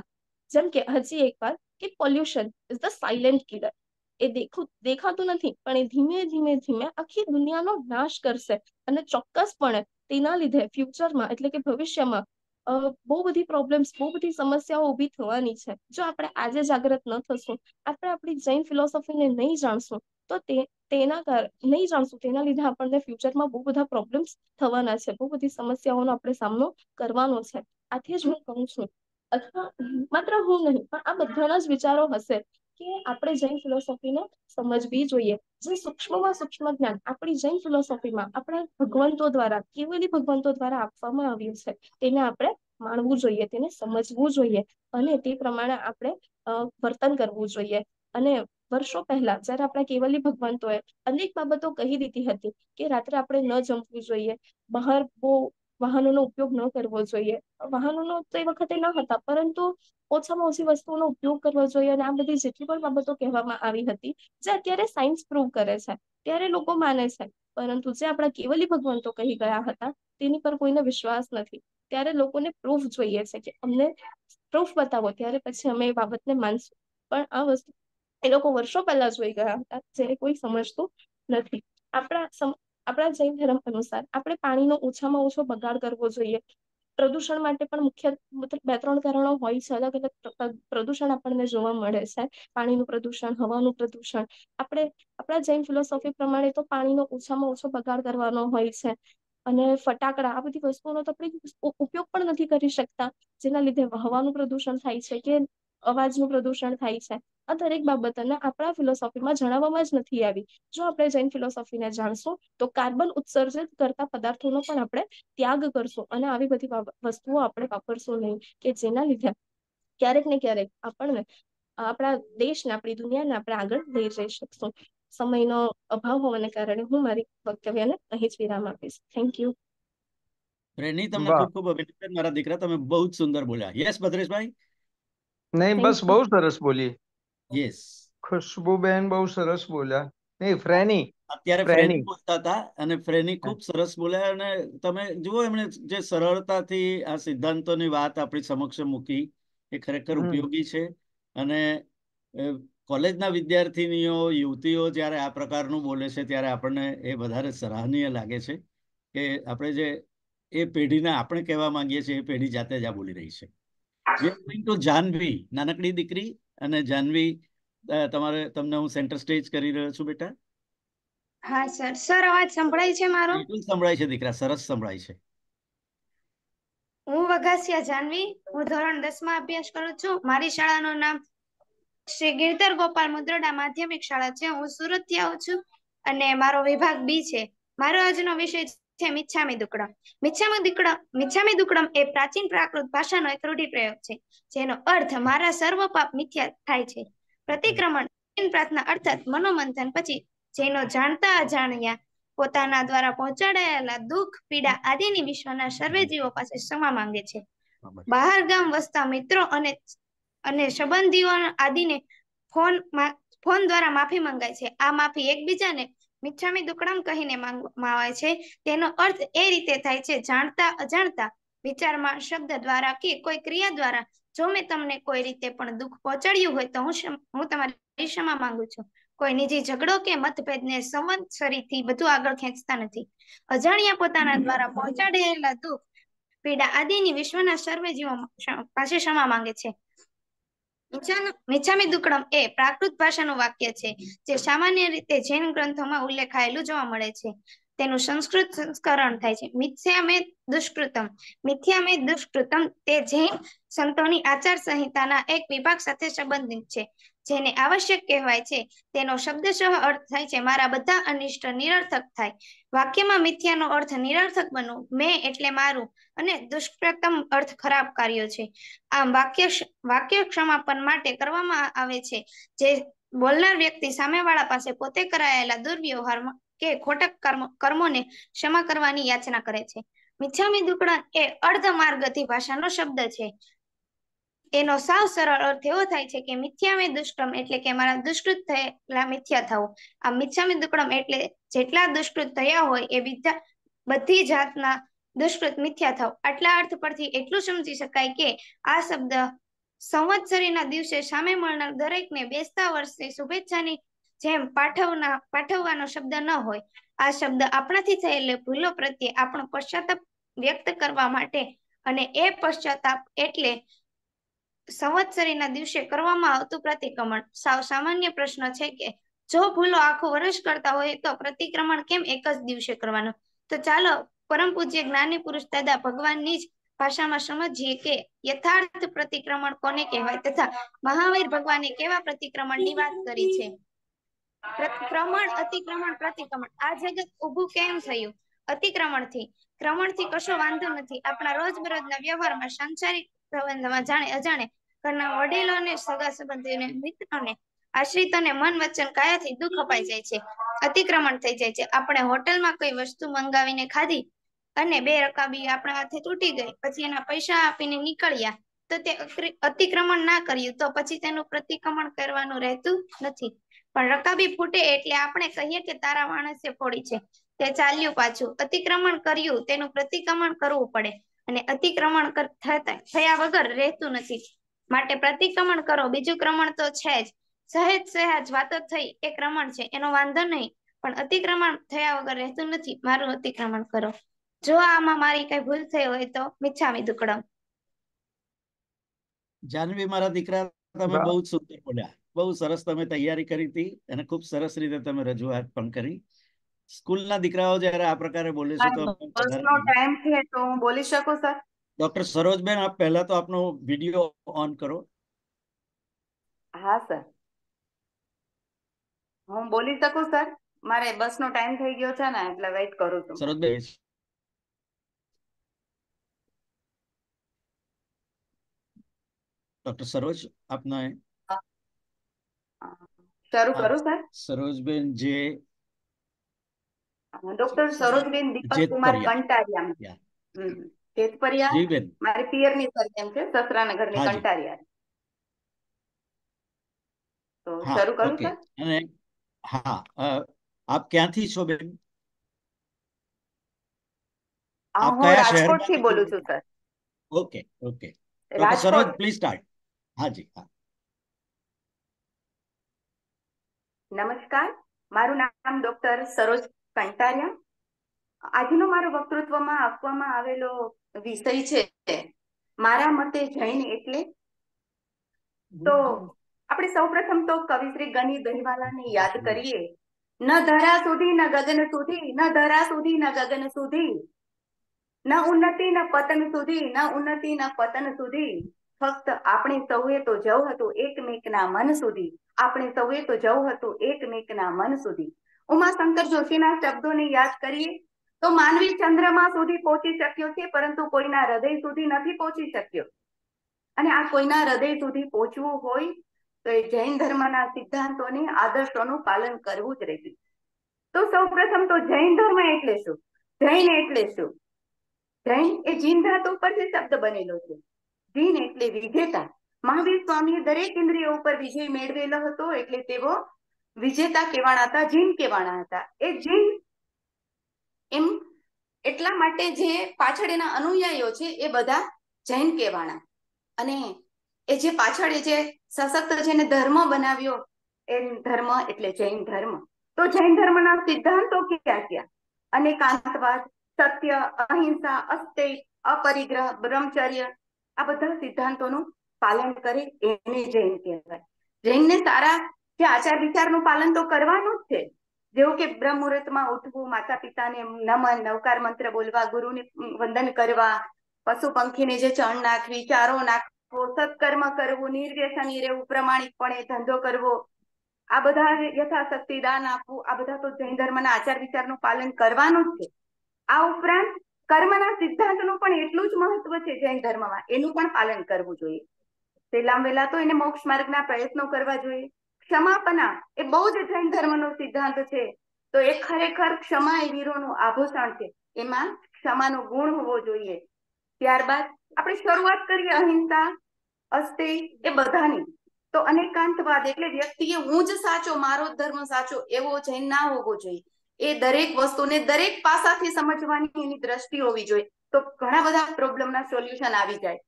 S16: જેમ કે હજી એક વાર કે pollution is the silent killer એ દેખું દેખાતું નથી પણ એ ધીમે ધીમે ધીમે આખી દુનિયાનો નાશ કરશે અને ચોક્કસપણે તેના લીધે ફ્યુચરમાં એટલે કે ભવિષ્યમાં બહુ બધી પ્રોબ્લેમ્સ બહુ બધી સમસ્યાઓ ઊભી થવાની છે જો આપણે આજે જાગૃત ન થશું આપણે આપણી જૈન ફિલોસોફીને નહીં જાણશું તો તે તેના નહીં જાણશું તેના લીધે આપણને ફ્યુચરમાં બહુ બધા પ્રોબ્લેમ્સ થવાના છે બહુ બધી સમસ્યાઓનો આપણે સામનો કરવાનો છે આથી જ હું કહું છું અથવા માત્ર હું નહીં પણ આ બધાના જ વિચારો હશે કે આપણે જૈન ફિલોસોફીને સમજવી જોઈએ જે સૂક્ષ્મમાં સૂક્ષ્મ જ્ઞાન આપણી જૈન ફિલોસોફીમાં આપણા ભગવંતો દ્વારા કેવલી ભગવંતો દ્વારા આપવામાં આવ્યું છે તેને આપણે માણવું જોઈએ તેને સમજવું જોઈએ અને તે પ્રમાણે આપણે વર્તન કરવું જોઈએ અને વર્ષો પહેલા જ્યારે આપણા કેવલી ભગવંતોએ અનેક બાબતો કહી દીધી હતી કે રાત્રે આપણે ન જમવું જોઈએ બહાર બહુ વાહનોનો ઉપયોગ ન કરવો જોઈએ વાહનોનો તો એ વખતે ન હતા પરંતુ ઓછામાં ઓછી વસ્તુઓનો ઉપયોગ કરવો જોઈએ અને આ બધી જેટલી પણ બાબતો કહેવામાં આવી હતી જે અત્યારે સાયન્સ પ્રૂવ કરે છે ત્યારે લોકો માને છે પરંતુ જે આપણા કેવલી ભગવંતો કહી ગયા હતા તેની પર કોઈને વિશ્વાસ નથી ત્યારે લોકોને પ્રૂફ જોઈએ છે કે અમને પ્રૂફ બતાવો ત્યારે પછી અમે એ બાબતને માનશું પણ આ વસ્તુ એ લોકો વર્ષો પહેલા જોઈ ગયા હતા જેને કોઈ સમજતું નથી આપણા આપણા જૈન ધર્મ અનુસાર આપણે પાણીનો ઓછામાં ઓછો બગાડ કરવો જોઈએ પ્રદૂષણ માટે પણ મુખ્ય બે ત્રણ કારણો હોય છે અલગ અલગ પ્રદૂષણ આપણને જોવા મળે છે પાણીનું પ્રદૂષણ હવાનું પ્રદૂષણ આપણે આપણા જૈન ફિલોસોફી પ્રમાણે તો પાણીનો ઓછામાં ઓછો બગાડ કરવાનો હોય છે અને ફટાકડા આ બધી વસ્તુઓનો તો આપણે ઉપયોગ પણ નથી કરી શકતા જેના લીધે હવાનું પ્રદૂષણ થાય છે કે અવાજનું પ્રદૂષણ થાય છે આ દરેક બાબતોને આપણા ફિલોસોફીમાં જણાવવામાં જ નથી આવી જો આપણે જૈન ફિલોસોફીને જાણશું તો કાર્બન ઉત્સર્જિત કરતા પદાર્થોનો પણ આપણે ત્યાગ કરશું અને આવી બધી વસ્તુઓ આપણે વાપરશું નહીં કે જેના લીધે ક્યારેક ને ક્યારેક આપણને આપણા દેશને આપણી દુનિયાને આપણે આગળ લઈ જઈ શકશું સમયનો અભાવ હોવાને કારણે હું મારી વક્તવ્યને અહીં જ વિરામ આપીશ થેન્ક યુ
S1: પ્રેરણી તમને ખૂબ ખૂબ અભિનંદન મારા દીકરા તમે બહુ જ સુંદર બોલ્યા યસ ભદ્રેશભાઈ નહીં બસ બહુ સરસ બોલી યસ ખુશ્બુબેન બહુ સરસ બોલ્યા નહીં ફ્રેની અત્યારે ફ્રેની બોલતા હતા અને ફ્રેની ખૂબ સરસ બોલ્યા અને તમે જુઓ એમણે જે સરળતાથી આ સિદ્ધાંતોની વાત આપણી સમક્ષ મૂકી એ ખરેખર ઉપયોગી છે અને કોલેજના વિદ્યાર્થીનીઓ યુવતીઓ જ્યારે આ પ્રકારનું બોલે છે ત્યારે આપણને એ વધારે સરાહનીય લાગે છે કે આપણે જે એ પેઢીને આપણે કહેવા માંગીએ છીએ એ પેઢી જાતે જ આ બોલી રહી છે જાનવી નાનકડી દીકરી અને જાનવી તમારે તમને હું સેન્ટર સ્ટેજ કરી રહ્યો છું બેટા
S17: હા સર સર અવાજ સંભળાય છે મારો
S1: સંભળાય છે દીકરા સરસ સંભળાય છે
S17: હું વઘાસિયા જાનવી હું ધોરણ 10 માં અભ્યાસ કરું છું મારી શાળાનું નામ શ્રી ગિરધર ગોપાલ મુદ્રડા માધ્યમિક શાળા છે હું સુરત થી આવું છું અને મારો વિભાગ બી છે મારો આજનો વિષય છે મિચ્છામી દુક્કડમ મિચ્છામી દુક્કડમ મિચ્છામી દુક્કડમ એ પ્રાચીન પ્રાકૃત ભાષાનો એક રૂઢિપ્રયોગ છે જેનો અર્થ મારા સર્વ પાપ મિથ્યા થાય છે પ્રતિક્રમણ પ્રાર્થના અર્થાત મનોમંથન પછી જેનો જાણતા અજાણ્યા પોતાના દ્વારા પહોંચાડાયેલા દુઃખ પીડા આદિની વિશ્વના સર્વે જીવો પાસે ક્ષમા માંગે છે બહાર ગામ વસતા મિત્રો અને અને સંબંધીઓ આદિને ફોન ફોન દ્વારા માફી મંગાય છે આ માફી એકબીજાને મિચ્છામી દુક્કડમ કહીને માવાય છે તેનો અર્થ એ રીતે થાય છે જાણતા અજાણતા વિચારમાં શબ્દ દ્વારા કે કોઈ ક્રિયા દ્વારા જો મેં તમને કોઈ રીતે પણ દુઃખ પહોંચાડ્યું હોય તો હું હું તમારી ક્ષમા માંગુ છું કોઈ નિજી ઝઘડો કે મતભેદને સંવત્સરીથી બધું આગળ ખેંચતા નથી અજાણ્યા પોતાના દ્વારા પહોંચાડેલા દુઃખ પીડા આદિની વિશ્વના સર્વે જીવો પાસે ક્ષમા માંગે છે મિચ્છામી દુક્કડમ એ પ્રાકૃત ભાષાનું વાક્ય છે જે સામાન્ય રીતે જૈન ગ્રંથોમાં ઉલ્લેખાયેલું જોવા મળે છે તેનું સંસ્કૃત સંસ્કરણ થાય છે મિથ્યામે દુષ્કૃતમ મિથ્યામે દુષ્કૃતમ તે જૈન સંતોની આચાર સંહિતાના એક વિભાગ સાથે સંબંધિત છે જેને આવશ્યક કહેવાય છે તેનો શબ્દશઃ અર્થ થાય છે મારા બધા અનિષ્ટ નિરર્થક થાય વાક્યમાં મિથ્યાનો અર્થ નિરર્થક બનવું મેં એટલે મારું અને દુષ્કૃતમ અર્થ ખરાબ કાર્યો છે આમ વાક્ય વાક્ય ક્ષમાપન માટે કરવામાં આવે છે જે બોલનાર વ્યક્તિ સામેવાળા પાસે પોતે કરાયેલા દુર્વ્યવહારમાં કે ખોટક કર્મ કર્મોને ક્ષમા કરવાની યાચના કરે છે મિથ્યામી દુકડા એ અર્ધ માર્ગથી ભાષાનો શબ્દ છે એનો સાવ સરળ અર્થ એવો થાય છે કે મિથ્યામે દુષ્ટમ એટલે કે મારા દુષ્કૃત થયેલા મિથ્યા થવું આ મિથ્યામે દુકડમ એટલે જેટલા દુષ્કૃત થયા હોય એ બધા બધી જાતના દુષ્કૃત મિથ્યા થવું આટલા અર્થ પરથી એટલું સમજી શકાય કે આ શબ્દ સંવત્સરીના દિવસે સામે મળનાર દરેકને બેસતા વર્ષની શુભેચ્છાની જેમ પાઠવના પાઠવવાનો શબ્દ ન હોય આ શબ્દ આપણાથી થયેલી ભૂલો પ્રત્યે આપણો પશ્ચાતાપ વ્યક્ત કરવા માટે અને એ પશ્ચાતાપ એટલે સંવત્સરીના દિવસે કરવામાં આવતું પ્રતિક્રમણ સાવ સામાન્ય પ્રશ્ન છે કે જો ભૂલો આખું વર્ષ કરતા હોય તો પ્રતિક્રમણ કેમ એક જ દિવસે કરવાનું તો ચાલો પરમ પૂજ્ય જ્ઞાની પુરુષ દાદા ભગવાનની જ ભાષામાં સમજીએ કે યથાર્થ પ્રતિક્રમણ કોને કહેવાય તથા મહાવીર ભગવાને કેવા પ્રતિક્રમણની વાત કરી છે ક્રમણ અતિક્રમણ પ્રતિક્રમણ આ જગત ઊભું કેમ થયું અતિક્રમણથી ક્રમણથી કશો વાંધો નથી આપણા રોજબરોજના વ્યવહારમાં સંસારી સંબંધમાં જાણે અજાણે ઘરના વડીલોને સગા સંબંધીઓને મિત્રોને આશ્રિતોને મન વચન કાયાથી દુઃખ અપાઈ જાય છે અતિક્રમણ થઈ જાય છે આપણે હોટલમાં કોઈ વસ્તુ મંગાવીને ખાધી અને બે રકાબી આપણા હાથે તૂટી ગઈ પછી એના પૈસા આપીને નીકળ્યા તો તે અતિક્રમણ ના કર્યું તો પછી તેનું પ્રતિક્રમણ કરવાનું રહેતું નથી પણ રકાબી ફૂટે એટલે આપણે કહીએ કે તારા માણસે ફોડી છે તે ચાલ્યું પાછું અતિક્રમણ કર્યું તેનું પ્રતિક્રમણ કરવું પડે અને અતિક્રમણ થયા વગર રહેતું નથી માટે પ્રતિક્રમણ કરો બીજું ક્રમણ તો છે જ સહેજ સહેજ વાતો થઈ એ ક્રમણ છે એનો વાંધો નહીં પણ અતિક્રમણ થયા વગર રહેતું નથી મારું અતિક્રમણ કરો જો આમાં મારી કઈ ભૂલ થઈ હોય તો મિચ્છામી દુકડમ
S1: જાનવી મારા દીકરા તમે બહુ સુંદર બોલ્યા બહુ સરસ તમે તૈયારી કરી હતી અને ખૂબ સરસ રીતે તમે રજૂઆત પણ કરી સ્કૂલના દીકરાઓ જ્યારે આ પ્રકારે બોલે છે તો ટાઈમ
S18: છે તો હું બોલી શકું સર
S1: ડોક્ટર સરોજબેન આપ પહેલા તો આપનો વિડિયો ઓન કરો
S18: હા સર હું બોલી શકું સર મારે બસ નો ટાઈમ થઈ ગયો છે ને એટલે વેઇટ કરું
S12: છું સરોજબેન
S1: ડોક્ટર સરોજ આપના
S18: શરૂ કરું સર
S1: સરોજબેન જે
S18: ડોક્ટર સરોજબેન દીપકકુમાર કંટારિયા જેતપરિયા મારી પિયરની સરનેમ છે સસરાના ઘરની કંટારિયા તો
S7: શરૂ કરું સર
S1: અને હા આપ ક્યાંથી છો બેન આપ કયા શહેરથી બોલું છું sir okay okay Saroj please start હાજી હા
S18: નમસ્કાર મારું નામ ડોક્ટર સરોજ કંટારિયા આજનો મારો વક્તૃત્વમાં આપવામાં આવેલો વિષય છે મારા મતે જૈન એટલે તો આપણે સૌપ્રથમ તો કવિશ્રી ગની દહીવાલાને યાદ કરીએ ન ધરા સુધી ન ગગન સુધી ન ધરા સુધી ન ગગન સુધી ન ઉન્નતિ ન પતન સુધી ન ઉન્નતિ ન પતન સુધી ફક્ત આપણે સૌએ તો જવું હતું એકમેકના મન સુધી આપણે સૌએ તો જવું હતું એકમેકના મન સુધી ઉમાશંકર જોશીના શબ્દોને યાદ કરીએ તો માનવી ચંદ્રમાં સુધી પહોંચી શક્યો છે પરંતુ કોઈના હૃદય સુધી નથી પહોંચી શક્યો અને આ કોઈના હૃદય સુધી પહોંચવું હોય તો એ જૈન ધર્મના સિદ્ધાંતોને આદર્શોનું પાલન કરવું જ રહ્યું તો સૌ પ્રથમ તો જૈન ધર્મ એટલે શું જૈન એટલે શું જૈન એ જીન ધાતુ પરથી શબ્દ બનેલો છે જીન એટલે વિજેતા મહાવીર સ્વામીએ દરેક ઇન્દ્રિયો ઉપર વિજય મેળવેલો હતો એટલે તેઓ વિજેતા કેવાણા હતા જીન કેવાણા હતા એ જીન એમ એટલા માટે જે પાછળ એના અનુયાયીઓ છે એ બધા જૈન કેવાણા અને એ જે પાછળ એ જે સશક્ત જેને ધર્મ બનાવ્યો એ ધર્મ એટલે જૈન ધર્મ તો જૈન ધર્મના સિદ્ધાંતો ક્યાં ક્યાં અને કાંતવાદ સત્ય અહિંસા અસ્તેય અપરિગ્રહ બ્રહ્મચર્ય આ બધા સિદ્ધાંતોનું પાલન કરે એને જૈન કહેવાય જૈનને સારા જે આચાર વિચારનું પાલન તો કરવાનું જ છે જેવું કે બ્રહ્મ મુહૂર્તમાં ઉઠવું માતા પિતાને નમન નવકાર મંત્ર બોલવા ગુરુને વંદન કરવા પશુ પંખીને જે ચણ નાખવી ચારો નાખવો સત્કર્મ કરવું નિર્વ્યસની રહેવું પ્રમાણિકપણે ધંધો કરવો આ બધા યથાશક્તિ દાન આપવું આ બધા તો જૈન ધર્મના આચાર વિચારનું પાલન કરવાનું જ છે આ ઉપરાંત કર્મના સિદ્ધાંતનું પણ એટલું જ મહત્વ છે જૈન ધર્મમાં એનું પણ પાલન કરવું જોઈએ પહેલા વહેલા તો એને મોક્ષ માર્ગના પ્રયત્નો કરવા જોઈએ ક્ષમાપના એ બૌદ્ધ જૈન ધર્મનો સિદ્ધાંત છે તો એ ખરેખર ક્ષમા એ વીરોનું આભૂષણ છે એમાં ક્ષમાનો ગુણ હોવો જોઈએ ત્યારબાદ આપણે શરૂઆત કરીએ અહિંસા અસ્તે એ બધાની તો અનેકાંતવાદ એટલે વ્યક્તિએ હું જ સાચો મારો ધર્મ સાચો એવો જૈન ના હોવો જોઈએ એ દરેક વસ્તુને દરેક પાસાથી સમજવાની એની દ્રષ્ટિ હોવી જોઈએ તો ઘણા બધા પ્રોબ્લેમના સોલ્યુશન આવી જાય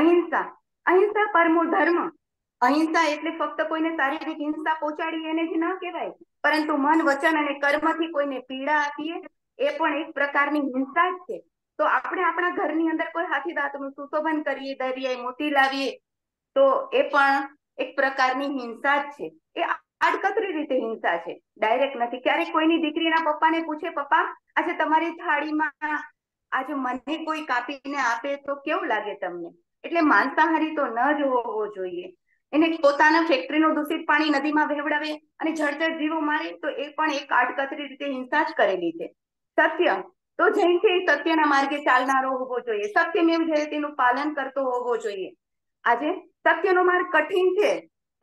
S18: અહિંસા અહિંસા પરમો ધર્મ અહિંસા એટલે ફક્ત કોઈને શારીરિક હિંસા પહોંચાડી એને જ ના કહેવાય પરંતુ મન વચન અને કર્મથી કોઈને પીડા આપીએ એ પણ એક પ્રકારની હિંસા જ છે તો આપણે આપણા ઘરની અંદર કોઈ હાથી દાંતનું સુશોભન કરીએ દરિયાએ મોતી લાવીએ તો એ પણ એક પ્રકારની હિંસા જ છે એ આડકતરી રીતે હિંસા છે ડાયરેક્ટ નથી ક્યારેક કોઈની દીકરીના પપ્પાને પૂછે પપ્પા આજે તમારી થાળીમાં આજે મને કોઈ કાપીને આપે તો કેવું લાગે તમને એટલે માંસાહારી તો ન જ હોવો જોઈએ એને પોતાના ફેક્ટરીનું દૂષિત પાણી નદીમાં વહેવડાવે અને જળચર જીવો મારે તો એ પણ એક આડકતરી રીતે હિંસા જ કરેલી છે સત્ય તો જૈન સત્યના માર્ગે ચાલનારો હોવો જોઈએ સત્યમેવ જયતીનું પાલન કરતો હોવો જોઈએ આજે સત્યનો માર્ગ કઠિન છે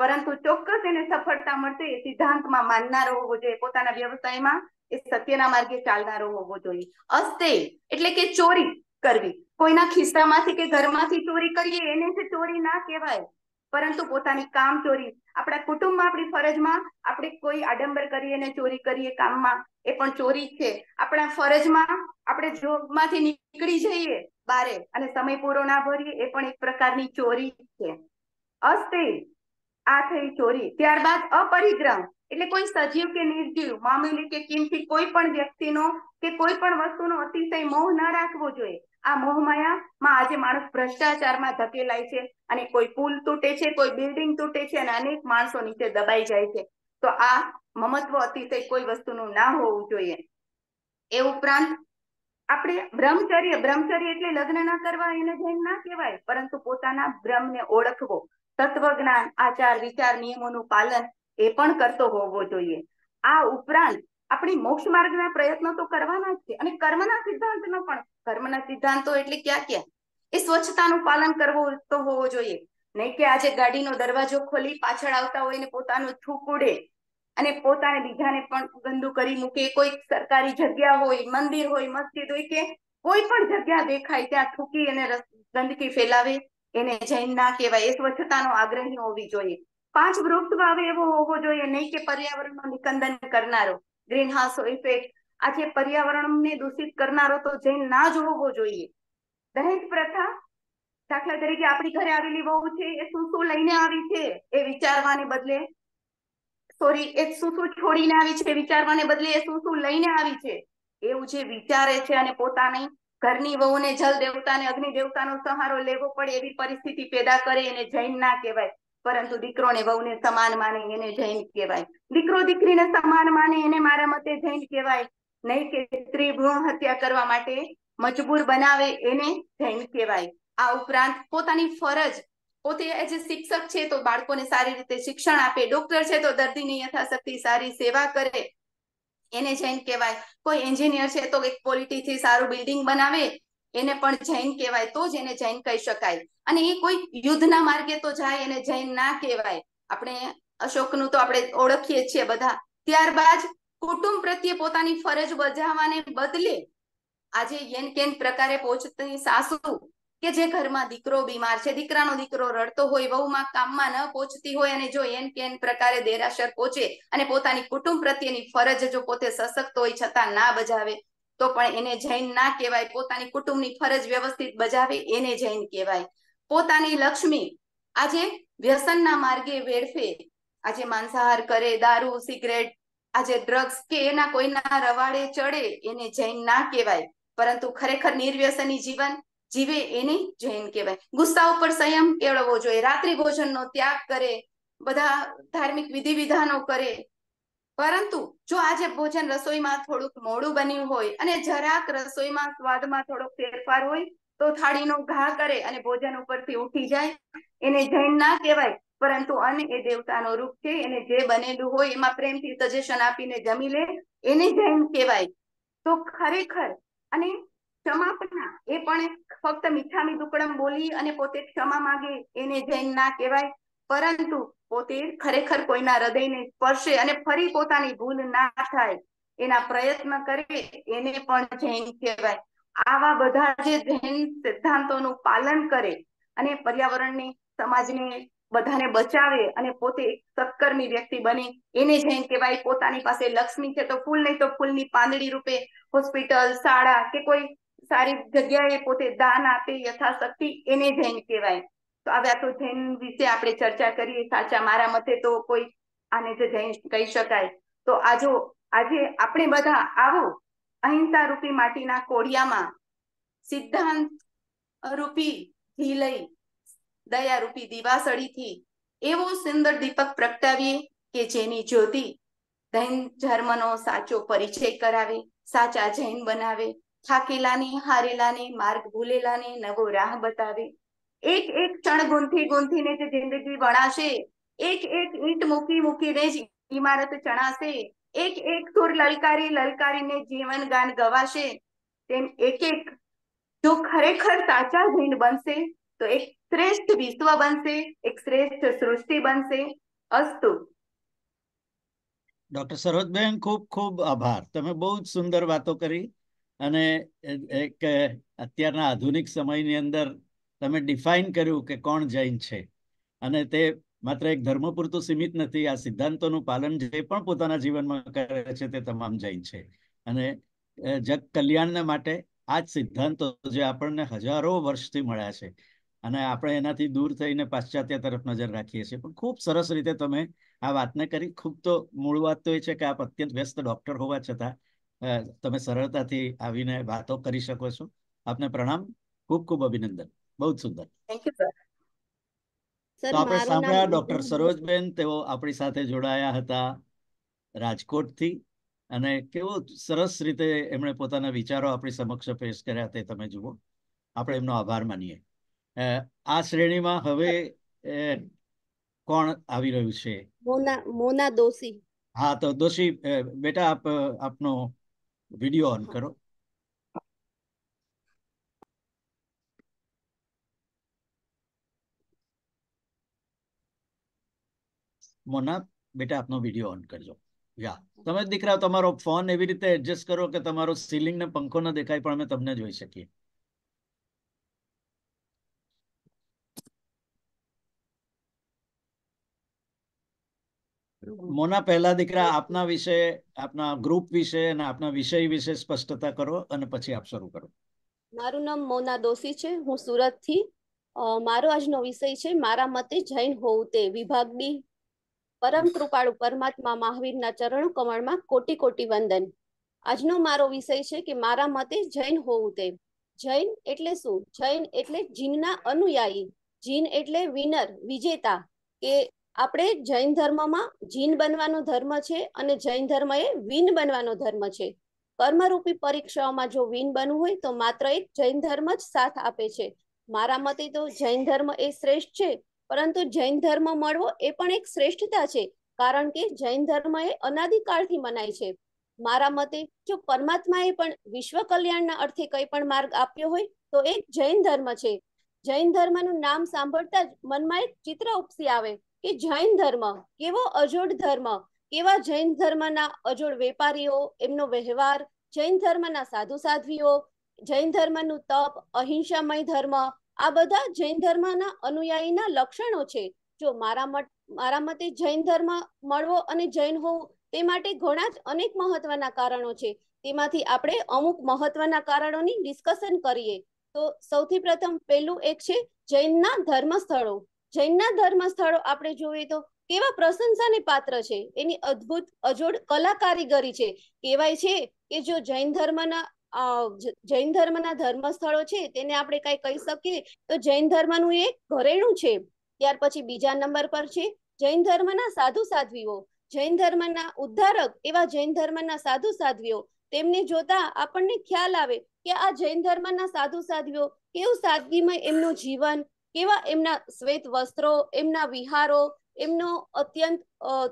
S18: પરંતુ ચોક્કસ એને સફળતા મળશે એ સિદ્ધાંતમાં માનનારો હોવો જોઈએ પોતાના વ્યવસાયમાં એ સત્યના માર્ગે ચાલનારો હોવો જોઈએ અસ્તે
S14: એટલે કે
S18: ચોરી કરવી કોઈના ખિસ્સામાંથી કે ઘરમાંથી ચોરી કરીએ એને જે ચોરી ના કહેવાય પરંતુ પોતાની કામ ચોરી આપણા કુટુંબમાં આપણી ફરજમાં આપણે કોઈ આડંબર કરીએ ને ચોરી કરીએ કામમાં એ પણ ચોરી છે આપણા ફરજમાં આપણે જોબ માંથી નીકળી જઈએ બારે અને સમય પૂરો ના ભરીએ એ પણ એક પ્રકારની ચોરી છે અસ્થિર આ થઈ ચોરી ત્યારબાદ અપરિગ્રહ એટલે કોઈ સજીવ કે નિર્જીવ મામૂલી કે કિંમતી કોઈ પણ વ્યક્તિનો કે કોઈ પણ વસ્તુનો અતિશય મોહ ન રાખવો જોઈએ આ મોહમાયામાં આજે માણસ ભ્રષ્ટાચારમાં ધકેલાય છે અને કોઈ પુલ તૂટે છે કોઈ બિલ્ડિંગ તૂટે છે અને અનેક માણસો નીચે દબાઈ જાય છે તો આ મમત્વ અતિશય કોઈ વસ્તુનું ના હોવું જોઈએ એ ઉપરાંત આપણે બ્રહ્મચર્ય બ્રહ્મચર્ય એટલે લગ્ન ના કરવા એને ધ્યાન ના કહેવાય પરંતુ પોતાના બ્રહ્મને ઓળખવો તત્વજ્ઞાન આચાર વિચાર નિયમોનું પાલન એ પણ કરતો હોવો જોઈએ આ ઉપરાંત આપણે મોક્ષ માર્ગના પ્રયત્નો તો કરવાના જ છે અને કર્મના સિદ્ધાંતનો પણ કર્મના સિદ્ધાંતો એટલે ક્યાં ક્યાં એ સ્વચ્છતાનું પાલન કરવું તો હોવો જોઈએ નહીં કે આજે ગાડીનો દરવાજો ખોલી પાછળ આવતા હોય ને પોતાનું થૂક ઉડે અને પોતાને બીજાને પણ ગંદુ કરી મૂકે કોઈ સરકારી જગ્યા હોય મંદિર હોય મસ્જિદ હોય કે કોઈ પણ જગ્યા દેખાય ત્યાં થૂકી અને ગંદકી ફેલાવે એને જૈન ના કહેવાય એ સ્વચ્છતાનો આગ્રહી હોવી જોઈએ પાંચ વૃક્ષ વાવે એવો હોવો જોઈએ નહીં કે પર્યાવરણનો નિકંદન કરનારો ગ્રીન હાઉસ ઇફેક્ટ આજે પર્યાવરણને દૂષિત કરનારો તો જૈન ના જ હોવો જોઈએ દહેજ પ્રથા દાખલા તરીકે આપણી ઘરે આવેલી વહુ છે એ શું શું લઈને આવી છે એ વિચારવાને બદલે સોરી એ શું શું છોડીને આવી છે વિચારવાને બદલે એ શું શું લઈને આવી છે એવું જે વિચારે છે અને પોતાની ઘરની વહુને જલ દેવતાને અગ્નિ દેવતાનો સહારો લેવો પડે એવી પરિસ્થિતિ પેદા કરે એને જૈન ના કહેવાય પરંતુ દીકરોને વહુને સમાન માને એને જૈન કહેવાય દીકરો દીકરીને સમાન માને એને મારા મતે જૈન કહેવાય નહીં કે સ્ત્રી ભ્રૂણ હત્યા કરવા માટે મજબૂર બનાવે એને જૈન કહેવાય આ ઉપરાંત પોતાની ફરજ પોતે એઝ શિક્ષક છે તો બાળકોને સારી રીતે શિક્ષણ આપે ડોક્ટર છે તો દર્દીની યથાશક્તિ સારી સેવા કરે એને જૈન કહેવાય કોઈ એન્જિનિયર છે તો એક ક્વોલિટીથી સારું બિલ્ડિંગ બનાવે એને પણ જૈન કહેવાય તો જ એને જૈન કહી શકાય અને એ કોઈ યુદ્ધના માર્ગે તો જાય એને જૈન ના કહેવાય આપણે અશોકનું તો આપણે ઓળખીએ છીએ બધા ત્યારબાદ કુટુંબ પ્રત્યે પોતાની ફરજ બજાવવાને બદલે આજે યેન કેન પ્રકારે પહોંચતી સાસુ કે જે ઘરમાં દીકરો બીમાર છે દીકરાનો દીકરો રડતો હોય વહુમાં કામમાં ન પહોંચતી હોય અને જો એન કેન પ્રકારે દેરાસર પહોંચે અને પોતાની કુટુંબ પ્રત્યેની ફરજ જો પોતે સશક્ત હોય છતાં ના બજાવે તો પણ એને જૈન ના કહેવાય પોતાની કુટુંબની ફરજ વ્યવસ્થિત બજાવે એને જૈન કહેવાય પોતાની લક્ષ્મી આજે વ્યસનના માર્ગે વેડફે આજે માંસાહાર કરે દારૂ સિગરેટ આજે ડ્રગ્સ કે એના કોઈના રવાડે ચડે એને જૈન ના કહેવાય પરંતુ ખરેખર નિર્વ્યસની જીવન જીવે એને જૈન કહેવાય ગુસ્સા ઉપર સંયમ કેળવવો જોઈએ રાત્રિ ભોજનનો ત્યાગ કરે બધા ધાર્મિક વિધિ વિધાનો કરે પરંતુ જો આજે ભોજન રસોઈમાં થોડુંક મોડું બન્યું હોય અને જરાક રસોઈમાં સ્વાદમાં થોડોક ફેરફાર હોય તો થાળીનો ઘા કરે અને ભોજન ઉપરથી ઉઠી જાય એને જૈન ના કહેવાય પરંતુ અન્ન એ દેવતાનો રૂપ છે એને જે બનેલું હોય એમાં પ્રેમથી સજેશન આપીને જમી લે એને જૈન કહેવાય તો ખરેખર અને ક્ષમાપના એ પણ ફક્ત મીઠામી દુકડમ બોલી અને પોતે ક્ષમા માંગે એને જૈન ના કહેવાય પરંતુ પોતે ખરેખર કોઈના હૃદયને સ્પર્શે અને ફરી પોતાની ભૂલ ના થાય એના પ્રયત્ન કરે એને પણ જૈન કહેવાય આવા બધા જે જૈન સિદ્ધાંતોનું પાલન કરે અને પર્યાવરણને સમાજને બધાને બચાવે અને પોતે સત્કર્મી વ્યક્તિ બને એને જઈને કહેવાય પોતાની પાસે લક્ષ્મી છે તો ફૂલ નહીં તો ફૂલની પાંદડી રૂપે હોસ્પિટલ શાળા કે કોઈ સારી જગ્યાએ પોતે દાન આપે યથાશક્તિ એને જૈન કહેવાય તો હવે આ તો જૈન વિશે આપણે ચર્ચા કરીએ સાચા મારા મતે તો કોઈ આને જે જૈન કહી શકાય તો આજો આજે આપણે બધા આવો અહિંસા રૂપી માટીના કોડિયામાં સિદ્ધાંત રૂપી ઘી લઈ દયારૂપી દીવાસળીથી એવો સુંદર દીપક પ્રગટાવીએ કે જેની જ્યોતિ જૈન ધર્મનો સાચો પરિચય કરાવે સાચા જૈન બનાવે થાકેલાને હારેલાને માર્ગ ભૂલેલાને નવો રાહ બતાવે એક એક ક્ષણ ગુંથી ગુંથીને જે જિંદગી વણાશે એક એક ઈંટ મૂકી મૂકીને જ ઇમારત ચણાશે એક એક સુર લલકારી લલકારીને જીવન ગાન ગવાશે તેમ એક એક જો ખરેખર સાચા જૈન બનશે તો એક શ્રેષ્ઠ વિશ્વ બનશે એક શ્રેષ્ઠ સૃષ્ટિ બનશે અસ્તુ
S1: ડોક્ટર સરોજબેન ખૂબ ખૂબ આભાર તમે બહુ જ સુંદર વાતો કરી અને એક અત્યારના આધુનિક સમયની અંદર તમે ડિફાઇન કર્યું કે કોણ જૈન છે અને તે માત્ર એક ધર્મ પૂરતું સીમિત નથી આ સિદ્ધાંતોનું પાલન જે પણ પોતાના જીવનમાં કરે છે તે તમામ જૈન છે અને જગ કલ્યાણના માટે આ જ સિદ્ધાંતો જે આપણને હજારો વર્ષથી મળ્યા છે અને આપણે એનાથી દૂર થઈને પાશ્ચાત્ય તરફ નજર રાખીએ છીએ પણ ખૂબ સરસ રીતે તમે આ વાતને કરી ખૂબ તો મૂળ વાત તો એ છે કે આપ અત્યંત વ્યસ્ત ડોક્ટર હોવા છતાં તમે સરળતાથી આવીને વાતો કરી શકો છો આપને પ્રણામ ખૂબ ખૂબ અભિનંદન બહુ જ સુંદર તો આપણે સાંભળ્યા ડોક્ટર સરોજબેન તેઓ આપણી સાથે જોડાયા હતા રાજકોટથી અને કેવો સરસ રીતે એમણે પોતાના વિચારો આપણી સમક્ષ પેશ કર્યા તે તમે જુઓ આપણે એમનો આભાર માનીએ આ શ્રેણીમાં હવે કોણ આવી રહ્યું છે
S19: મોના દોશી
S1: હા તો દોશી બેટા આપ આપનો વિડિયો ઓન કરો મોના બેટા આપનો વિડિયો ઓન કરજો યા તમે દીકરા તમારો ફોન એવી રીતે એડજસ્ટ કરો કે તમારો સીલિંગ ને પંખો ન દેખાય પણ અમે તમને જોઈ શકીએ મોના પહેલા દીકરા આપના વિશે આપના ગ્રુપ વિશે અને આપના વિષય વિશે સ્પષ્ટતા કરો અને પછી આપ શરૂ કરો
S19: મારું નામ મોના દોશી છે હું સુરત થી મારો આજનો વિષય છે મારા મતે જૈન હોવું તે વિભાગ બી પરમ કૃપાળુ પરમાત્મા મહાવીરના ચરણ કમળમાં કોટી કોટી વંદન આજનો મારો વિષય છે કે મારા મતે જૈન હોવું તે જૈન એટલે શું જૈન એટલે જીનના અનુયાયી જીન એટલે વિનર વિજેતા કે આપણે જૈન ધર્મમાં જીન બનવાનો ધર્મ છે અને જૈન ધર્મ એ વિન બનવાનો ધર્મ છે કર્મરૂપી પરીક્ષાઓમાં જો વિન બનવું હોય તો માત્ર એક જૈન ધર્મ જ સાથ આપે છે મારા મતે તો જૈન ધર્મ એ શ્રેષ્ઠ છે પરંતુ જૈન ધર્મ મળવો એ પણ એક શ્રેષ્ઠતા છે કારણ કે જૈન ધર્મ એ અનાદિકાળથી મનાય છે મારા મતે જો પરમાત્માએ પણ વિશ્વ કલ્યાણના અર્થે કંઈ પણ માર્ગ આપ્યો હોય તો એ જૈન ધર્મ છે જૈન ધર્મનું નામ સાંભળતા જ મનમાં એક ચિત્ર ઉપસી આવે કે જૈન ધર્મ કેવો અજોડ ધર્મ કેવા જૈન ધર્મના અજોડ વેપારીઓ એમનો વ્યવહાર જૈન ધર્મના સાધુ સાધ્વીઓ જૈન ધર્મનું તપ અહિંસામય ધર્મ આ બધા જૈન ધર્મના અનુયાયીના લક્ષણો છે જો મારા મત મારા મતે જૈન ધર્મ મળવો અને જૈન હોવું તે માટે ઘણા જ અનેક મહત્વના કારણો છે તેમાંથી આપણે અમુક મહત્વના કારણોની ડિસ્કશન કરીએ તો સૌથી પ્રથમ પહેલું એક છે જૈનના ધર્મ સ્થળો જૈનના ધર્મ સ્થળો આપણે જોઈએ તો કેવા પ્રશંસાને પાત્ર છે એની અદ્ભુત અજોડ કલા કારીગરી છે કહેવાય છે કે જો જૈન ધર્મના જૈન ધર્મના ધર્મ સ્થળો છે તેને આપણે કઈ કહી શકીએ તો જૈન ધર્મનું એક ઘરેણું છે ત્યાર પછી બીજા નંબર પર છે જૈન ધર્મના સાધુ સાધ્વીઓ જૈન ધર્મના ઉદ્ધારક એવા જૈન ધર્મના સાધુ સાધ્વીઓ તેમને જોતા આપણને ખ્યાલ આવે કે આ જૈન ધર્મના સાધુ સાધ્વીઓ કેવું સાદગીમાં એમનું જીવન કેવા એમના શ્વેત વસ્ત્રો એમના વિહારો એમનો અત્યંત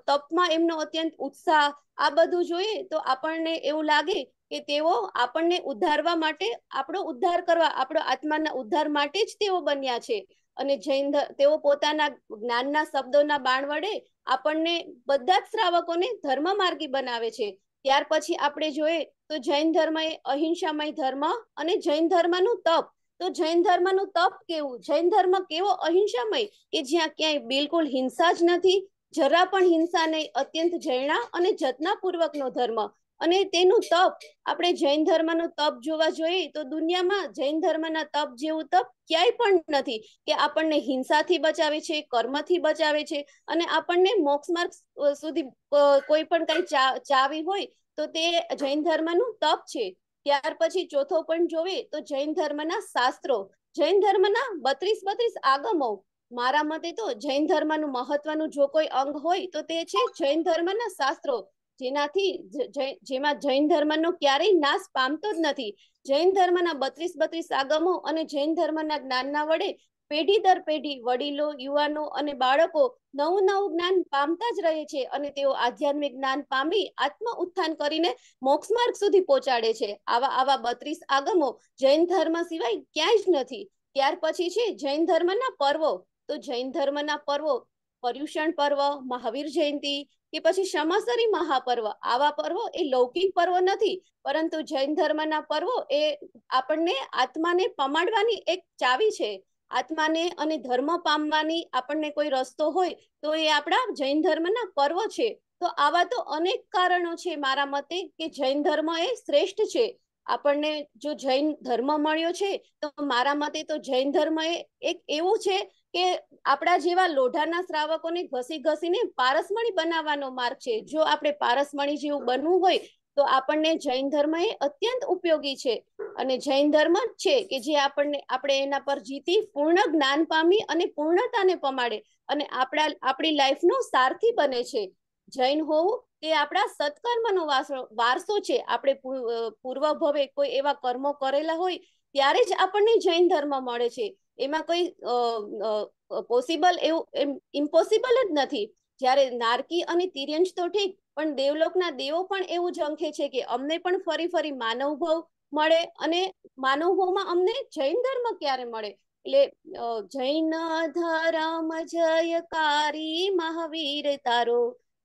S19: તપમાં એમનો અત્યંત ઉત્સાહ આ બધું જોઈએ તો આપણને એવું લાગે કે તેઓ આપણને ઉદ્ધારવા માટે આપણો ઉદ્ધાર કરવા આપણો આત્માના ઉદ્ધાર માટે જ તેઓ બન્યા છે અને જૈન તેઓ પોતાના જ્ઞાનના શબ્દોના બાણ વડે આપણને બધા જ શ્રાવકોને ધર્મ માર્ગી બનાવે છે ત્યાર પછી આપણે જોઈએ તો જૈન ધર્મ એ અહિંસામય ધર્મ અને જૈન ધર્મનું તપ તો જૈન ધર્મનું તપ કેવું જૈન ધર્મ કેવો અહિંસામય કે જ્યાં ક્યાંય બિલકુલ હિંસા જ નથી જરા પણ હિંસા નહીં અત્યંત જૈણા અને જતનાપૂર્વકનો ધર્મ અને તેનું તપ આપણે જૈન ધર્મનું તપ જોવા જોઈએ તો દુનિયામાં જૈન ધર્મના તપ જેવું તપ ક્યાંય પણ નથી કે આપણને હિંસાથી બચાવે છે કર્મથી બચાવે છે અને આપણને મોક્ષ માર્ગ સુધી કોઈ પણ કઈ ચાવી હોય તો તે જૈન ધર્મનું તપ છે ત્યાર પછી ચોથો પોઈન્ટ જોઈએ તો જૈન ધર્મના શાસ્ત્રો જૈન ધર્મના બત્રીસ બત્રીસ આગમો મારા મતે તો જૈન ધર્મનું મહત્વનું જો કોઈ અંગ હોય તો તે છે જૈન ધર્મના શાસ્ત્રો જેનાથી જેમાં જૈન ધર્મનો ક્યારેય નાશ પામતો જ નથી જૈન ધર્મના બત્રીસ બત્રીસ આગમો અને જૈન ધર્મના જ્ઞાનના વડે પેઢી દર પેઢી વડીલો યુવાનો અને બાળકો નવું નવું જ્ઞાન પામતા જ રહે છે અને તેઓ આધ્યાત્મિક જ્ઞાન પામી આત્મ ઉત્થાન કરીને મોક્ષ માર્ગ સુધી પહોંચાડે છે આવા આવા બત્રીસ આગમો જૈન ધર્મ સિવાય ક્યાંય જ નથી ત્યાર પછી છે જૈન ધર્મના પર્વો તો જૈન ધર્મના પર્વો પર્યુષણ પર્વ મહાવીર જયંતિ કે પછી ક્ષમાસરી મહાપર્વ આવા પર્વો એ લૌકિક પર્વ નથી પરંતુ જૈન ધર્મના પર્વો એ આપણને આત્માને પમાડવાની એક ચાવી છે આત્માને અને ધર્મ પામવાની આપણને કોઈ રસ્તો હોય તો એ આપણા જૈન ધર્મના પર્વ છે તો આવા તો અનેક કારણો છે મારા મતે કે જૈન ધર્મ એ શ્રેષ્ઠ છે આપણને જો જૈન ધર્મ મળ્યો છે તો મારા મતે તો જૈન ધર્મ એ એક એવું છે કે આપણા જેવા લોઢાના શ્રાવકોને ઘસી ઘસીને પારસમણી બનાવવાનો માર્ગ છે જો આપણે પારસમણી જેવું બનવું હોય તો આપણને જૈન ધર્મ એ અત્યંત ઉપયોગી છે અને જૈન ધર્મ છે કે જે આપણને આપણે એના પર જીતી પૂર્ણ જ્ઞાન પામી અને પૂર્ણતાને પમાડે અને આપણા આપણી લાઈફનો સારથી બને છે જૈન હોવું તે આપણા સત્કર્મનો વારસો છે આપણે પૂર્વ ભવે કોઈ એવા કર્મો કરેલા હોય ત્યારે જ આપણને જૈન ધર્મ મળે છે એમાં કોઈ પોસિબલ એવું ઇમ્પોસિબલ જ નથી જ્યારે નારકી અને તિર્યંશ તો ઠીક પણ દેવલોકના દેવો પણ એવું ઝંખે છે કે અમને પણ ફરી ફરી માનવ ભવ મળે અને માનવ ભવમાં અમને જૈન ધર્મ ક્યારે મળે એટલે જૈન ધર્મ જયકારી મહાવીર તારો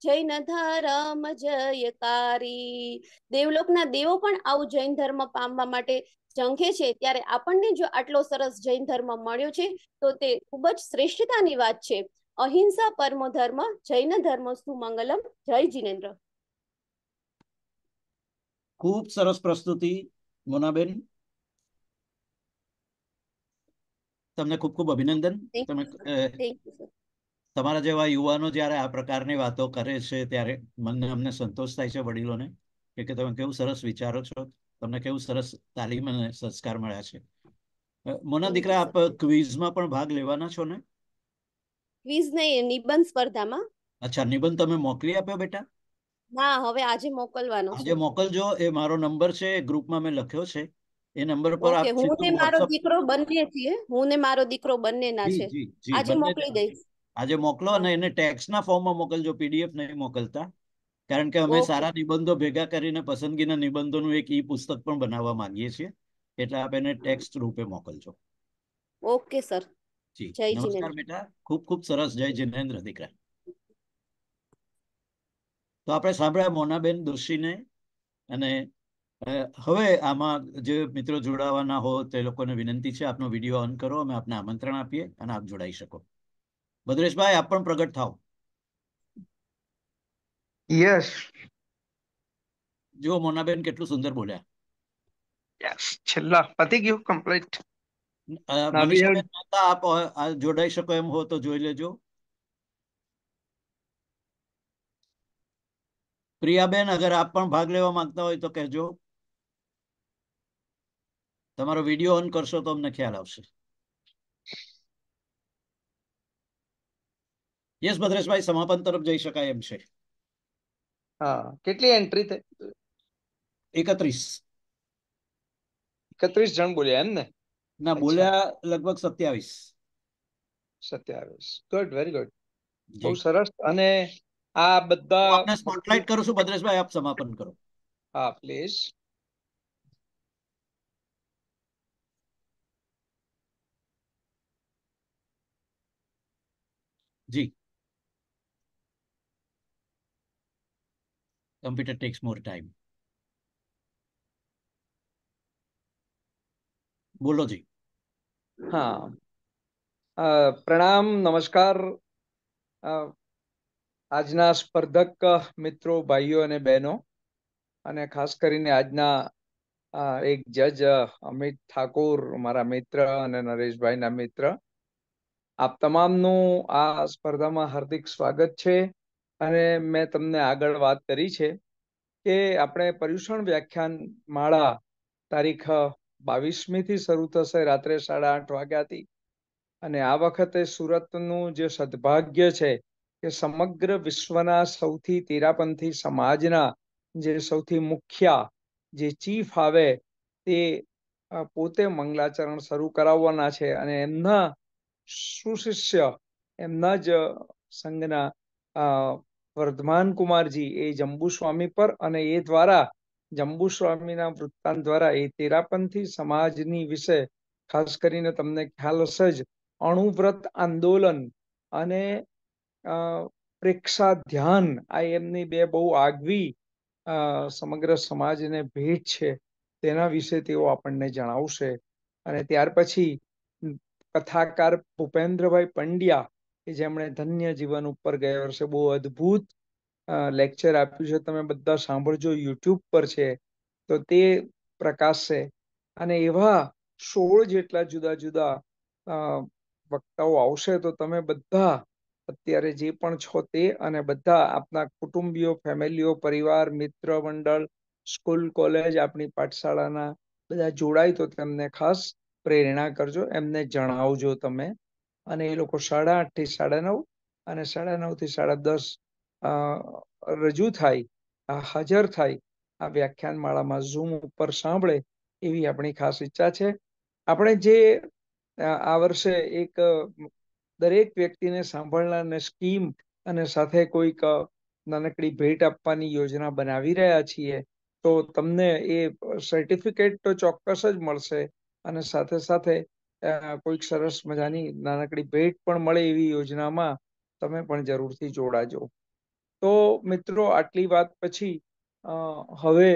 S19: જૈન ધર્મ જયકારી દેવલોકના દેવો પણ આવું જૈન ધર્મ પામવા માટે ઝંખે છે ત્યારે આપણને જો આટલો સરસ જૈન ધર્મ મળ્યો છે તો તે ખૂબ જ શ્રેષ્ઠતાની વાત છે અહિંસા પરમો ધર્મ જૈન ધર્મ સુમંગલમ જય જીનેન્દ્ર
S1: ખૂબ સરસ પ્રસ્તુતિ મોનાબેન તમને ખૂબ ખૂબ અભિનંદન તમે તમારા જેવા યુવાનો જ્યારે આ પ્રકારની વાતો કરે છે ત્યારે મને અમને સંતોષ થાય છે વડીલોને કે તમે કેવું સરસ વિચારો છો તમને કેવું સરસ તાલીમ અને સંસ્કાર મળ્યા છે મોના દીકરા આપ ક્વિઝમાં પણ ભાગ લેવાના છો ને
S19: ક્વિઝ નહીં નિબંધ સ્પર્ધામાં
S1: અચ્છા નિબંધ તમે મોકલી આપ્યો બેટા
S19: ના હવે આજે મોકલવાનો આજે
S1: મોકલજો એ મારો નંબર છે ગ્રુપમાં મેં લખ્યો છે એ નંબર પર આપ હું ને મારો
S19: દીકરો બંને છીએ હું ને મારો દીકરો બંને ના છે આજે મોકલી દઈશ
S1: આજે મોકલો અને એને ટેક્સ્ટના ફોર્મમાં મોકલજો પીડીએફ નહીં મોકલતા કારણ કે અમે સારા નિબંધો ભેગા કરીને પસંદગીના નિબંધોનું એક ઈ પુસ્તક પણ બનાવવા માંગીએ છીએ એટલે આપ એને ટેક્સ્ટ રૂપે મોકલજો ઓકે સર નમસ્કાર બેટા ખૂબ ખૂબ સરસ જય જિનેન્દ્ર દીકરા તો આપણે સાંભળ્યા મોનાબેન દોશીને અને હવે આમાં જે મિત્રો જોડાવાના હો તે લોકોને વિનંતી છે આપનો વિડીયો ઓન કરો અમે આપને આમંત્રણ આપીએ અને આપ જોડાઈ શકો ભદ્રેશભાઈ આપ પણ પ્રગટ થાવ યસ જો મોનાબેન કેટલું સુંદર બોલ્યા યસ છેલ્લા પતી ગયું કમ્પ્લીટ આપ જોડાઈ શકો એમ હો તો જોઈ લેજો પ્રિયાબેન અગર આપ પણ ભાગ લેવા માંગતા હોય તો કહેજો તમારો વિડીયો ઓન કરશો તો અમને ખ્યાલ આવશે યસ ભદ્રેશભાઈ સમાપન તરફ જઈ શકાય એમ છે હા કેટલી એન્ટ્રી થઈ
S5: એકત્રીસ એકત્રીસ જણ બોલ્યા એમ ને ના બોલ્યા લગભગ સત્યાવીસ સત્યાવીસ ગુડ વેરી ગુડ
S1: બહુ સરસ અને આ બધા આપણે સ્પોટલાઇટ કરું છું ભદ્રેશભાઈ આપ સમાપન કરો
S5: હા પ્લીઝ
S1: જી કમ્પ્યુટર ટેક્સ મોર ટાઈમ
S5: બોલો જી હા પ્રણામ નમસ્કાર આજના સ્પર્ધક મિત્રો ભાઈઓ અને બહેનો અને ખાસ કરીને આજના એક જજ અમિત ઠાકોર મારા મિત્ર અને નરેશભાઈના મિત્ર આપ તમામનું આ સ્પર્ધામાં હાર્દિક સ્વાગત છે અને મેં તમને આગળ વાત કરી છે કે આપણે પર્યુષણ વ્યાખ્યાન માળા તારીખ બાવીસમી થી શરૂ થશે રાત્રે સાડા આઠ વાગ્યાથી અને આ વખતે સુરતનું જે સદભાગ્ય છે કે સમગ્ર વિશ્વના સૌથી તેરાપંથી સમાજના જે સૌથી મુખ્ય જે ચીફ આવે તે પોતે મંગલાચરણ શરૂ કરાવવાના છે અને એમના સુશિષ્ય એમના જ સંઘના વર્ધમાન કુમારજી એ જંબુ સ્વામી પર અને એ દ્વારા જંબુ સ્વામીના વૃત્તાંત દ્વારા એ તેરાપંથી સમાજની વિશે ખાસ કરીને તમને ખ્યાલ હશે જ અણુવ્રત આંદોલન અને પ્રેક્ષા ધ્યાન આ એમની બે બહુ આગવી સમગ્ર સમાજને ભેટ છે તેના વિશે તેઓ આપણને જણાવશે અને ત્યાર પછી કથાકાર ભૂપેન્દ્રભાઈ પંડ્યા કે જેમણે ધન્ય જીવન ઉપર ગયા વર્ષે બહુ અદ્ભુત લેક્ચર આપ્યું છે તમે બધા સાંભળજો યુટ્યુબ પર છે તો તે પ્રકાશશે અને એવા સોળ જેટલા જુદા જુદા વક્તાઓ આવશે તો તમે બધા અત્યારે જે પણ છો તે અને બધા આપના કુટુંબીઓ ફેમિલીઓ પરિવાર મિત્ર મંડળ સ્કૂલ કોલેજ આપણી પાઠશાળાના બધા જોડાય તો તેમને ખાસ પ્રેરણા કરજો એમને જણાવજો તમે અને એ લોકો સાડા આઠ થી સાડા નવ અને સાડા નવ થી સાડા દસ રજૂ થાય હાજર થાય આ વ્યાખ્યાન માળામાં ઝૂમ ઉપર સાંભળે એવી આપણી ખાસ ઈચ્છા છે આપણે જે આ વર્ષે એક દરેક વ્યક્તિને સાંભળનારને સ્કીમ અને સાથે કોઈક નાનકડી ભેટ આપવાની યોજના બનાવી રહ્યા છીએ તો તમને એ સર્ટિફિકેટ તો ચોક્કસ જ મળશે અને સાથે સાથે કોઈક સરસ મજાની નાનકડી ભેટ પણ મળે એવી યોજનામાં તમે પણ જરૂરથી જોડાજો તો મિત્રો આટલી વાત પછી હવે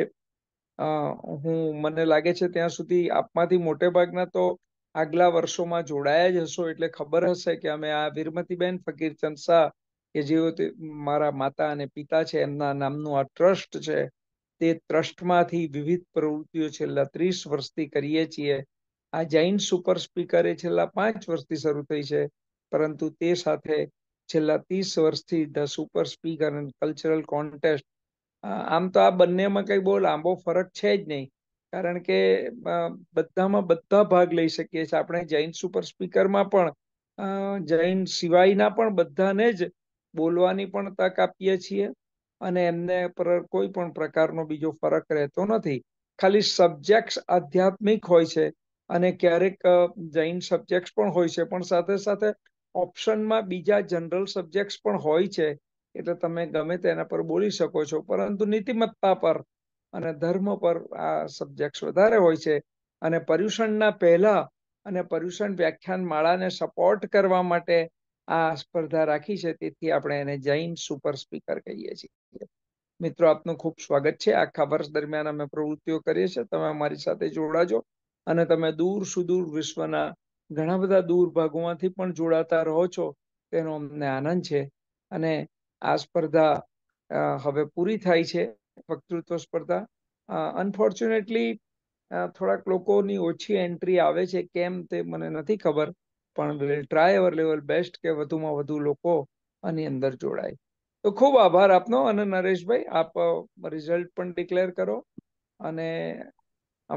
S5: હું મને લાગે છે ત્યાં સુધી આપમાંથી મોટે ભાગના તો આગલા વર્ષોમાં જોડાયા જ હશો એટલે ખબર હશે કે અમે આ વીરમતીબેન ફકીરચંદ શાહ કે જેઓ મારા માતા અને પિતા છે એમના નામનું આ ટ્રસ્ટ છે તે ટ્રસ્ટમાંથી વિવિધ પ્રવૃત્તિઓ છેલ્લા ત્રીસ વર્ષથી કરીએ છીએ આ જૈન સુપર સ્પીકરે છેલ્લા પાંચ વર્ષથી શરૂ થઈ છે પરંતુ તે સાથે છેલ્લા ત્રીસ વર્ષથી the super speaker and cultural contest આમ તો આ બંનેમાં કંઈ બહુ લાંબો ફરક છે જ નહીં કારણ કે બધામાં બધા ભાગ લઈ શકીએ છીએ આપણે જૈન સુપર સ્પીકરમાં પણ જૈન સિવાયના પણ બધાને જ બોલવાની પણ તક આપીએ છીએ અને એમને પર કોઈ પણ પ્રકારનો બીજો ફરક રહેતો નથી ખાલી સબ્જેક્ટ્સ આધ્યાત્મિક હોય છે અને ક્યારેક જૈન સબ્જેક્ટ્સ પણ હોય છે પણ સાથે સાથે ઓપ્શનમાં બીજા જનરલ સબ્જેક્ટ્સ પણ હોય છે એટલે તમે ગમે તેના પર બોલી શકો છો પરંતુ નીતિમત્તા પર અને ધર્મ પર આ સબ્જેક્ટ્સ વધારે હોય છે અને પર્યુષણના પહેલા અને પર્યુષણ વ્યાખ્યાન માળાને સપોર્ટ કરવા માટે આ સ્પર્ધા રાખી છે તેથી આપણે એને જૈન સુપર સ્પીકર કહીએ છીએ મિત્રો આપનું ખૂબ સ્વાગત છે આખા વર્ષ દરમિયાન અમે પ્રવૃત્તિઓ કરીએ છીએ તમે અમારી સાથે જોડાજો અને તમે દૂર સુદૂર વિશ્વના ઘણા બધા દૂર ભાગોમાંથી પણ જોડાતા રહો છો તેનો અમને આનંદ છે અને આ સ્પર્ધા હવે પૂરી થાય છે વક્તૃત્વ સ્પર્ધા અનફોર્ચ્યુનેટલી થોડાક લોકોની ઓછી એન્ટ્રી આવે છે કેમ તે મને નથી ખબર પણ will try our level best કે વધુમાં વધુ લોકો આની અંદર જોડાય તો ખૂબ આભાર આપનો અને નરેશભાઈ આપ રિઝલ્ટ પણ ડિક્લેર કરો અને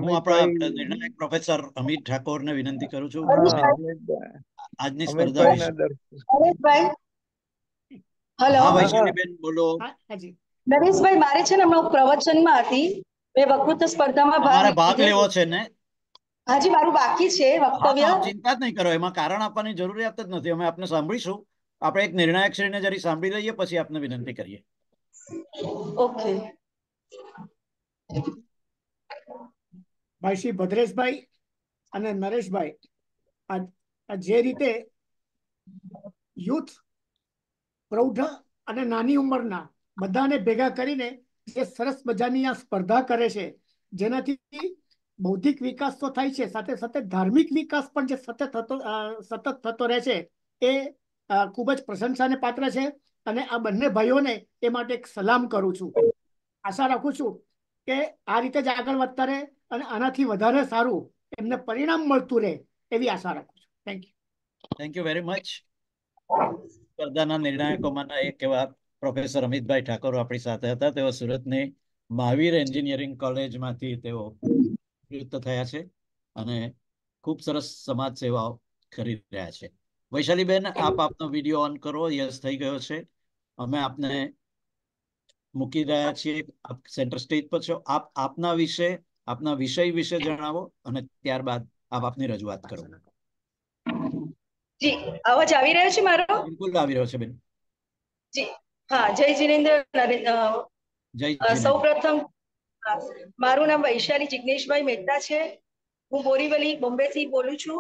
S5: હું આપણા નિર્ણાયક પ્રોફેસર અમિત ઠાકોરને
S1: વિનંતી કરું છું આજની સ્પર્ધા હેલો વૈશાલીબેન બોલો
S20: નરેશભાઈ મારે છે ને હમણાં પ્રવચનમાં હતી મેં વકૃત્વ સ્પર્ધામાં ભાગ ભાગ લેવો છે ને હાજી મારું બાકી છે વક્તવ્ય
S1: ચિંતા જ નહીં કરો એમાં કારણ આપવાની જરૂરિયાત જ નથી અમે આપને સાંભળીશું આપણે એક નિર્ણાયક શ્રીને જરી સાંભળી લઈએ પછી આપને વિનંતી કરીએ ઓકે ભાઈ શ્રી ભદ્રેશભાઈ અને નરેશભાઈ જે રીતે યુથ પ્રૌઢ અને નાની ઉંમરના બધાને ભેગા કરીને જે સરસ મજાની આ સ્પર્ધા કરે છે જેનાથી બૌદ્ધિક વિકાસ તો થાય છે સાથે સાથે ધાર્મિક વિકાસ પણ જે સતત થતો સતત થતો રહે છે એ ખૂબ જ પ્રશંસાને પાત્ર છે અને આ બંને ભાઈઓને એ માટે એક સલામ કરું છું આશા રાખું છું કે આ રીતે જ આગળ વધતા રહે અને આનાથી વધારે સારું એમને પરિણામ મળતું રહે એવી આશા રાખું છું thank you thank you very much સ્પર્ધાના નિર્ણાયકોમાંના એક એવા પ્રોફેસર અમિતભાઈ ઠાકોર આપણી સાથે હતા તેઓ સુરતની મહાવીર એન્જિનિયરિંગ કોલેજમાંથી તેઓ નિવૃત્ત થયા છે અને ખૂબ સરસ સમાજ સેવાઓ કરી રહ્યા છે વૈશાલીબેન આપ આપનો વિડીયો ઓન કરો યસ થઈ ગયો છે અમે આપને મૂકી રહ્યા છીએ આપ સેન્ટર સ્ટેજ પર છો આપ આપના વિશે આપના વિષય વિશે જણાવો અને ત્યારબાદ આપ આપની રજૂઆત કરો
S20: જી અવાજ આવી રહ્યો છે મારો
S1: બિલકુલ આવી રહ્યો છે બેન
S20: જી હા જય જીનેન્દ્ર જય સૌપ્રથમ મારું નામ વૈશાલી જિગ્નેશભાઈ મહેતા છે હું બોરીવલી બોમ્બે થી બોલું છું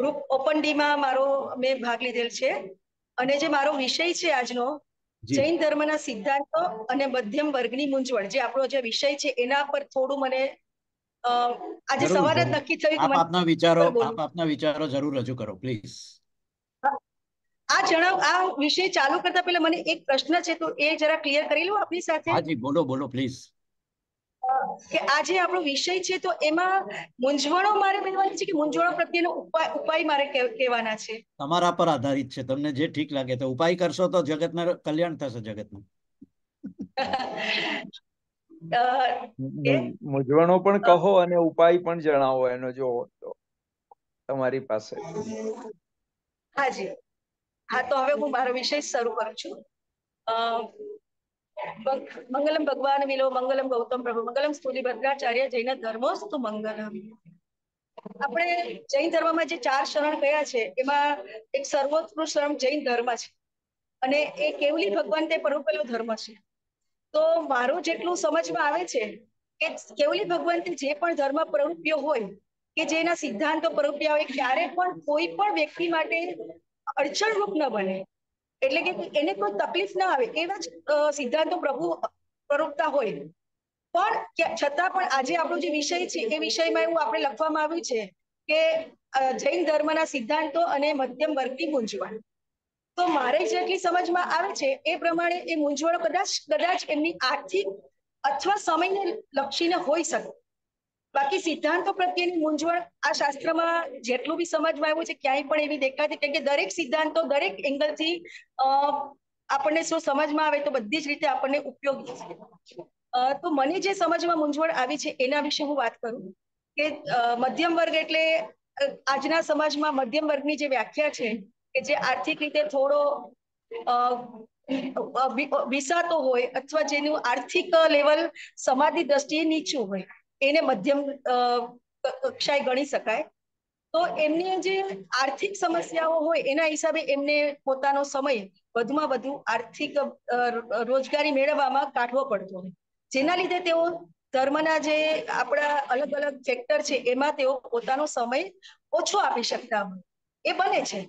S20: ગ્રુપ ઓપન ડી માં મારો મેં ભાગ લીધેલ છે અને જે મારો વિષય છે આજનો જૈન ધર્મના સિદ્ધાંતો અને મધ્યમ વર્ગની મૂંઝવણ જે આપણો જે વિષય છે એના પર થોડું મને આજે સવારે જ નક્કી થયું આપ આપના વિચારો આપ
S1: આપના વિચારો જરૂર રજૂ કરો પ્લીઝ
S20: આ જણાવ આ વિષય ચાલુ કરતા પહેલા મને એક પ્રશ્ન છે તો એ જરા ક્લિયર કરી લો આપની સાથે
S1: હાજી બોલો બોલો પ્લીઝ
S20: કે આજે આપણો વિષય છે તો એમાં મૂંઝવણો મારે બનવાની છે કે મૂંઝવણો પ્રત્યેનો ઉપાય ઉપાય મારે કહેવાના છે
S1: તમારા પર આધારિત છે તમને જે ઠીક લાગે તો ઉપાય કરશો તો
S5: જગતના કલ્યાણ થશે જગતનું મૂંઝવણો પણ કહો અને ઉપાય પણ જણાવો એનો જો તમારી પાસે
S20: હાજી હા તો હવે હું મારો વિષય શરૂ કરું છું મંગલમ ભગવાન વિલો મંગલમ ગૌતમ પ્રભુ મંગલમ સ્તુતિ ભદ્રાચાર્ય જૈન ધર્મો સ્તુ મંગલમ આપણે જૈન ધર્મમાં જે ચાર શરણ કયા છે એમાં એક સર્વોત્કૃષ્ટ શરણ જૈન ધર્મ છે અને એ કેવલી ભગવાન તે પરોપેલો ધર્મ છે તો મારું જેટલું સમજમાં આવે છે કે કેવલી ભગવાનથી જે પણ ધર્મ પ્રવૃત્તિઓ હોય કે જેના સિદ્ધાંતો પ્રવૃત્તિઓ હોય ક્યારે પણ કોઈ પણ વ્યક્તિ માટે અડચણરૂપ ન બને એટલે કે એને કોઈ તકલીફ ના આવે એવા જ સિદ્ધાંતો પ્રભુ પ્રરૂપતા હોય પણ છતાં પણ આજે આપણો જે વિષય છે એ વિષયમાં એવું આપણે લખવામાં આવ્યું છે કે જૈન ધર્મના સિદ્ધાંતો અને મધ્યમ વર્ગની મૂંઝવણ તો મારે જેટલી સમજમાં આવે છે એ પ્રમાણે એ મૂંઝવણો કદાચ કદાચ એમની આર્થિક અથવા સમયને લક્ષીને હોઈ શકે બાકી સિદ્ધાંતો પ્રત્યેની મૂંઝવણ આ શાસ્ત્રમાં જેટલું બી સમજમાં આવ્યું છે ક્યાંય પણ એવી દેખાતી કેમ કે દરેક સિદ્ધાંતો દરેક એંગલથી આપણને શું સમજમાં આવે તો બધી જ રીતે આપણને ઉપયોગી છે તો મને જે સમજમાં મૂંઝવણ આવી છે એના વિશે હું વાત કરું કે મધ્યમ વર્ગ એટલે આજના સમાજમાં મધ્યમ વર્ગની જે વ્યાખ્યા છે કે જે આર્થિક રીતે થોડો વિસાતો હોય અથવા જેનું આર્થિક લેવલ સમાજની દ્રષ્ટિએ નીચું હોય એને મધ્યમ કક્ષાએ ગણી શકાય તો એમની જે આર્થિક સમસ્યાઓ હોય એના હિસાબે એમને પોતાનો સમય વધુમાં વધુ આર્થિક રોજગારી મેળવવામાં કાઢવો પડતો હોય જેના લીધે તેઓ ધર્મના જે આપણા અલગ અલગ ફેક્ટર છે એમાં તેઓ પોતાનો સમય ઓછો આપી શકતા હોય એ બને છે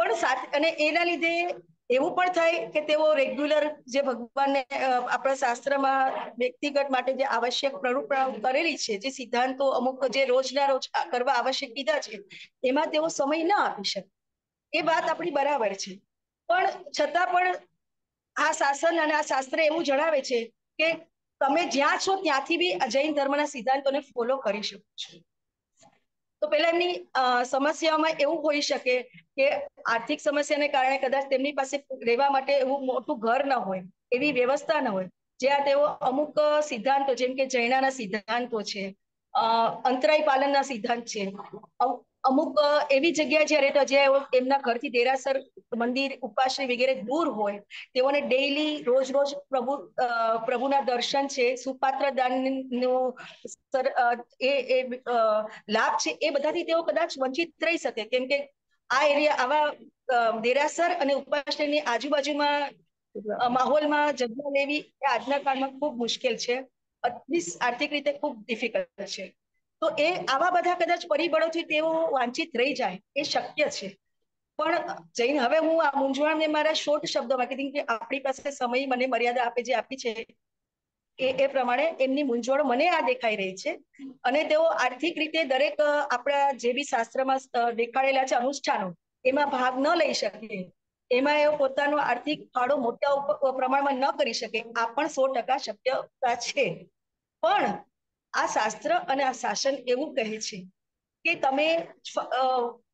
S20: પણ સાથે અને એના લીધે એવું પણ થાય કે તેઓ રેગ્યુલર જે ભગવાનને આપણા શાસ્ત્રમાં વ્યક્તિગત માટે જે આવશ્યક પ્રરૂપ કરેલી છે જે સિદ્ધાંતો અમુક જે રોજના રોજ કરવા આવશ્યક કીધા છે એમાં તેઓ સમય ન આપી શકે એ વાત આપણી બરાબર છે પણ છતાં પણ આ શાસન અને આ શાસ્ત્ર એવું જણાવે છે કે તમે જ્યાં છો ત્યાંથી બી જૈન ધર્મના સિદ્ધાંતોને ફોલો કરી શકો છો તો પેલા એમની સમસ્યામાં એવું હોઈ શકે કે આર્થિક સમસ્યાને કારણે કદાચ તેમની પાસે રહેવા માટે એવું મોટું ઘર ન હોય એવી વ્યવસ્થા ન હોય જ્યાં તેઓ અમુક સિદ્ધાંતો જેમ કે જૈનાના સિદ્ધાંતો છે અંતરાય પાલનના સિદ્ધાંત છે અમુક એવી જગ્યા જ્યારે તો જે એમના ઘરથી દેરાસર મંદિર ઉપાશ્રય વગેરે દૂર હોય તેઓને ડેઈલી રોજ રોજ પ્રભુ પ્રભુના દર્શન છે સુપાત્ર દાનનો એ એ લાભ છે એ બધાથી તેઓ કદાચ વંચિત રહી શકે કેમ કે આ એરિયા આવા દેરાસર અને ઉપાશ્રયની આજુબાજુમાં માહોલમાં જગ્યા લેવી એ આજના કાળમાં ખૂબ મુશ્કેલ છે આર્થિક રીતે ખૂબ ડિફિકલ્ટ છે તો એ આવા બધા કદાચ પરિબળોથી તેઓ વાંચિત રહી જાય એ શક્ય છે પણ જઈને હવે હું આ મૂંઝવણને મારા શોર્ટ શબ્દોમાં કીધી કે આપણી પાસે સમય મને મર્યાદા આપે જે આપી છે એ એ પ્રમાણે એમની મૂંઝવણ મને આ દેખાઈ રહી છે અને તેઓ આર્થિક રીતે દરેક આપણા જે બી શાસ્ત્રમાં દેખાડેલા છે અનુષ્ઠાનો એમાં ભાગ ન લઈ શકે એમાં એઓ પોતાનો આર્થિક ફાળો મોટા પ્રમાણમાં ન કરી શકે આ પણ સો ટકા શક્યતા છે પણ આ શાસ્ત્ર અને આ શાસન એવું કહે છે કે તમે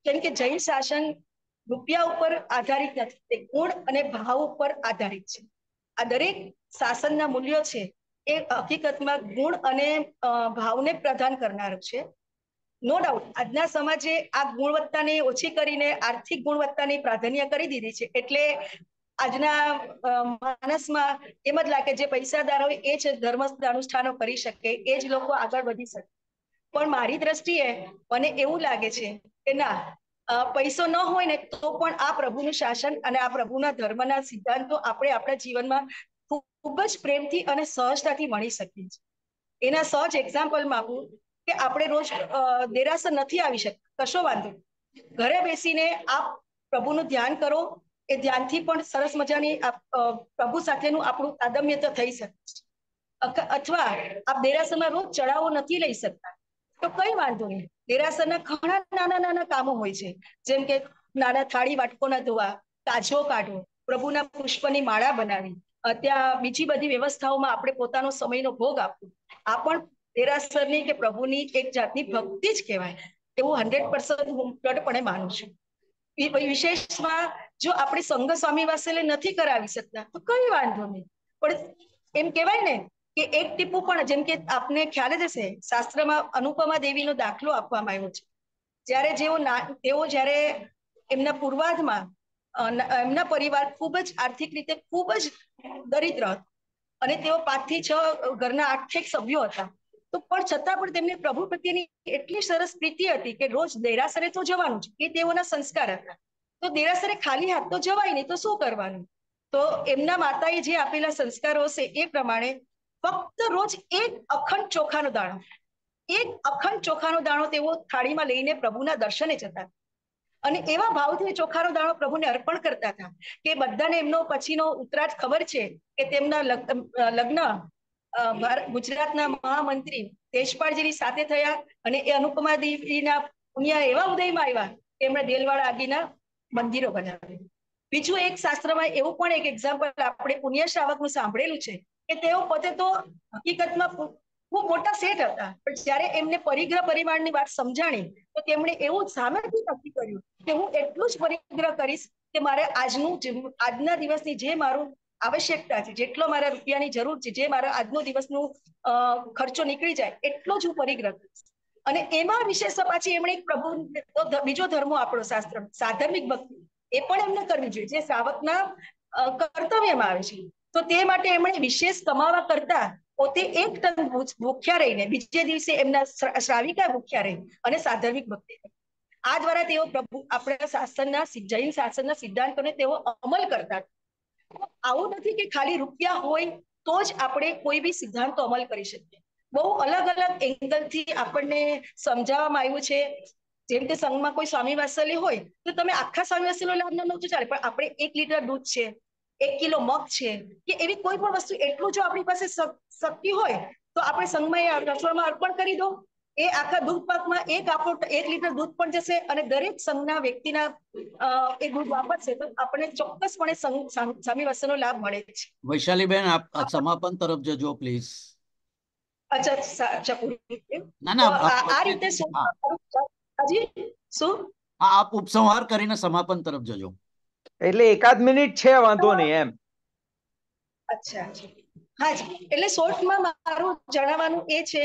S20: કેમ કે જૈન શાસન રૂપિયા ઉપર આધારિત નથી તે ગુણ અને ભાવ ઉપર આધારિત છે આ દરેક શાસનના મૂલ્યો છે એ હકીકતમાં ગુણ અને ભાવને પ્રદાન કરનારું છે નો ડાઉટ આજના સમાજે આ ગુણવત્તાને ઓછી કરીને આર્થિક ગુણવત્તાની પ્રાધાન્ય કરી દીધી છે એટલે આજના માણસમાં એમ જ લાગે જે પૈસાદાર હોય એ જ ધર્મ અનુષ્ઠાનો કરી શકે એ જ લોકો આગળ વધી શકે પણ મારી દ્રષ્ટિએ મને એવું લાગે છે કે ના પૈસો ન હોય ને તો પણ આ પ્રભુનું શાસન અને આ પ્રભુના ધર્મના સિદ્ધાંતો આપણે આપણા જીવનમાં ખૂબ જ પ્રેમથી અને સહજતાથી મળી શકીએ છીએ એના સહજ એક્ઝામ્પલ માંગુ કે આપણે રોજ દેરાસર નથી આવી શકતા કશો વાંધો ઘરે બેસીને આપ પ્રભુનું ધ્યાન કરો એ ધ્યાનથી પણ સરસ મજાની પ્રભુ સાથેનું આપણું તાદમ્ય તો થઈ શકે અથવા આપ દેરાસરમાં રોજ ચડાવો નથી લઈ શકતા તો કઈ વાંધો નહીં દેરાસરના ઘણા નાના નાના કામો હોય છે જેમ કે નાના થાળી વાટકોના ધોવા કાજો કાઢવો પ્રભુના પુષ્પની માળા બનાવી ત્યાં બીજી બધી વ્યવસ્થાઓમાં આપણે પોતાનો સમયનો ભોગ આપવો આ પણ દેરાસરની કે પ્રભુની એક જાતની ભક્તિ જ કહેવાય એવું હંડ્રેડ પર્સન્ટ હું દ્રઢપણે માનું છું વિશેષમાં જો આપણે સંઘ સ્વામી વાસેલે નથી કરાવી શકતા તો કઈ વાંધો નહીં પણ એમ કહેવાય ને કે એક ટીપું પણ જેમ કે આપને ખ્યાલ જ હશે શાસ્ત્રમાં અનુપમા દેવીનો દાખલો આપવામાં આવ્યો છે જ્યારે જેઓ તેઓ જ્યારે એમના પૂર્વાધમાં એમના પરિવાર ખૂબ જ આર્થિક રીતે ખૂબ જ દરિદ્ર હતા અને તેઓ પાંચ થી છ ઘરના આઠેક સભ્યો હતા તો પણ છતાં પણ તેમની પ્રભુ પ્રત્યેની એટલી સરસ પ્રીતિ હતી કે રોજ દેરાસરે તો જવાનું છે એ તેઓના સંસ્કાર હતા તો દેરાસરે ખાલી હાથ તો જવાય નહીં તો શું કરવાનું તો એમના માતાએ જે આપેલા સંસ્કારો હશે એ પ્રમાણે ફક્ત રોજ એક અખંડ ચોખાનો દાણો એક અખંડ ચોખાનો દાણો તેઓ થાળીમાં લઈને પ્રભુના દર્શને જતા અને એવા ભાવથી ચોખાનો દાણો પ્રભુને અર્પણ કરતા હતા કે બધાને એમનો પછીનો ઉતરાટ ખબર છે કે તેમના લગ્ન ગુજરાતના મહામંત્રી તેજપાળજીની સાથે થયા અને એ અનુપમા દેવીના પુણ્યા એવા ઉદયમાં આવ્યા કે તેમણે દેલવાડા આગીના મંદિરો બનાવે બીજું એક શાસ્ત્રમાં એવું પણ એક એક્ઝામ્પલ આપણે પુણ્ય શ્રાવકનું સાંભળેલું છે કે તેઓ પોતે તો હકીકતમાં ખૂબ મોટા શેઠ હતા પણ જ્યારે એમને પરિગ્રહ પરિમાણની વાત સમજાણી તો તેમણે એવું સામેથી નક્કી કર્યું કે હું એટલું જ પરિગ્રહ કરીશ કે મારે આજનું આજના દિવસની જે મારું આવશ્યકતા છે જેટલો મારા રૂપિયાની જરૂર છે જે મારા આજનો દિવસનું ખર્ચો નીકળી જાય એટલો જ હું પરિગ્રહ કરીશ અને એમાં વિશેષ પાછી એમણે એક પ્રભુ બીજો ધર્મો આપણો શાસ્ત્ર સાધર્મિક ભક્તિ એ પણ એમને કરવી જોઈએ જે સાવકના કર્તવ્યમાં આવે છે તો તે માટે એમણે વિશેષ કમાવા કરતા પોતે એક ટન ભૂખ્યા રહીને બીજે દિવસે એમના શ્રાવિકા ભૂખ્યા રહી અને સાધર્મિક ભક્તિ આ દ્વારા તેઓ પ્રભુ આપણા શાસનના જૈન શાસનના સિદ્ધાંતોને તેઓ અમલ કરતા આવું નથી કે ખાલી રૂપિયા હોય તો જ આપણે કોઈ બી સિદ્ધાંતો અમલ કરી શકીએ બહુ અલગ અલગ એંગલથી આપણને સમજાવવામાં આવ્યું છે જેમ કે સંઘમાં કોઈ સ્વામી વાસલ્ય હોય તો તમે આખા સ્વામી વાસલ્યનો લાભ ન ચાલે પણ આપણે એક લીટર દૂધ છે એક કિલો મગ છે કે એવી કોઈ પણ વસ્તુ એટલું જો આપણી પાસે શક્તિ હોય તો આપણે સંઘમાં એ રસોડમાં અર્પણ કરી દો એ આખા દૂધ પાકમાં એક આપણો એક લીટર દૂધ પણ જશે અને દરેક સંઘના વ્યક્તિના એ દૂધ વાપરશે તો આપણે ચોક્કસપણે સ્વામી વસ્તુનો લાભ મળે છે
S1: વૈશાલીબેન આપ સમાપન તરફ જજો પ્લીઝ
S20: આ રીતે
S1: શું આપ ઉપસંહાર કરીને સમાપન તરફ જજો એટલે એકાદ મિનિટ છે વાંધો નહીં
S5: એમ
S20: અચ્છા હા જી એટલે શોર્ટમાં મારું જણાવવાનું એ છે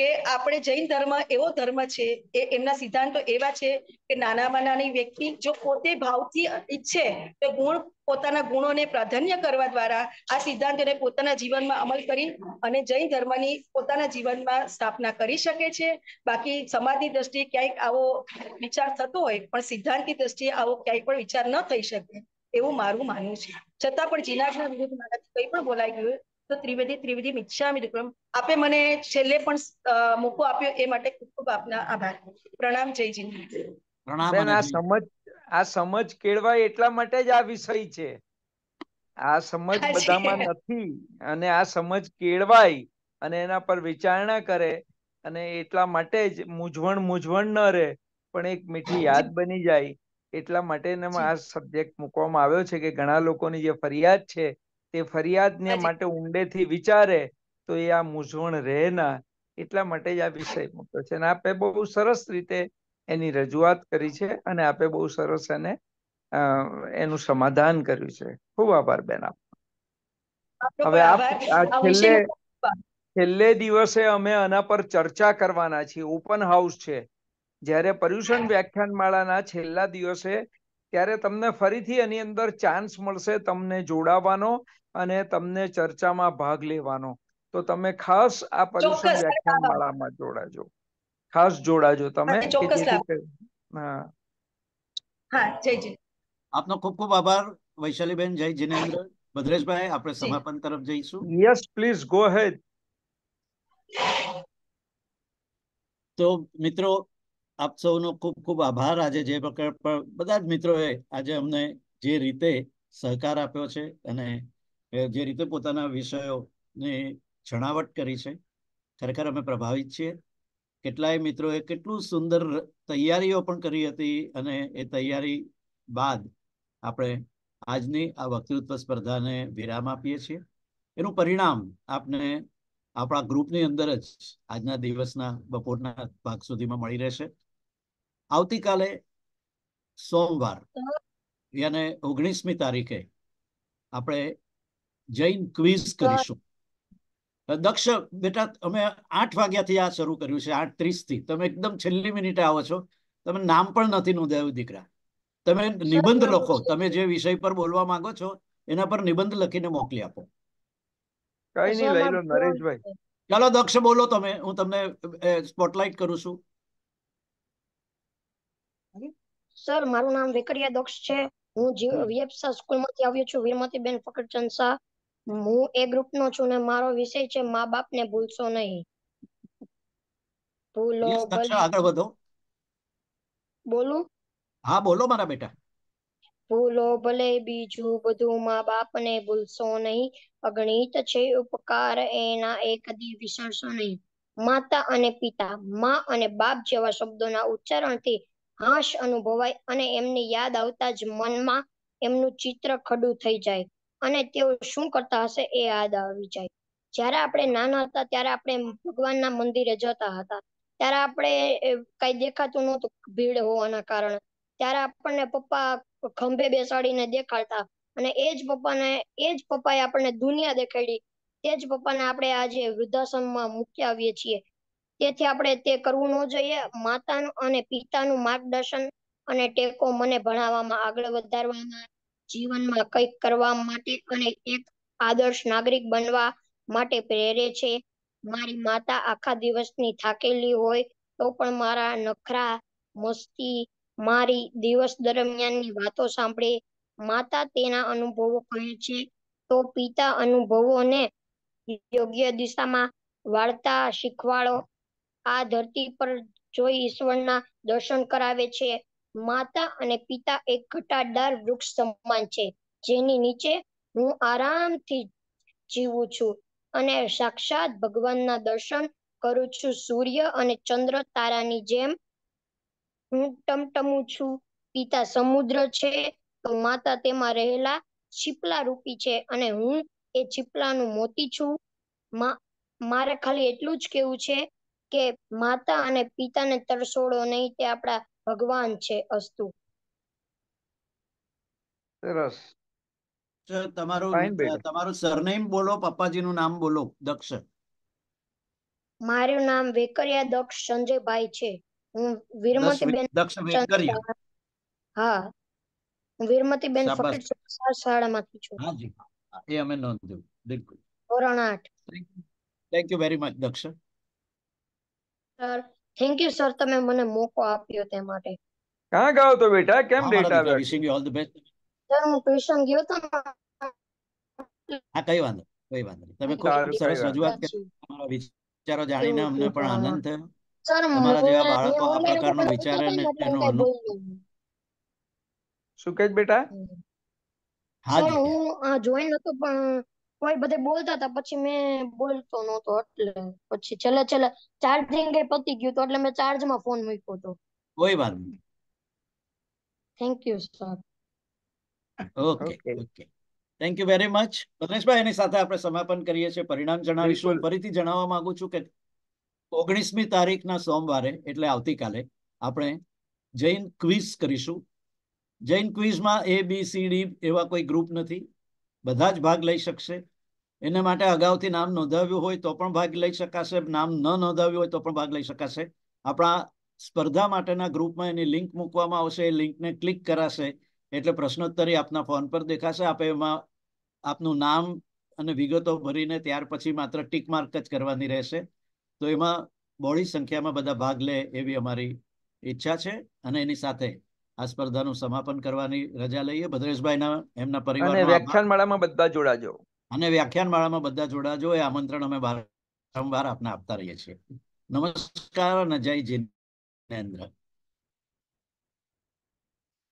S20: કે આપણે જૈન ધર્મ એવો ધર્મ છે એ એમના સિદ્ધાંતો એવા છે કે નાનામાં નાની વ્યક્તિ જો પોતે ભાવથી ઈચ્છે તો ગુણ પોતાના ગુણોને પ્રાધાન્ય કરવા દ્વારા આ સિદ્ધાંતોને પોતાના જીવનમાં અમલ કરી અને જૈન ધર્મની પોતાના જીવનમાં સ્થાપના કરી શકે છે બાકી સમાજની દ્રષ્ટિએ ક્યાંક આવો વિચાર થતો હોય પણ સિદ્ધાંતની દ્રષ્ટિએ આવો ક્યાંય પણ વિચાર ન થઈ શકે એવું મારું માનવું છે છતાં પણ જીનાગના વિરુદ્ધ મારાથી કંઈ પણ બોલાઈ ગયું તો ત્રિવેદી ત્રિવેદી મિચ્છામી વિક્રમ આપે મને છેલ્લે પણ મોકો આપ્યો એ માટે ખૂબ ખૂબ આપના આભાર પ્રણામ જયજી
S5: પ્રણામ આ સમજ આ સમજ કેળવાય એટલા માટે જ આ વિષય છે આ સમજ બધામાં નથી અને આ સમજ કેળવાય અને એના પર વિચારણા કરે અને એટલા માટે જ મૂંઝવણ મૂંઝવણ ન રહે પણ એક મીઠી યાદ બની જાય એટલા માટે આ સબ્જેક્ટ મૂકવામાં આવ્યો છે કે ઘણા લોકોની જે ફરિયાદ છે તે ફરિયાદને માટે ઊંડેથી વિચારે તો એ આ મૂંઝવણ રહે ના એટલા માટે જ આ વિષય મૂક્યો છે અને આપે બહુ સરસ રીતે એની રજૂઆત કરી છે અને આપે બહુ સરસ એને એનું સમાધાન કર્યું છે ખૂબ આભાર બેન આપ
S7: હવે આપ છેલ્લે
S5: છેલ્લે દિવસે અમે આના પર ચર્ચા કરવાના છીએ ઓપન હાઉસ છે જ્યારે પર્યુષણ વ્યાખ્યાન વ્યાખ્યાનમાળાના છેલ્લા દિવસે ત્યારે તમને ફરીથી એની અંદર ચાન્સ મળશે તમને જોડાવાનો અને તમને ચર્ચામાં ભાગ લેવાનો તો તમે ખાસ આ પરિષદ વ્યાખ્યાન માળામાં જોડાજો ખાસ જોડાજો તમે
S1: આપનો ખૂબ ખૂબ આભાર વૈશાલીબેન જય જીનેન્દ્ર ભદ્રેશભાઈ આપણે સમાપન તરફ જઈશું યસ પ્લીઝ ગો હેડ તો મિત્રો આપ સૌનો ખૂબ ખૂબ આભાર આજે જે પ્રકાર પર બધા જ મિત્રોએ આજે અમને જે રીતે સહકાર આપ્યો છે અને જે રીતે પોતાના વિષયોને છણાવટ કરી છે ખરેખર અમે પ્રભાવિત છીએ કેટલાય મિત્રોએ કેટલું સુંદર તૈયારીઓ પણ કરી હતી અને એ તૈયારી બાદ આપણે આજની આ વક્તૃત્વ સ્પર્ધાને વિરામ આપીએ છીએ એનું પરિણામ આપને આપણા ગ્રુપની અંદર જ આજના દિવસના બપોરના ભાગ સુધીમાં મળી રહેશે આવતીકાલે સોમવાર યાને ઓગણીસમી તારીખે આપણે જૈન ક્વિઝ કરીશું દક્ષ બેટા અમે આઠ વાગ્યાથી આ શરૂ કર્યું છે આઠ ત્રીસ થી તમે એકદમ છેલ્લી મિનિટે આવો છો તમે નામ પણ નથી નોંધાયું દીકરા તમે નિબંધ લખો તમે જે વિષય પર બોલવા માંગો છો એના પર નિબંધ લખીને મોકલી આપો કઈ નહીં લઈ લો નરેશભાઈ ચાલો દક્ષ બોલો તમે હું તમને સ્પોટલાઇટ કરું છું
S21: સર મારું નામ વેકરિયા દક્ષ છે હું વીએફસા સ્કૂલમાંથી આવ્યો છું વીરમતીબેન ફકરચંદ શાહ હું એ ગ્રુપનો છું ને મારો વિષય છે મા બાપને ભૂલશો નહીં ભૂલો આગળ વધો બોલું
S1: હા બોલો મારા બેટા
S21: ભૂલો ભલે બીજું બધું મા બાપને ભૂલશો નહીં અગણિત છે ઉપકાર એના એ કદી વિસરશો નહીં માતા અને પિતા મા અને બાપ જેવા શબ્દોના ઉચ્ચારણથી હાશ અનુભવાય અને એમની યાદ આવતા જ મનમાં એમનું ચિત્ર ખડું થઈ જાય અને તેઓ શું કરતા હશે એ યાદ આવી જાય જ્યારે આપણે નાના હતા ત્યારે આપણે ભગવાનના મંદિરે જતા હતા ત્યારે આપણે કઈ દેખાતું નહોતું ભીડ હોવાના કારણે ત્યારે આપણને પપ્પા ખંભે બેસાડીને દેખાડતા અને એ જ પપ્પાને એ જ પપ્પાએ આપણને દુનિયા દેખાડી તે જ પપ્પાને આપણે આજે વૃદ્ધાશ્રમમાં મૂકી આવીએ છીએ તેથી આપણે તે કરવું ન જોઈએ માતાનું અને પિતાનું માર્ગદર્શન અને ટેકો મને ભણાવવામાં આગળ વધારવામાં જીવનમાં કંઈક કરવા માટે અને એક આદર્શ નાગરિક બનવા માટે પ્રેરે છે મારી માતા આખા દિવસની થાકેલી હોય તો પણ મારા નખરા મસ્તી મારી દિવસ દરમિયાનની વાતો સાંભળે માતા તેના અનુભવો કહે છે તો પિતા અનુભવોને યોગ્ય દિશામાં વાળતા શીખવાડો આ ધરતી પર જોઈ ઈશ્વરના દર્શન કરાવે છે માતા અને પિતા એક ઘટાદાર વૃક્ષ સમાન છે જેની નીચે હું આરામથી જીવું છું અને સાક્ષાત ભગવાનના દર્શન કરું છું સૂર્ય અને ચંદ્ર તારાની જેમ હું ટમટમું છું પિતા સમુદ્ર છે તો માતા તેમાં રહેલા છીપલા રૂપી છે અને હું એ છીપલાનું મોતી છું મારે ખાલી એટલું જ કેવું છે કે માતા અને પિતાને તરસોડો નહીં તે આપણા ભગવાન છે અસ્તુ
S1: સરસ તમારું તમારું સરનેમ બોલો પપ્પાજીનું નામ બોલો દક્ષ
S21: મારું નામ વેકરિયા દક્ષ સંજયભાઈ છે હું વીરમતીબેન દક્ષ વેકરિયા હા હું બેન ફકીર શાળામાંથી છું
S1: હા જી એ અમે નોંધ્યું બિલકુલ
S21: ધોરણ 8
S1: thank you very much Daksh
S21: sir thank you sir તમે મને મોકો આપ્યો તે માટે
S5: કા ગાવ તો બેટા કેમ બેટા wishing you all the best
S21: sir હું ટ્યુશન ગયો તો હા
S1: કઈ વાંધો કઈ વાંધો નહીં તમે ખૂબ સરસ રજૂઆત કરી તમારા વિચારો જાણીને અમને પણ આનંદ
S5: થયો
S21: સર તમારા જેવા બાળકો આ પ્રકારનો વિચાર અને તેનો અનુભવ શું કહે બેટા હા હું આ જોઈન નતો પણ કોઈ બધે બોલતા હતા પછી મેં બોલતો નહોતો એટલે પછી છેલ્લે છેલ્લે ચાર્જિંગ એ પતી ગયું તો એટલે મેં ચાર્જમાં ફોન મૂક્યો તો કોઈ વાત નહીં thank you sir
S1: okay okay thank you very much Pareshbhai એની સાથે આપણે સમાપન કરીએ છીએ પરિણામ જણાવીશું ફરીથી જણાવવા માંગુ છું કે ઓગણીસમી તારીખના સોમવારે એટલે આવતીકાલે આપણે જૈન ક્વિઝ કરીશું જૈન ક્વિઝમાં એ બી સી ડી એવા કોઈ ગ્રુપ નથી બધા જ ભાગ લઈ શકશે એના માટે અગાઉથી નામ નોંધાવ્યું હોય તો પણ ભાગ લઈ શકાશે નામ ન નોંધાવ્યું હોય તો પણ ભાગ લઈ શકાશે આપણા સ્પર્ધા માટેના ગ્રુપમાં એની લિંક મૂકવામાં આવશે એ લિંકને ક્લિક કરાશે એટલે પ્રશ્નોત્તરી આપના ફોન પર દેખાશે આપે એમાં આપનું નામ અને વિગતો ભરીને ત્યાર પછી માત્ર ટીક માર્ક જ કરવાની રહેશે તો એમાં બોડી સંખ્યામાં બધા ભાગ લે એવી અમારી ઈચ્છા છે અને એની સાથે આ સ્પર્ધાનું સમાપન કરવાની રજા લઈએ ભદ્રેશભાઈ ના એમના પરિવાર વ્યાખ્યાન
S5: માળામાં બધા જોડાજો
S1: અને વ્યાખ્યાનમાળામાં બધા જોડાજો એ આમંત્રણ અમે વારંવાર આપને આપતા રહીએ છીએ નમસ્કાર અને જય જીનેન્દ્ર